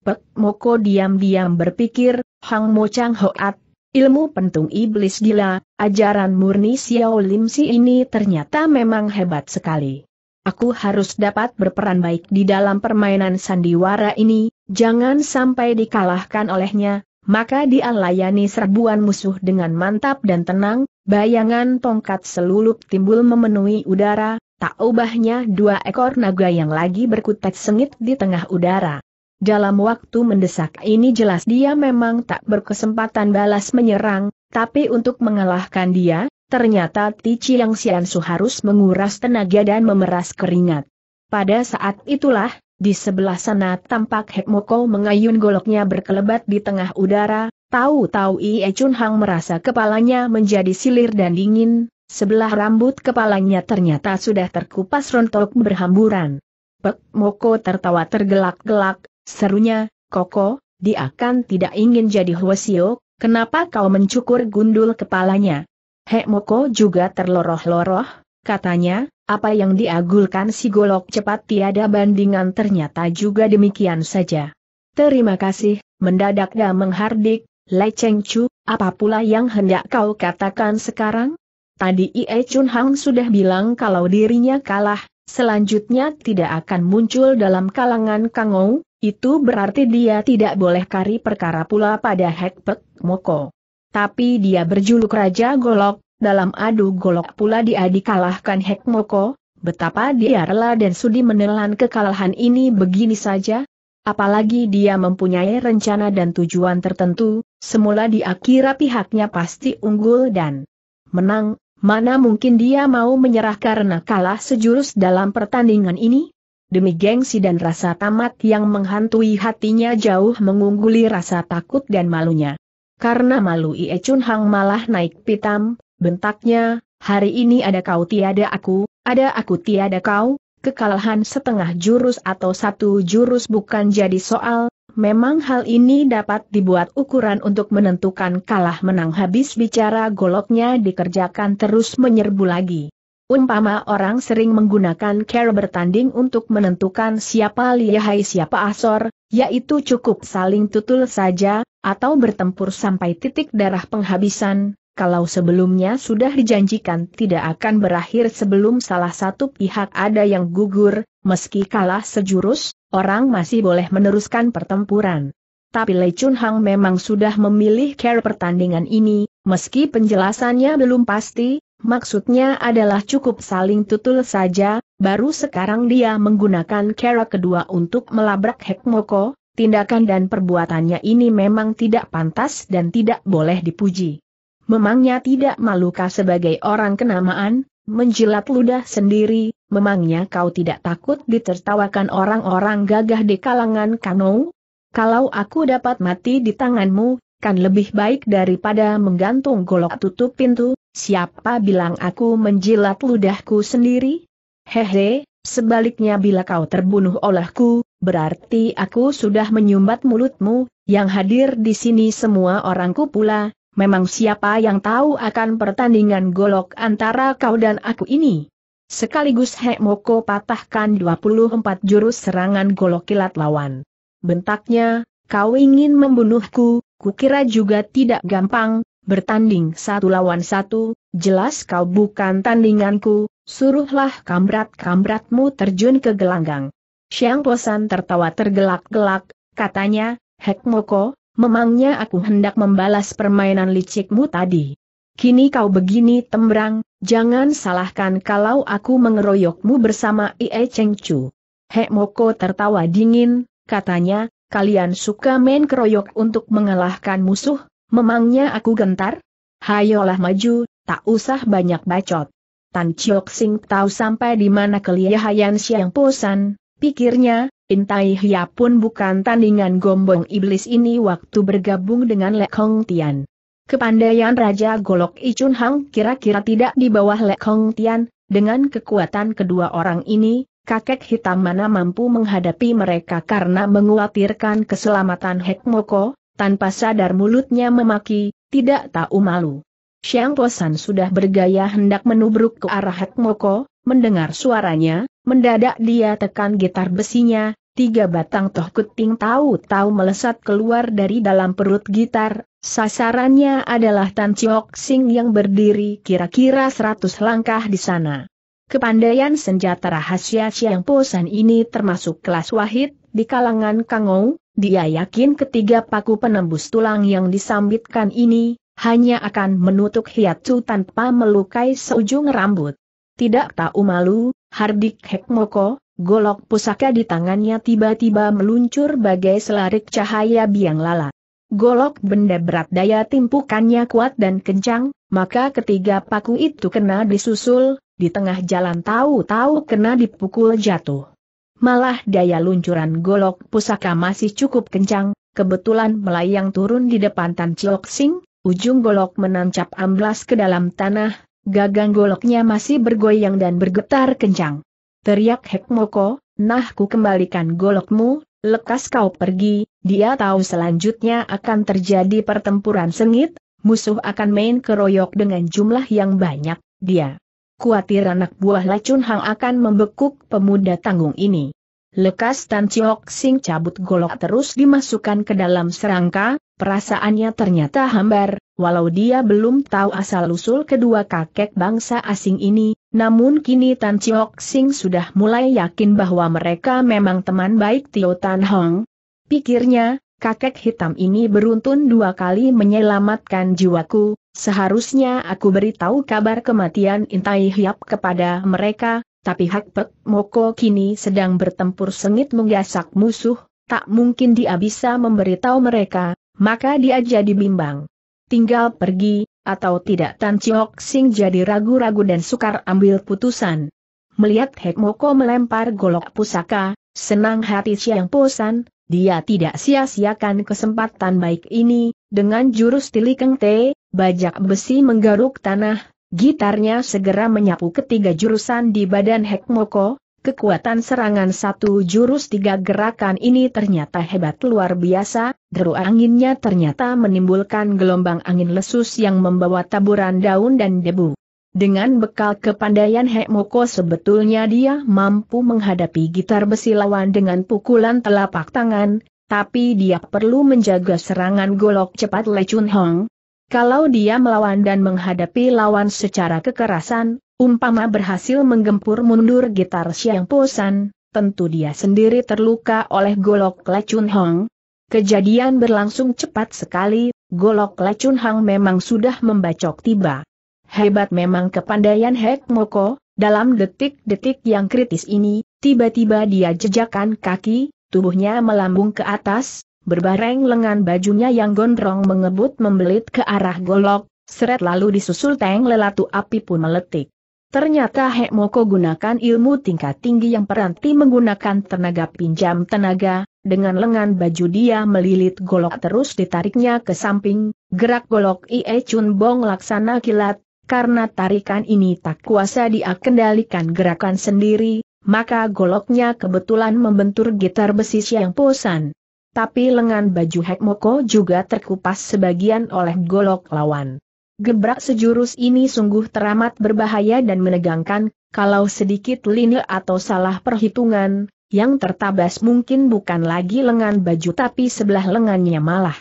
Pek Moko diam-diam berpikir, Hang Mo Chang Hoat, ilmu pentung iblis gila, ajaran murni Xiao Lim Si ini ternyata memang hebat sekali. Aku harus dapat berperan baik di dalam permainan sandiwara ini, jangan sampai dikalahkan olehnya, maka dia layani serbuan musuh dengan mantap dan tenang, bayangan tongkat selulup timbul memenuhi udara, tak ubahnya dua ekor naga yang lagi berkutat sengit di tengah udara. Dalam waktu mendesak ini jelas dia memang tak berkesempatan balas menyerang, tapi untuk mengalahkan dia, ternyata Ti yang Siansu harus menguras tenaga dan memeras keringat. Pada saat itulah, di sebelah sana tampak Hekmoko mengayun goloknya berkelebat di tengah udara, tahu-tahu Ie Chun Hang merasa kepalanya menjadi silir dan dingin, sebelah rambut kepalanya ternyata sudah terkupas rontok berhamburan. Pek Moko tertawa tergelak-gelak, serunya, Koko, dia akan tidak ingin jadi Hwasio, kenapa kau mencukur gundul kepalanya? Hekmoko juga terloroh-loroh, katanya, apa yang diagulkan si golok cepat tiada bandingan ternyata juga demikian saja. Terima kasih, mendadak dan menghardik, Lai Cheng Chu, apa pula yang hendak kau katakan sekarang? Tadi Ie Chun Hang sudah bilang kalau dirinya kalah, selanjutnya tidak akan muncul dalam kalangan Kangou, itu berarti dia tidak boleh kari perkara pula pada Pek Moko. Tapi dia berjuluk Raja Golok, dalam adu golok pula dia dikalahkan Hekmoko, betapa dia rela dan sudi menelan kekalahan ini begini saja, Apalagi dia mempunyai rencana dan tujuan tertentu, semula dia kira pihaknya pasti unggul dan menang, mana mungkin dia mau menyerah karena kalah sejurus dalam pertandingan ini? Demi gengsi dan rasa tamat yang menghantui hatinya jauh mengungguli rasa takut dan malunya. Karena malu Ie Chun Hang malah naik pitam, Bentaknya, hari ini ada kau tiada aku, ada aku tiada kau, kekalahan setengah jurus atau satu jurus bukan jadi soal, memang hal ini dapat dibuat ukuran untuk menentukan kalah menang habis bicara goloknya dikerjakan terus menyerbu lagi. Umpama orang sering menggunakan care bertanding untuk menentukan siapa lihai siapa asor, yaitu cukup saling tutul saja, atau bertempur sampai titik darah penghabisan, kalau sebelumnya sudah dijanjikan tidak akan berakhir sebelum salah satu pihak ada yang gugur, meski kalah sejurus, orang masih boleh meneruskan pertempuran. Tapi Lei Chun Hang memang sudah memilih care pertandingan ini, meski penjelasannya belum pasti, maksudnya adalah cukup saling tutul saja, baru sekarang dia menggunakan care kedua untuk melabrak Hekmoko, tindakan dan perbuatannya ini memang tidak pantas dan tidak boleh dipuji. Memangnya tidak malukah sebagai orang kenamaan, menjilat ludah sendiri, memangnya kau tidak takut ditertawakan orang-orang gagah di kalangan kano? Kalau aku dapat mati di tanganmu, kan lebih baik daripada menggantung golok tutup pintu, siapa bilang aku menjilat ludahku sendiri? Hehe, sebaliknya bila kau terbunuh olehku, berarti aku sudah menyumbat mulutmu, yang hadir di sini semua orangku pula, memang siapa yang tahu akan pertandingan golok antara kau dan aku ini? Sekaligus Hek Moko patahkan 24 jurus serangan golok kilat lawan. Bentaknya, kau ingin membunuhku, kukira juga tidak gampang, bertanding satu lawan satu, jelas kau bukan tandinganku, suruhlah kamrat-kamratmu terjun ke gelanggang. Siang Posan tertawa tergelak-gelak, katanya, Hek Moko, memangnya aku hendak membalas permainan licikmu tadi. Kini kau begini tembrang, jangan salahkan kalau aku mengeroyokmu bersama Ie Cheng Chu. Hek Moko tertawa dingin, katanya, kalian suka main keroyok untuk mengalahkan musuh, memangnya aku gentar? Hayolah maju, tak usah banyak bacot. Tan Chiok Sing tahu sampai di mana kelihayan Siang Posan, pikirnya, Intai Hia pun bukan tandingan gombong iblis ini waktu bergabung dengan Lek Hong Tian. Kepandaian Raja Golok Icun Hang kira-kira tidak di bawah Lek Hong Tian, dengan kekuatan kedua orang ini, kakek hitam mana mampu menghadapi mereka karena menguatirkan keselamatan Hekmoko, tanpa sadar mulutnya memaki, tidak tahu malu. Siang Posan sudah bergaya hendak menubruk ke arah Hekmoko, mendengar suaranya, Mendadak dia tekan gitar besinya, tiga batang toh kuting tahu-tahu melesat keluar dari dalam perut gitar, sasarannya adalah Tan Chiok Sing yang berdiri kira-kira seratus langkah di sana. Kepandaian senjata rahasia Siang Posan ini termasuk kelas wahid di kalangan Kangou, dia yakin ketiga paku penembus tulang yang disambitkan ini, hanya akan menutup hiatu tanpa melukai seujung rambut. Tidak tahu malu, Hardik Hekmoko, golok pusaka di tangannya tiba-tiba meluncur bagai selarik cahaya biang lala. Golok benda berat daya timpukannya kuat dan kencang, maka ketiga paku itu kena disusul, di tengah jalan tahu-tahu kena dipukul jatuh. Malah daya luncuran golok pusaka masih cukup kencang, kebetulan melayang turun di depan Tan Chiok Sing, ujung golok menancap amblas ke dalam tanah, Gagang goloknya masih bergoyang dan bergetar kencang. Teriak Hekmoko, nah ku kembalikan golokmu, lekas kau pergi, dia tahu selanjutnya akan terjadi pertempuran sengit, musuh akan main keroyok dengan jumlah yang banyak, dia. Kuatir anak buah Lacun Hang akan membekuk pemuda tanggung ini. Lekas Tan Chiok Sing cabut golok terus dimasukkan ke dalam serangka, perasaannya ternyata hambar, Walau dia belum tahu asal-usul kedua kakek bangsa asing ini, namun kini Tan Chiok Sing sudah mulai yakin bahwa mereka memang teman baik Tio Tan Hong. Pikirnya, kakek hitam ini beruntun dua kali menyelamatkan jiwaku, seharusnya aku beritahu kabar kematian Intai Hiap kepada mereka, tapi Hak Pek Moko kini sedang bertempur sengit menggasak musuh, tak mungkin dia bisa memberitahu mereka, maka dia jadi bimbang tinggal pergi, atau tidak Tan Chiok Sing jadi ragu-ragu dan sukar ambil putusan. Melihat Hekmoko melempar golok pusaka, senang hati Siang Posan, dia tidak sia-siakan kesempatan baik ini, dengan jurus tilikeng te, bajak besi menggaruk tanah, gitarnya segera menyapu ketiga jurusan di badan Hekmoko, Kekuatan serangan satu jurus tiga gerakan ini ternyata hebat luar biasa, deru anginnya ternyata menimbulkan gelombang angin lesus yang membawa taburan daun dan debu. Dengan bekal kepandaian Hekmoko sebetulnya dia mampu menghadapi gitar besi lawan dengan pukulan telapak tangan, tapi dia perlu menjaga serangan golok cepat Lecun Hong. Kalau dia melawan dan menghadapi lawan secara kekerasan, Umpama berhasil menggempur mundur gitar Siang Posan, tentu dia sendiri terluka oleh golok Lecun Hong. Kejadian berlangsung cepat sekali, golok Lecun Hong memang sudah membacok tiba. Hebat memang kepandaian Hek Moko, dalam detik-detik yang kritis ini, tiba-tiba dia jejakan kaki, tubuhnya melambung ke atas, berbareng lengan bajunya yang gondrong mengebut membelit ke arah golok, seret lalu disusul teng lelatu api pun meletik. Ternyata Hekmoko gunakan ilmu tingkat tinggi yang peranti menggunakan tenaga pinjam tenaga, dengan lengan baju dia melilit golok terus ditariknya ke samping, gerak golok Ie Chun Bong laksana kilat, karena tarikan ini tak kuasa dia kendalikan gerakan sendiri, maka goloknya kebetulan membentur gitar besi siang posan. Tapi lengan baju Hekmoko juga terkupas sebagian oleh golok lawan. Gebrak sejurus ini sungguh teramat berbahaya dan menegangkan, kalau sedikit lini atau salah perhitungan, yang tertabas mungkin bukan lagi lengan baju tapi sebelah lengannya malah.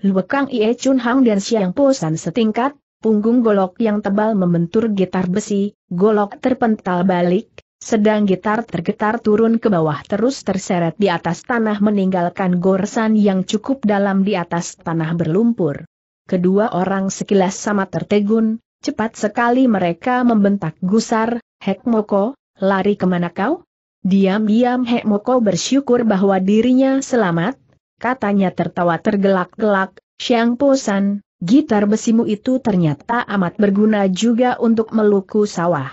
Luekang Ie Chun Hang dan Siang Posan setingkat, punggung golok yang tebal membentur gitar besi, golok terpental balik, sedang gitar tergetar turun ke bawah terus terseret di atas tanah meninggalkan goresan yang cukup dalam di atas tanah berlumpur kedua orang sekilas sama tertegun, cepat sekali mereka membentak gusar, Hek Moko, lari kemana kau? Diam-diam Hek Moko bersyukur bahwa dirinya selamat, katanya tertawa tergelak-gelak, Siang Posan, gitar besimu itu ternyata amat berguna juga untuk meluku sawah.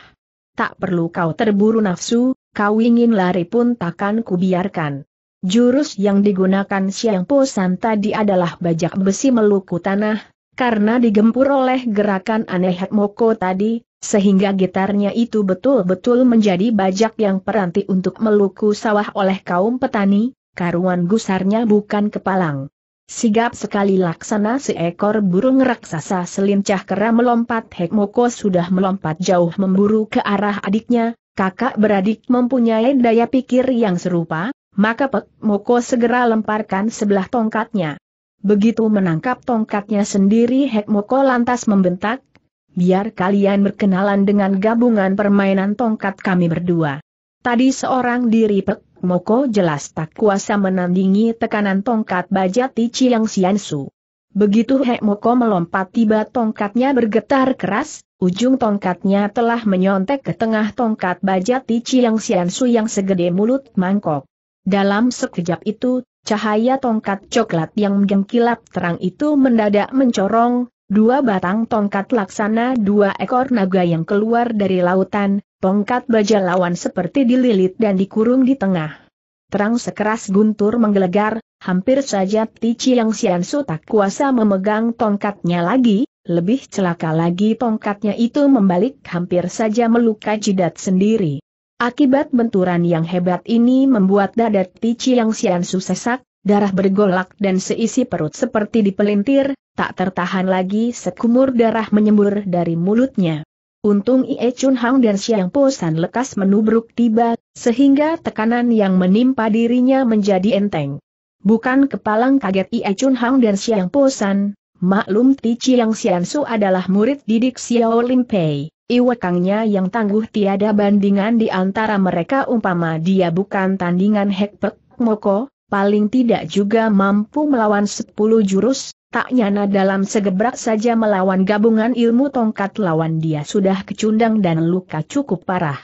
Tak perlu kau terburu nafsu, kau ingin lari pun takkan kubiarkan. Jurus yang digunakan Siang Posan tadi adalah bajak besi meluku tanah, karena digempur oleh gerakan aneh Moko tadi, sehingga gitarnya itu betul-betul menjadi bajak yang peranti untuk meluku sawah oleh kaum petani, karuan gusarnya bukan kepalang. Sigap sekali laksana seekor burung raksasa selincah kera melompat Hekmoko sudah melompat jauh memburu ke arah adiknya, kakak beradik mempunyai daya pikir yang serupa, maka Pek Moko segera lemparkan sebelah tongkatnya. Begitu menangkap tongkatnya sendiri Hek Moko lantas membentak, biar kalian berkenalan dengan gabungan permainan tongkat kami berdua. Tadi seorang diri Pek Moko jelas tak kuasa menandingi tekanan tongkat baja Tichi yang Siansu. Begitu Hek Moko melompat tiba tongkatnya bergetar keras, ujung tongkatnya telah menyontek ke tengah tongkat baja Tichi yang Siansu yang segede mulut mangkok. Dalam sekejap itu, cahaya tongkat coklat yang mengkilap terang itu mendadak mencorong, dua batang tongkat laksana dua ekor naga yang keluar dari lautan, tongkat baja lawan seperti dililit dan dikurung di tengah. Terang sekeras guntur menggelegar, hampir saja Tici yang Siansu tak kuasa memegang tongkatnya lagi, lebih celaka lagi tongkatnya itu membalik hampir saja melukai jidat sendiri. Akibat benturan yang hebat ini membuat dada Tici yang sian sesak, darah bergolak dan seisi perut seperti dipelintir, tak tertahan lagi sekumur darah menyembur dari mulutnya. Untung Ie Chun Hang dan Xiang Po San lekas menubruk tiba, sehingga tekanan yang menimpa dirinya menjadi enteng. Bukan kepalang kaget Ie Chun Hang dan Xiang Po San, maklum Ti Chiang Xian Su adalah murid didik Xiao Lin Pei. Iwakangnya yang tangguh tiada bandingan di antara mereka umpama dia bukan tandingan Hekpek Moko, paling tidak juga mampu melawan sepuluh jurus, tak nyana dalam segebrak saja melawan gabungan ilmu tongkat lawan dia sudah kecundang dan luka cukup parah.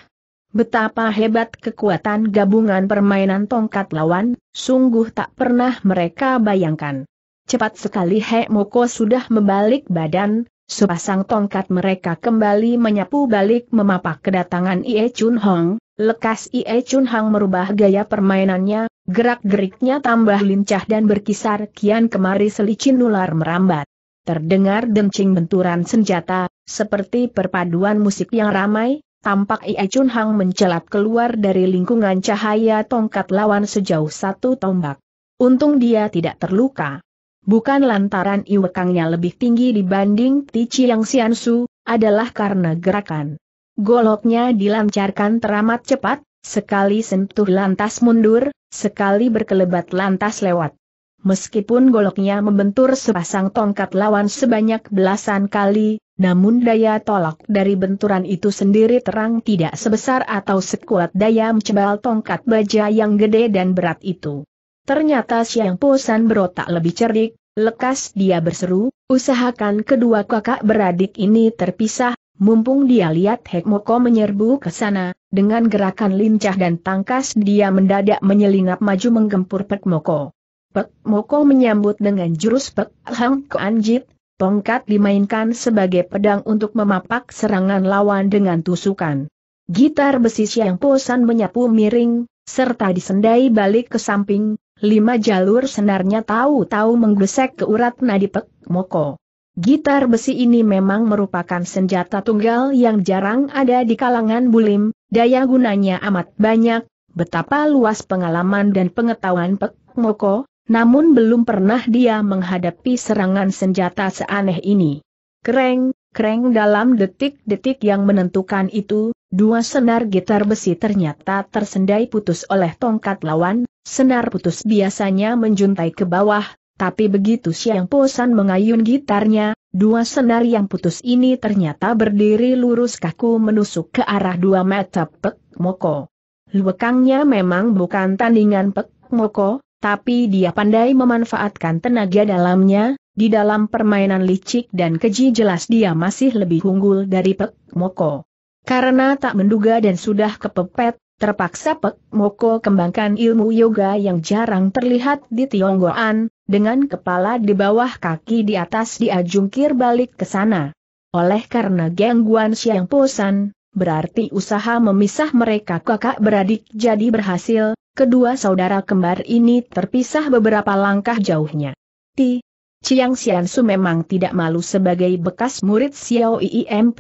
Betapa hebat kekuatan gabungan permainan tongkat lawan, sungguh tak pernah mereka bayangkan. Cepat sekali Hek Moko sudah membalik badan, Sepasang tongkat mereka kembali menyapu balik memapak kedatangan Ie Chun Hong, lekas Ie Chun Hong merubah gaya permainannya, gerak-geriknya tambah lincah dan berkisar kian kemari selicin ular merambat. Terdengar dencing benturan senjata, seperti perpaduan musik yang ramai, tampak Ie Chun Hong mencelat keluar dari lingkungan cahaya tongkat lawan sejauh satu tombak. Untung dia tidak terluka bukan lantaran iwekangnya lebih tinggi dibanding Tici yang Siansu, adalah karena gerakan. Goloknya dilancarkan teramat cepat, sekali sentuh lantas mundur, sekali berkelebat lantas lewat. Meskipun goloknya membentur sepasang tongkat lawan sebanyak belasan kali, namun daya tolak dari benturan itu sendiri terang tidak sebesar atau sekuat daya mencebal tongkat baja yang gede dan berat itu. Ternyata Siang Posan berotak lebih cerdik, Lekas dia berseru, usahakan kedua kakak beradik ini terpisah, mumpung dia lihat Hekmoko menyerbu ke sana, dengan gerakan lincah dan tangkas dia mendadak menyelinap maju menggempur Moko. Pekmoko. Moko menyambut dengan jurus Pek Hang Anjit, tongkat dimainkan sebagai pedang untuk memapak serangan lawan dengan tusukan. Gitar besi siang posan menyapu miring, serta disendai balik ke samping, lima jalur senarnya tahu-tahu menggesek ke urat nadi Pek Moko. Gitar besi ini memang merupakan senjata tunggal yang jarang ada di kalangan bulim, daya gunanya amat banyak, betapa luas pengalaman dan pengetahuan Pek Moko, namun belum pernah dia menghadapi serangan senjata seaneh ini. Kereng, kereng dalam detik-detik yang menentukan itu, Dua senar gitar besi ternyata tersendai putus oleh tongkat lawan, senar putus biasanya menjuntai ke bawah, tapi begitu Siang Posan mengayun gitarnya, dua senar yang putus ini ternyata berdiri lurus kaku menusuk ke arah dua meter Pek Moko. Luekangnya memang bukan tandingan Pek Moko, tapi dia pandai memanfaatkan tenaga dalamnya, di dalam permainan licik dan keji jelas dia masih lebih unggul dari Pek Moko. Karena tak menduga dan sudah kepepet, terpaksa Pek Moko kembangkan ilmu yoga yang jarang terlihat di Tionggoan, dengan kepala di bawah kaki di atas dia jungkir balik ke sana. Oleh karena gangguan siang posan, berarti usaha memisah mereka kakak beradik jadi berhasil, kedua saudara kembar ini terpisah beberapa langkah jauhnya. Ti, Chiang Xiansu memang tidak malu sebagai bekas murid Xiao IIMP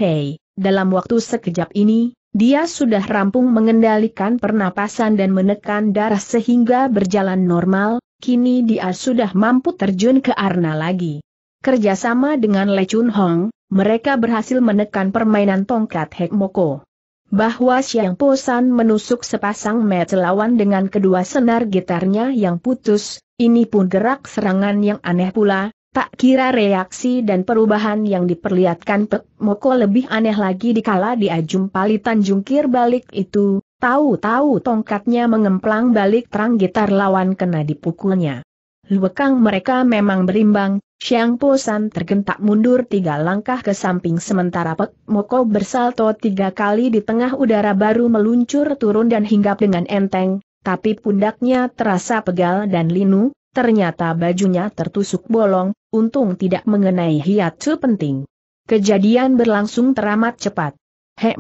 dalam waktu sekejap ini, dia sudah rampung mengendalikan pernapasan dan menekan darah sehingga berjalan normal, kini dia sudah mampu terjun ke arna lagi. Kerjasama dengan Le Chun Hong, mereka berhasil menekan permainan tongkat Moko. Bahwa Xiang San menusuk sepasang met lawan dengan kedua senar gitarnya yang putus, ini pun gerak serangan yang aneh pula, Tak kira reaksi dan perubahan yang diperlihatkan Pek Moko lebih aneh lagi dikala dia jumpali Tanjung balik itu, tahu-tahu tongkatnya mengemplang balik terang gitar lawan kena dipukulnya. Luekang mereka memang berimbang, Siang Posan tergentak mundur tiga langkah ke samping sementara Pek Moko bersalto tiga kali di tengah udara baru meluncur turun dan hinggap dengan enteng, tapi pundaknya terasa pegal dan linu, ternyata bajunya tertusuk bolong, untung tidak mengenai hiatu penting. Kejadian berlangsung teramat cepat.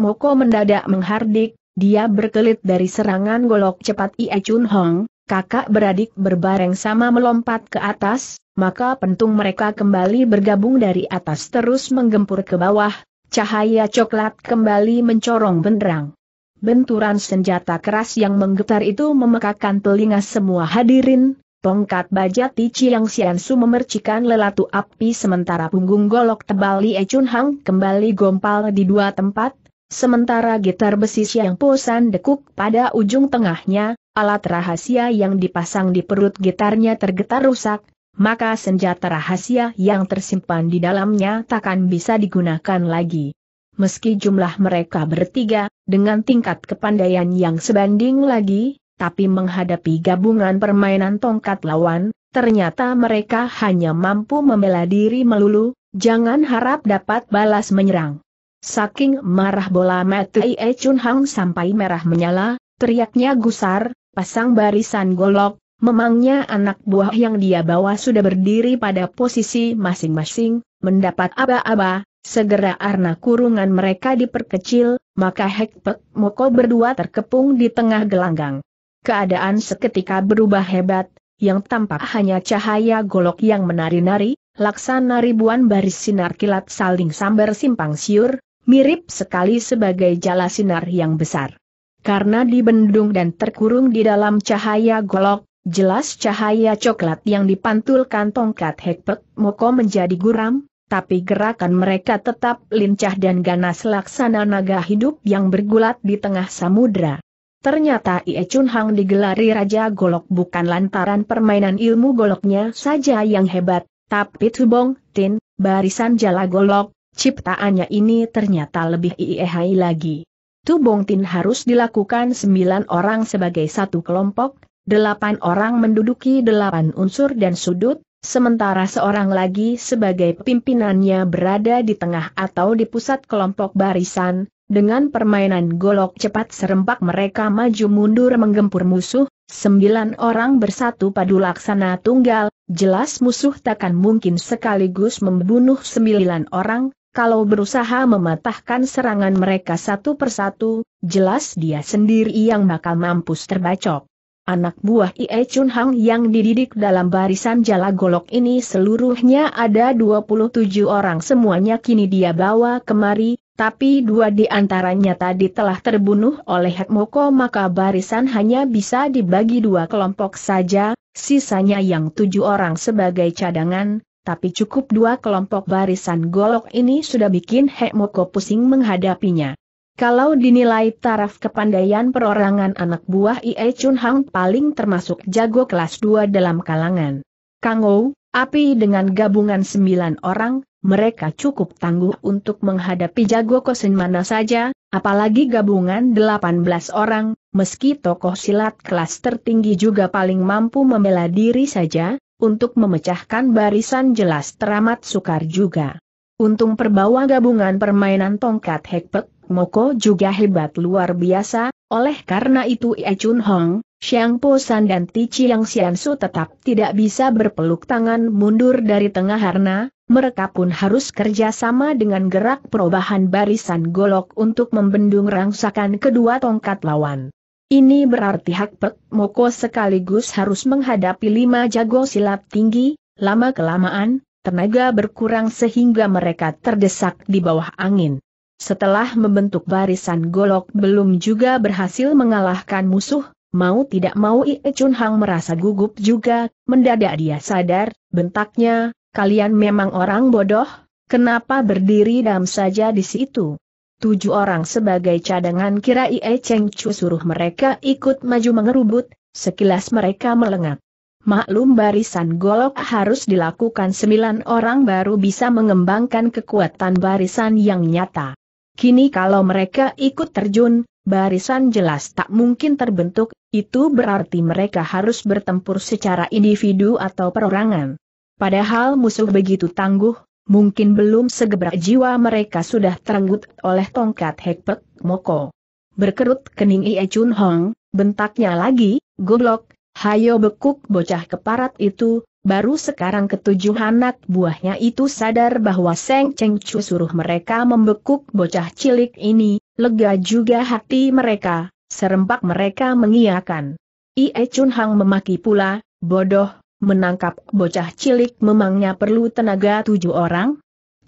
Moko mendadak menghardik, dia berkelit dari serangan golok cepat Ie Chun Hong, kakak beradik berbareng sama melompat ke atas, maka pentung mereka kembali bergabung dari atas terus menggempur ke bawah, cahaya coklat kembali mencorong benderang. Benturan senjata keras yang menggetar itu memekakan telinga semua hadirin, Tongkat tici Chiang Xiansu memercikan lelatu api sementara punggung golok tebal Li Chun Hang kembali gompal di dua tempat, sementara gitar besi Xiang Posan dekuk pada ujung tengahnya, alat rahasia yang dipasang di perut gitarnya tergetar rusak, maka senjata rahasia yang tersimpan di dalamnya takkan bisa digunakan lagi. Meski jumlah mereka bertiga, dengan tingkat kepandaian yang sebanding lagi, tapi menghadapi gabungan permainan tongkat lawan, ternyata mereka hanya mampu membela diri melulu, jangan harap dapat balas menyerang. Saking marah bola Matei e Chun Hang sampai merah menyala, teriaknya gusar, pasang barisan golok, memangnya anak buah yang dia bawa sudah berdiri pada posisi masing-masing, mendapat aba-aba, Segera arna kurungan mereka diperkecil, maka Hekpek Moko berdua terkepung di tengah gelanggang. Keadaan seketika berubah hebat, yang tampak hanya cahaya golok yang menari-nari, laksana ribuan baris sinar kilat saling sambar simpang siur, mirip sekali sebagai jala sinar yang besar. Karena dibendung dan terkurung di dalam cahaya golok, jelas cahaya coklat yang dipantulkan tongkat Hekpek Moko menjadi guram, tapi gerakan mereka tetap lincah dan ganas laksana naga hidup yang bergulat di tengah samudra. Ternyata Ie Chun Hang digelari Raja Golok bukan lantaran permainan ilmu goloknya saja yang hebat, tapi Tubong, Tin, barisan jala golok, ciptaannya ini ternyata lebih iehai lagi. Tubong Tin harus dilakukan sembilan orang sebagai satu kelompok, delapan orang menduduki delapan unsur dan sudut, sementara seorang lagi sebagai pimpinannya berada di tengah atau di pusat kelompok barisan, dengan permainan golok cepat serempak mereka maju mundur menggempur musuh, sembilan orang bersatu padu laksana tunggal, jelas musuh takkan mungkin sekaligus membunuh sembilan orang, kalau berusaha mematahkan serangan mereka satu persatu, jelas dia sendiri yang bakal mampus terbacok. Anak buah Ie Chun Hang yang dididik dalam barisan jala golok ini seluruhnya ada 27 orang semuanya kini dia bawa kemari, tapi dua di antaranya tadi telah terbunuh oleh Moko maka barisan hanya bisa dibagi dua kelompok saja, sisanya yang tujuh orang sebagai cadangan, tapi cukup dua kelompok barisan golok ini sudah bikin Moko pusing menghadapinya. Kalau dinilai taraf kepandaian perorangan anak buah Ie Chun Hang paling termasuk jago kelas 2 dalam kalangan. Kang Ou, Api dengan gabungan sembilan orang, mereka cukup tangguh untuk menghadapi jago kosen mana saja, apalagi gabungan 18 orang, meski tokoh silat kelas tertinggi juga paling mampu membela diri saja, untuk memecahkan barisan jelas teramat sukar juga. Untung perbawa gabungan permainan tongkat hekpek, Moko juga hebat luar biasa, oleh karena itu Ye Chun Hong, Xiang Po San dan Ti Chiang Xian Su tetap tidak bisa berpeluk tangan mundur dari tengah harna, mereka pun harus kerjasama dengan gerak perubahan barisan golok untuk membendung rangsakan kedua tongkat lawan. Ini berarti Hak Pek Moko sekaligus harus menghadapi lima jago silat tinggi, lama kelamaan, tenaga berkurang sehingga mereka terdesak di bawah angin. Setelah membentuk barisan golok belum juga berhasil mengalahkan musuh, mau tidak mau Ie Chun Hang merasa gugup juga, mendadak dia sadar, bentaknya, kalian memang orang bodoh, kenapa berdiri dam saja di situ? Tujuh orang sebagai cadangan kira Ie Cheng Chu suruh mereka ikut maju mengerubut, sekilas mereka melengak. Maklum barisan golok harus dilakukan sembilan orang baru bisa mengembangkan kekuatan barisan yang nyata. Kini kalau mereka ikut terjun, barisan jelas tak mungkin terbentuk, itu berarti mereka harus bertempur secara individu atau perorangan. Padahal musuh begitu tangguh, mungkin belum segebrak jiwa mereka sudah terenggut oleh tongkat Hekpek Moko. Berkerut kening Ie Chun Hong, bentaknya lagi, goblok, hayo bekuk bocah keparat itu, Baru sekarang ketujuh anak buahnya itu sadar bahwa Seng Cheng Chu suruh mereka membekuk bocah cilik ini, lega juga hati mereka, serempak mereka mengiakan. Ie Chun Hang memaki pula, bodoh, menangkap bocah cilik memangnya perlu tenaga tujuh orang?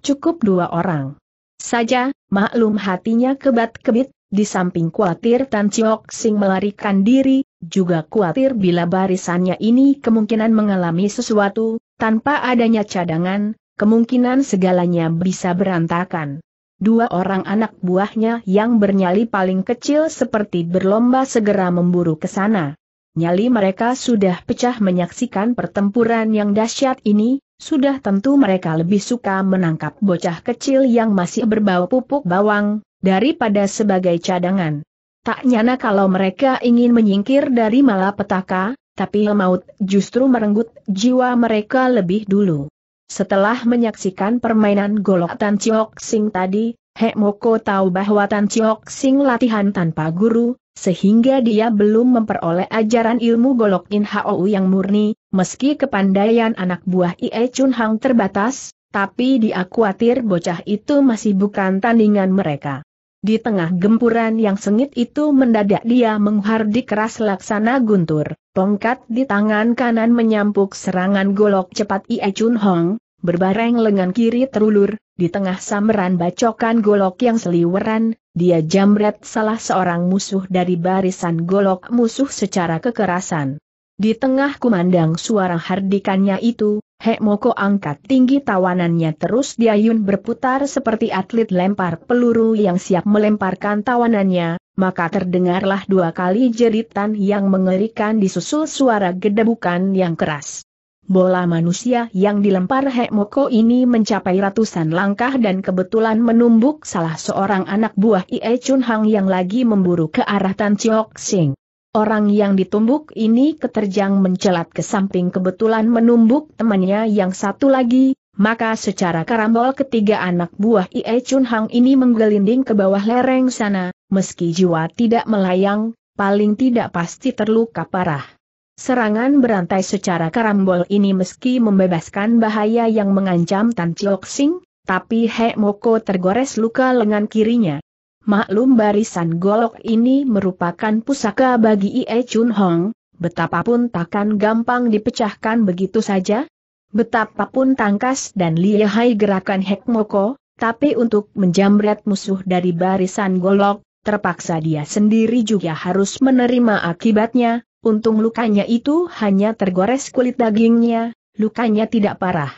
Cukup dua orang. Saja, maklum hatinya kebat-kebit, di samping khawatir Tan Chiok Sing melarikan diri, juga khawatir bila barisannya ini kemungkinan mengalami sesuatu, tanpa adanya cadangan, kemungkinan segalanya bisa berantakan. Dua orang anak buahnya yang bernyali paling kecil seperti berlomba segera memburu ke sana. Nyali mereka sudah pecah menyaksikan pertempuran yang dahsyat ini, sudah tentu mereka lebih suka menangkap bocah kecil yang masih berbau pupuk bawang, daripada sebagai cadangan. Tak nyana kalau mereka ingin menyingkir dari malapetaka, tapi maut justru merenggut jiwa mereka lebih dulu. Setelah menyaksikan permainan golok Tan Chiok Sing tadi, He Moko tahu bahwa Tan Chiok Sing latihan tanpa guru, sehingga dia belum memperoleh ajaran ilmu golok In Hou yang murni, meski kepandaian anak buah Ie Chun Hang terbatas, tapi dia khawatir bocah itu masih bukan tandingan mereka. Di tengah gempuran yang sengit itu mendadak dia menghardik keras laksana guntur, tongkat di tangan kanan menyampuk serangan golok cepat Ie Chun Hong, berbareng lengan kiri terulur, di tengah sameran bacokan golok yang seliweran, dia jamret salah seorang musuh dari barisan golok musuh secara kekerasan. Di tengah kumandang suara hardikannya itu, Hek Moko angkat tinggi tawanannya terus diayun berputar seperti atlet lempar peluru yang siap melemparkan tawanannya, maka terdengarlah dua kali jeritan yang mengerikan disusul suara gedebukan yang keras. Bola manusia yang dilempar Hek Moko ini mencapai ratusan langkah dan kebetulan menumbuk salah seorang anak buah Ie Chun Hang yang lagi memburu ke arah Tan Chok Sing. Orang yang ditumbuk ini keterjang mencelat ke samping kebetulan menumbuk temannya yang satu lagi, maka secara karambol ketiga anak buah Ie Chun Hang ini menggelinding ke bawah lereng sana, meski jiwa tidak melayang, paling tidak pasti terluka parah. Serangan berantai secara karambol ini meski membebaskan bahaya yang mengancam Tan Chiok Sing, tapi He Moko tergores luka lengan kirinya. Maklum barisan golok ini merupakan pusaka bagi Ie Chun Hong, betapapun takkan gampang dipecahkan begitu saja. Betapapun tangkas dan lihai gerakan Hekmoko, tapi untuk menjamret musuh dari barisan golok, terpaksa dia sendiri juga harus menerima akibatnya, untung lukanya itu hanya tergores kulit dagingnya, lukanya tidak parah.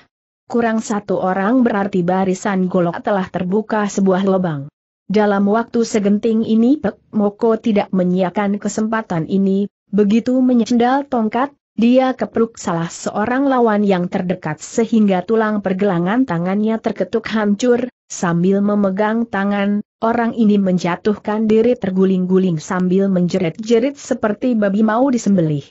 Kurang satu orang berarti barisan golok telah terbuka sebuah lubang. Dalam waktu segenting ini Pek Moko tidak menyiakan kesempatan ini, begitu menyendal tongkat, dia kepruk salah seorang lawan yang terdekat sehingga tulang pergelangan tangannya terketuk hancur, sambil memegang tangan, orang ini menjatuhkan diri terguling-guling sambil menjerit-jerit seperti babi mau disembelih.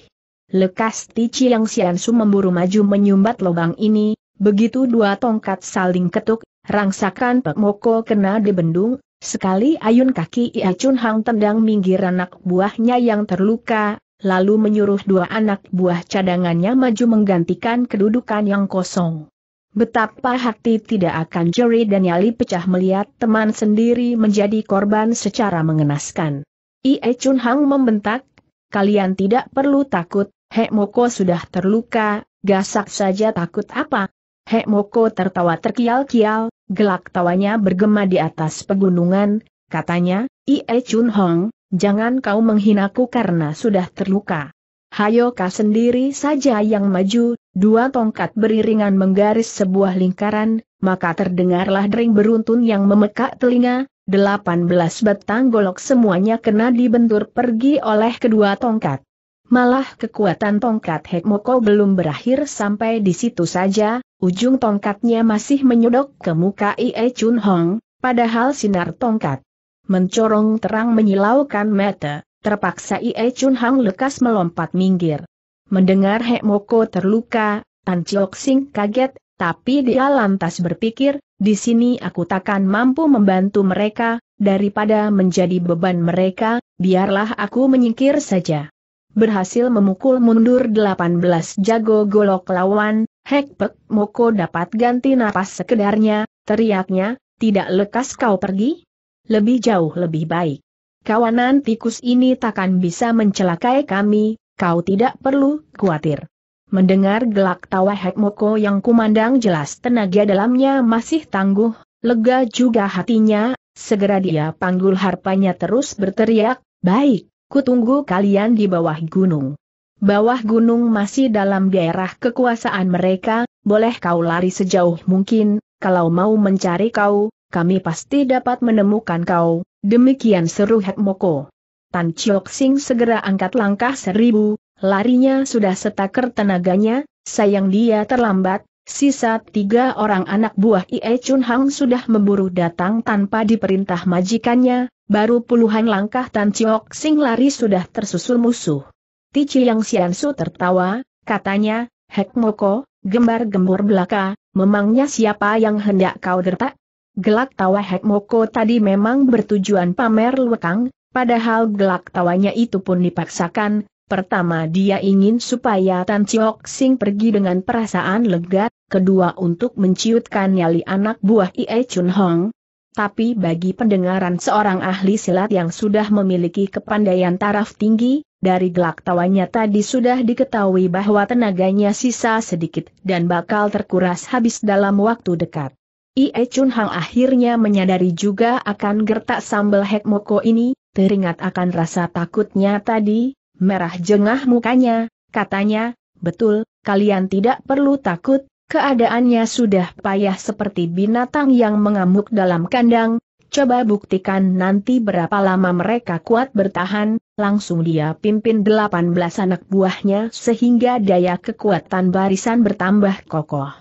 Lekas Tici yang Siansu memburu maju menyumbat lubang ini, begitu dua tongkat saling ketuk, rangsakan Pek Moko kena dibendung, Sekali ayun kaki Ia Chun Hang tendang minggir anak buahnya yang terluka, lalu menyuruh dua anak buah cadangannya maju menggantikan kedudukan yang kosong. Betapa hati tidak akan jeri dan Yali pecah melihat teman sendiri menjadi korban secara mengenaskan. Ia Chun Hang membentak, kalian tidak perlu takut, Hek Moko sudah terluka, gasak saja takut apa, Hek Moko tertawa terkial-kial, gelak tawanya bergema di atas pegunungan, katanya, Ie Chun Hong, jangan kau menghinaku karena sudah terluka. Hayo kau sendiri saja yang maju, dua tongkat beriringan menggaris sebuah lingkaran, maka terdengarlah dering beruntun yang memekak telinga, delapan belas batang golok semuanya kena dibentur pergi oleh kedua tongkat. Malah kekuatan tongkat Moko belum berakhir sampai di situ saja, ujung tongkatnya masih menyodok ke muka Ie Chun Hong, padahal sinar tongkat mencorong terang menyilaukan mata, terpaksa Ie Chun Hong lekas melompat minggir. Mendengar He Moko terluka, Tan Chiok Sing kaget, tapi dia lantas berpikir, di sini aku takkan mampu membantu mereka, daripada menjadi beban mereka, biarlah aku menyingkir saja berhasil memukul mundur 18 jago golok lawan, Hekpek Moko dapat ganti napas sekedarnya, teriaknya, tidak lekas kau pergi? Lebih jauh lebih baik. Kawanan tikus ini takkan bisa mencelakai kami, kau tidak perlu khawatir. Mendengar gelak tawa Hekmoko yang kumandang jelas tenaga dalamnya masih tangguh, lega juga hatinya, segera dia panggul harpanya terus berteriak, baik, kutunggu kalian di bawah gunung. Bawah gunung masih dalam daerah kekuasaan mereka, boleh kau lari sejauh mungkin, kalau mau mencari kau, kami pasti dapat menemukan kau, demikian seru Het Moko. Tan Chiok Sing segera angkat langkah seribu, larinya sudah setaker tenaganya, sayang dia terlambat, sisa tiga orang anak buah Ie Chun Hang sudah memburu datang tanpa diperintah majikannya, baru puluhan langkah Tan Chiok Sing lari sudah tersusul musuh. Tici Yang Xiansu tertawa, katanya, Hek Moko, gembar gembur belaka, memangnya siapa yang hendak kau dertak? Gelak tawa Hek Moko tadi memang bertujuan pamer lekang, padahal gelak tawanya itu pun dipaksakan, Pertama dia ingin supaya Tan Chiok Sing pergi dengan perasaan lega, kedua untuk menciutkan nyali anak buah Ie Chun Hong. Tapi bagi pendengaran seorang ahli silat yang sudah memiliki kepandaian taraf tinggi, dari gelak tawanya tadi sudah diketahui bahwa tenaganya sisa sedikit dan bakal terkuras habis dalam waktu dekat. Ie Chun Hang akhirnya menyadari juga akan gertak sambal hekmoko ini, teringat akan rasa takutnya tadi, merah jengah mukanya, katanya, betul, kalian tidak perlu takut, keadaannya sudah payah seperti binatang yang mengamuk dalam kandang, Coba buktikan nanti berapa lama mereka kuat bertahan, langsung dia pimpin 18 anak buahnya sehingga daya kekuatan barisan bertambah kokoh.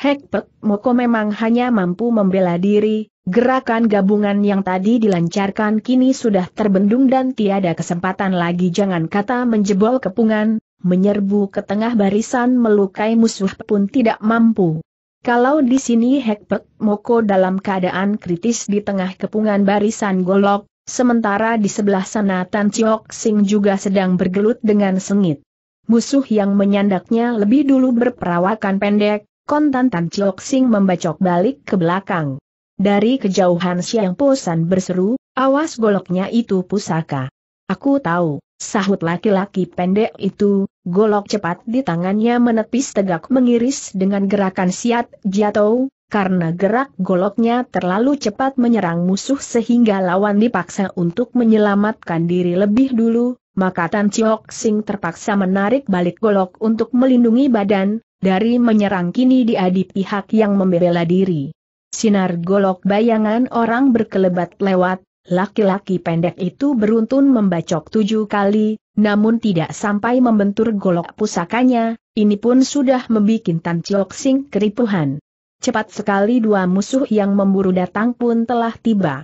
Hekpek Moko memang hanya mampu membela diri, gerakan gabungan yang tadi dilancarkan kini sudah terbendung dan tiada kesempatan lagi jangan kata menjebol kepungan, menyerbu ke tengah barisan melukai musuh pun tidak mampu. Kalau di sini Hekpek Moko dalam keadaan kritis di tengah kepungan barisan golok, sementara di sebelah sana Tan Chiok Sing juga sedang bergelut dengan sengit. Musuh yang menyandaknya lebih dulu berperawakan pendek, kontan Tan Chiok Sing membacok balik ke belakang. Dari kejauhan Siang Posan berseru, awas goloknya itu pusaka. Aku tahu, sahut laki-laki pendek itu, golok cepat di tangannya menepis tegak mengiris dengan gerakan siat jatuh, karena gerak goloknya terlalu cepat menyerang musuh sehingga lawan dipaksa untuk menyelamatkan diri lebih dulu, maka Tan Chiok Sing terpaksa menarik balik golok untuk melindungi badan, dari menyerang kini dia di pihak yang membela diri. Sinar golok bayangan orang berkelebat lewat, Laki-laki pendek itu beruntun membacok tujuh kali, namun tidak sampai membentur golok pusakanya, ini pun sudah membuat Tan Chiok Sing keripuhan. Cepat sekali dua musuh yang memburu datang pun telah tiba.